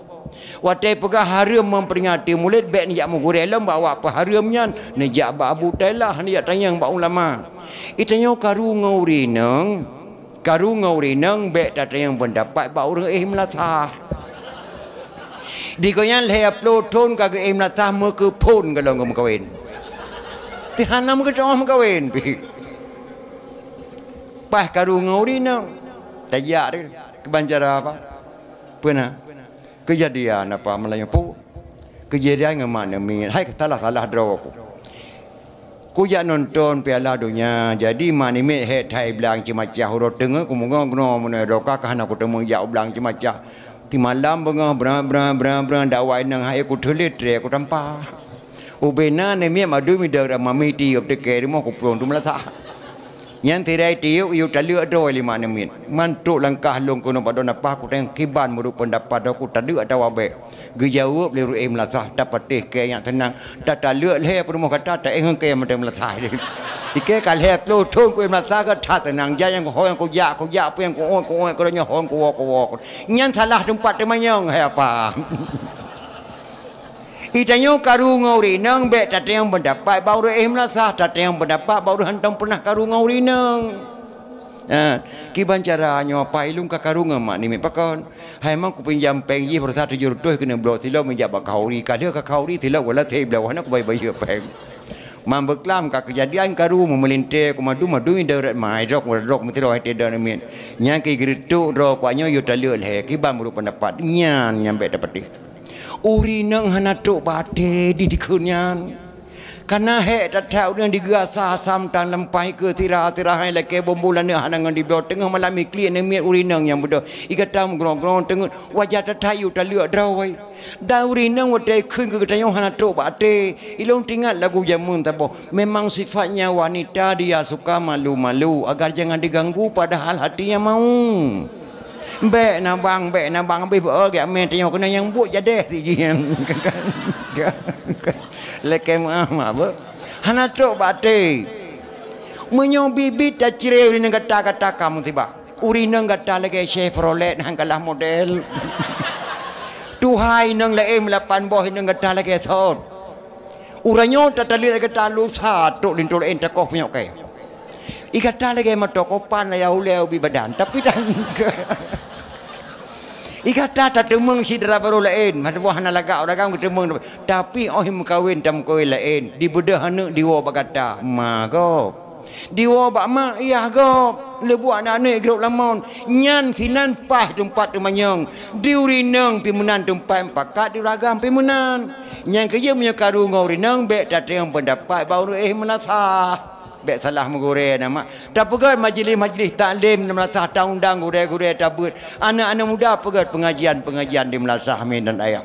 wate pegah haram memperingati mulut bek nejak mugure lem lah, ba apa haramnya nejak ba abu telah ni yak tanyang ba ulama itanyo karung uri nang karung uri nang bek tatayang pendapat ba orang eh melatah Dikonyan leh upload ton kagak emnatah eh muka pun kalau ngomong kawin hati hanam ke cawah kahwin pi pas karu ngau di nak tajak dia ke banjara apa pena kejadian apa melayu pu kejadian ke mana min hai salah salah draw aku ku ya nonton piala dunia jadi mani me he thai blang ci macah huru tengah ku mungo gno mun roka ka hanak ku ya blang ci macah ti malam bengah bra bra bra bra dak nang hai ku tulit tre ku tampak ubena ne mi ma du mi da ra ma mi ti op te ke mo ku pron tum la tha yan ti dai ti yu langkah long ko no pa do na pa ku teng kiban mu pendapat do ku ta du ada wabe ge jawab le ru em la tha ta pate ke yan tenang Dah ta lue le pu mo kata dah engkau ke ma tem la tha i ke ka le lo thong ku em tenang ja yang ho yang kau jah kau jah pun yang ku ho ku ho ko nya ho kau wo kau wo Yang salah tempat te yang he apa Itanya karu ngaurinang Bek tata yang pendapat Baru eh lah melasah Tata yang pendapat Baru hantam pernah karu ngaurinang Ha, kiban cara hanya apa ilum ke karunga mak ni mek pakon. Hai mak ku pinjam peng ye bersa tu jurutuh kena blok silau menjak bakauri kada ka kauri tilau wala teh blau hanak bai bai ye peng. Mam beklam ka kejadian karu memelinte ku madu madu min darat mai rok rok mesti roh te dan min. Nyang ke gritu rok kuanyo yo dalil he kiban buruk pendapat nyan nyampe dapat dia. Uri neng hana tuk bate di dikunyan. Karena hek tetap uri neng digasa asam tan lempai ke tirah-tirah hai leke bombulan neng hana ngan dibuat Tengah malam ikli neng miat uri neng yang bodoh. Ika tam grong gerong tengah wajah tetap yu tak lihat drawai. Da uri neng wate kun ke kata yang hana tuk bate. Ilong tingat lagu jamun tapi Memang sifatnya wanita dia suka malu-malu agar jangan diganggu padahal hatinya mau. Bek na oh, bang, bek na bang. Habis buat orang yang main tengok kena yang buat jadi. Siji yang kakak. Lekai mahamak apa. Hana cok bati. Menyong bibi tak cire urina kata-kata kamu tiba. Urina kata lagi eh, Chevrolet yang kalah model. Tuhai neng le M8 boh neng kata lagi eh, sot. Uranyo tak terlihat kata lusa. Tuk lintul eh, entah kau punya Ika tala gay matoko pan na lah, yau leo bi badan tapi dan Ika tata temung si dera baru lain matu wah na laga ora kang temung tapi oh him kawin tam koi lain di bedah hanu di wo ma go di wo ma iya go lebu anak ne grup lamon nyan finan pah tempat manyong di urinang pimunan tempat pakat di ragam pimunan nyan kerja punya karung urinang bek tata yang pendapat baru eh menasah Bek salah mengure nama. Tak pegawai majlis-majlis taklim di Melasah tak undang gure-gure tabut. Anak-anak muda apa pegawai pengajian-pengajian di Melasah min dan ayam.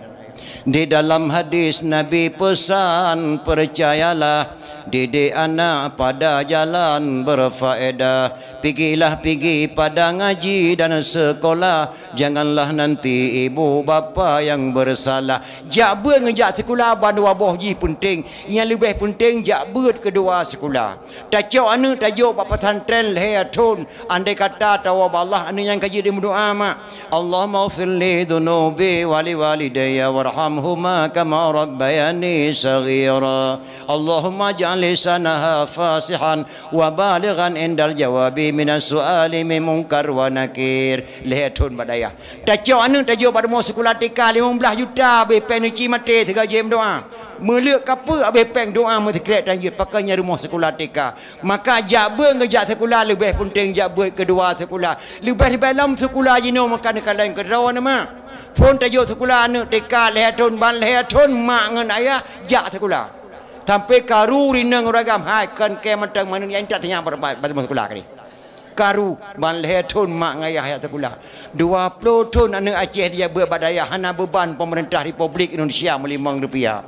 Di dalam hadis Nabi pesan percayalah didik anak pada jalan berfaedah Pigilah pergi pada ngaji dan sekolah Janganlah nanti ibu bapa yang bersalah Jakba ngejak sekolah bandu aboh ji penting Yang lebih penting jakba kedua sekolah Tajuk anu tajuk bapa santren leh atun Andai kata tawab Allah anu yang kaji di mudu amak Allah maufir li dunubi wali wali daya Warhamhuma kama rabbayani saghira Allahumma ja'li sanaha fasihan Wabalighan indal jawabim minas suali mimungkar wa nakir lehatun badaya tajuk anu tajuk pada mu sekolah tika 15 juta be penuci mate tiga jam doa meluk kapu abe peng doa mu sekret dan ye pakanya rumah sekolah tika maka jabe ngejak sekolah lebih penting jabe kedua sekolah lebih dalam sekolah jino makan kalain kedua nama Fon tajuk sekolah anak teka lehatun ban lehatun mak ngan ayah jak sekolah. Sampai karu rinang uragam hai kan ke mentang manun yang tak tanya apa-apa sekolah kali karu ban lehetun mak ngayah ya takula 20 tun ane Aceh dia berbadaya hana beban pemerintah Republik Indonesia melimang rupiah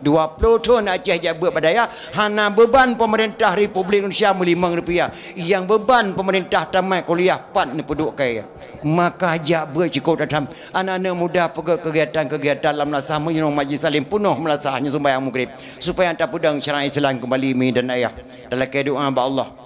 20 tun Aceh dia berbadaya hana beban pemerintah Republik Indonesia melimang rupiah yang beban pemerintah tamai kuliah pat ni peduk kaya maka ajak bercikut dalam anak-anak muda pegawai kegiatan-kegiatan dalam nasah menyinung majlis salim penuh melasahnya sumpah yang mugrib supaya tak pedang cerai selang kembali mi dan ayah dalam kedua Allah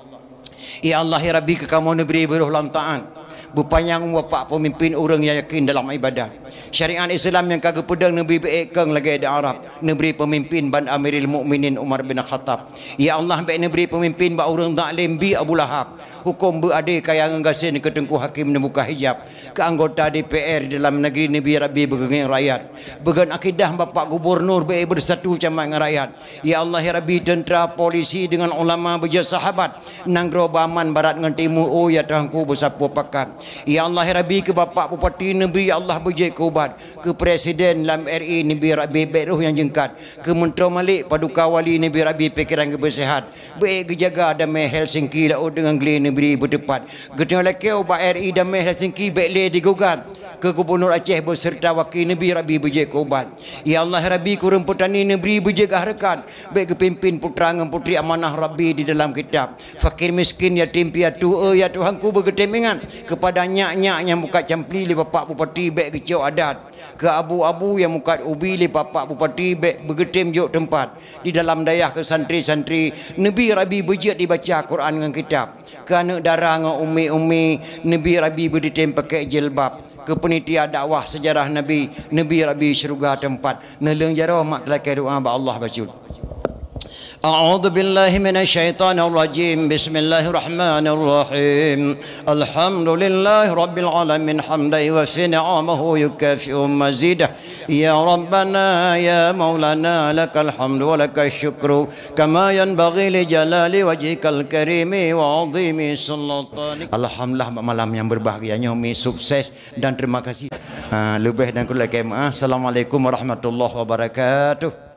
Ya Allah ya Rabbi kamu beri berulang ta'an Bupanyang wapak pemimpin orang yang yakin dalam ibadah Syariat Islam yang kagak pedang Nabi Bekeng lagi ada Arab Nabi pemimpin Ban Amiril mukminin Umar bin Khattab Ya Allah baik Nabi pemimpin Ba orang zalim bi Abu Lahab hukum berada kayangan gasin ke ketengku hakim membuka hijab ke anggota DPR dalam negeri ni biar rabi bergengeng rakyat bergen akidah bapak gubernur baik bersatu camat dengan rakyat ya Allah ya rabi tentera polisi dengan ulama berjaya sahabat nanggro baman barat dengan timur oh ya tuhanku bersapu pakat ya Allah ya rabi ke bapak bupati negeri ya Allah berjaya kubat ke presiden dalam RI ni biar rabi baik roh yang jengkat ke menteri malik paduka wali ni biar rabi pikiran kebersihat baik kejaga damai Helsinki lah oh dengan gelini negeri berdepan. Getih lelaki ubat RI dan meh lasing digugat ke Gubernur Aceh berserta wakil Nabi Rabi Bejek Kuban. Ya Allah Rabi kurun petani nabi Bejek Harakan. Baik kepimpin putra dan putri amanah Rabi di dalam kitab. Fakir miskin yatim piatu eh, ya Tuhan ku berketimingan. Kepada nyak-nyak yang buka campli di bapak bupati baik kecil adat. Ke abu-abu yang muka ubi di bapak bupati baik bergetim jok tempat. Di dalam dayah ke santri-santri. Nabi Rabi Bejek dibaca Quran dengan kitab. Ke anak darah dengan umi-umi. Nabi Rabi berditim pakai jilbab ke dakwah sejarah Nabi Nabi Rabi Syurga tempat neleng jarah mak lakai doa Allah bacul أعوذ بالله من الشيطان الرجيم بسم الله الرحمن الرحيم الحمد لله رب العالمين حمدا وفي نعمه يكافئ مزيده يا ربنا يا مولانا لك الحمد ولك الشكر كما ينبغي لجلال وجهك الكريم وعظيم سلطانك الحمد لله malam yang berbahagia Nyomi sukses dan terima kasih uh, Lebih dan kula kemah Assalamualaikum warahmatullahi wabarakatuh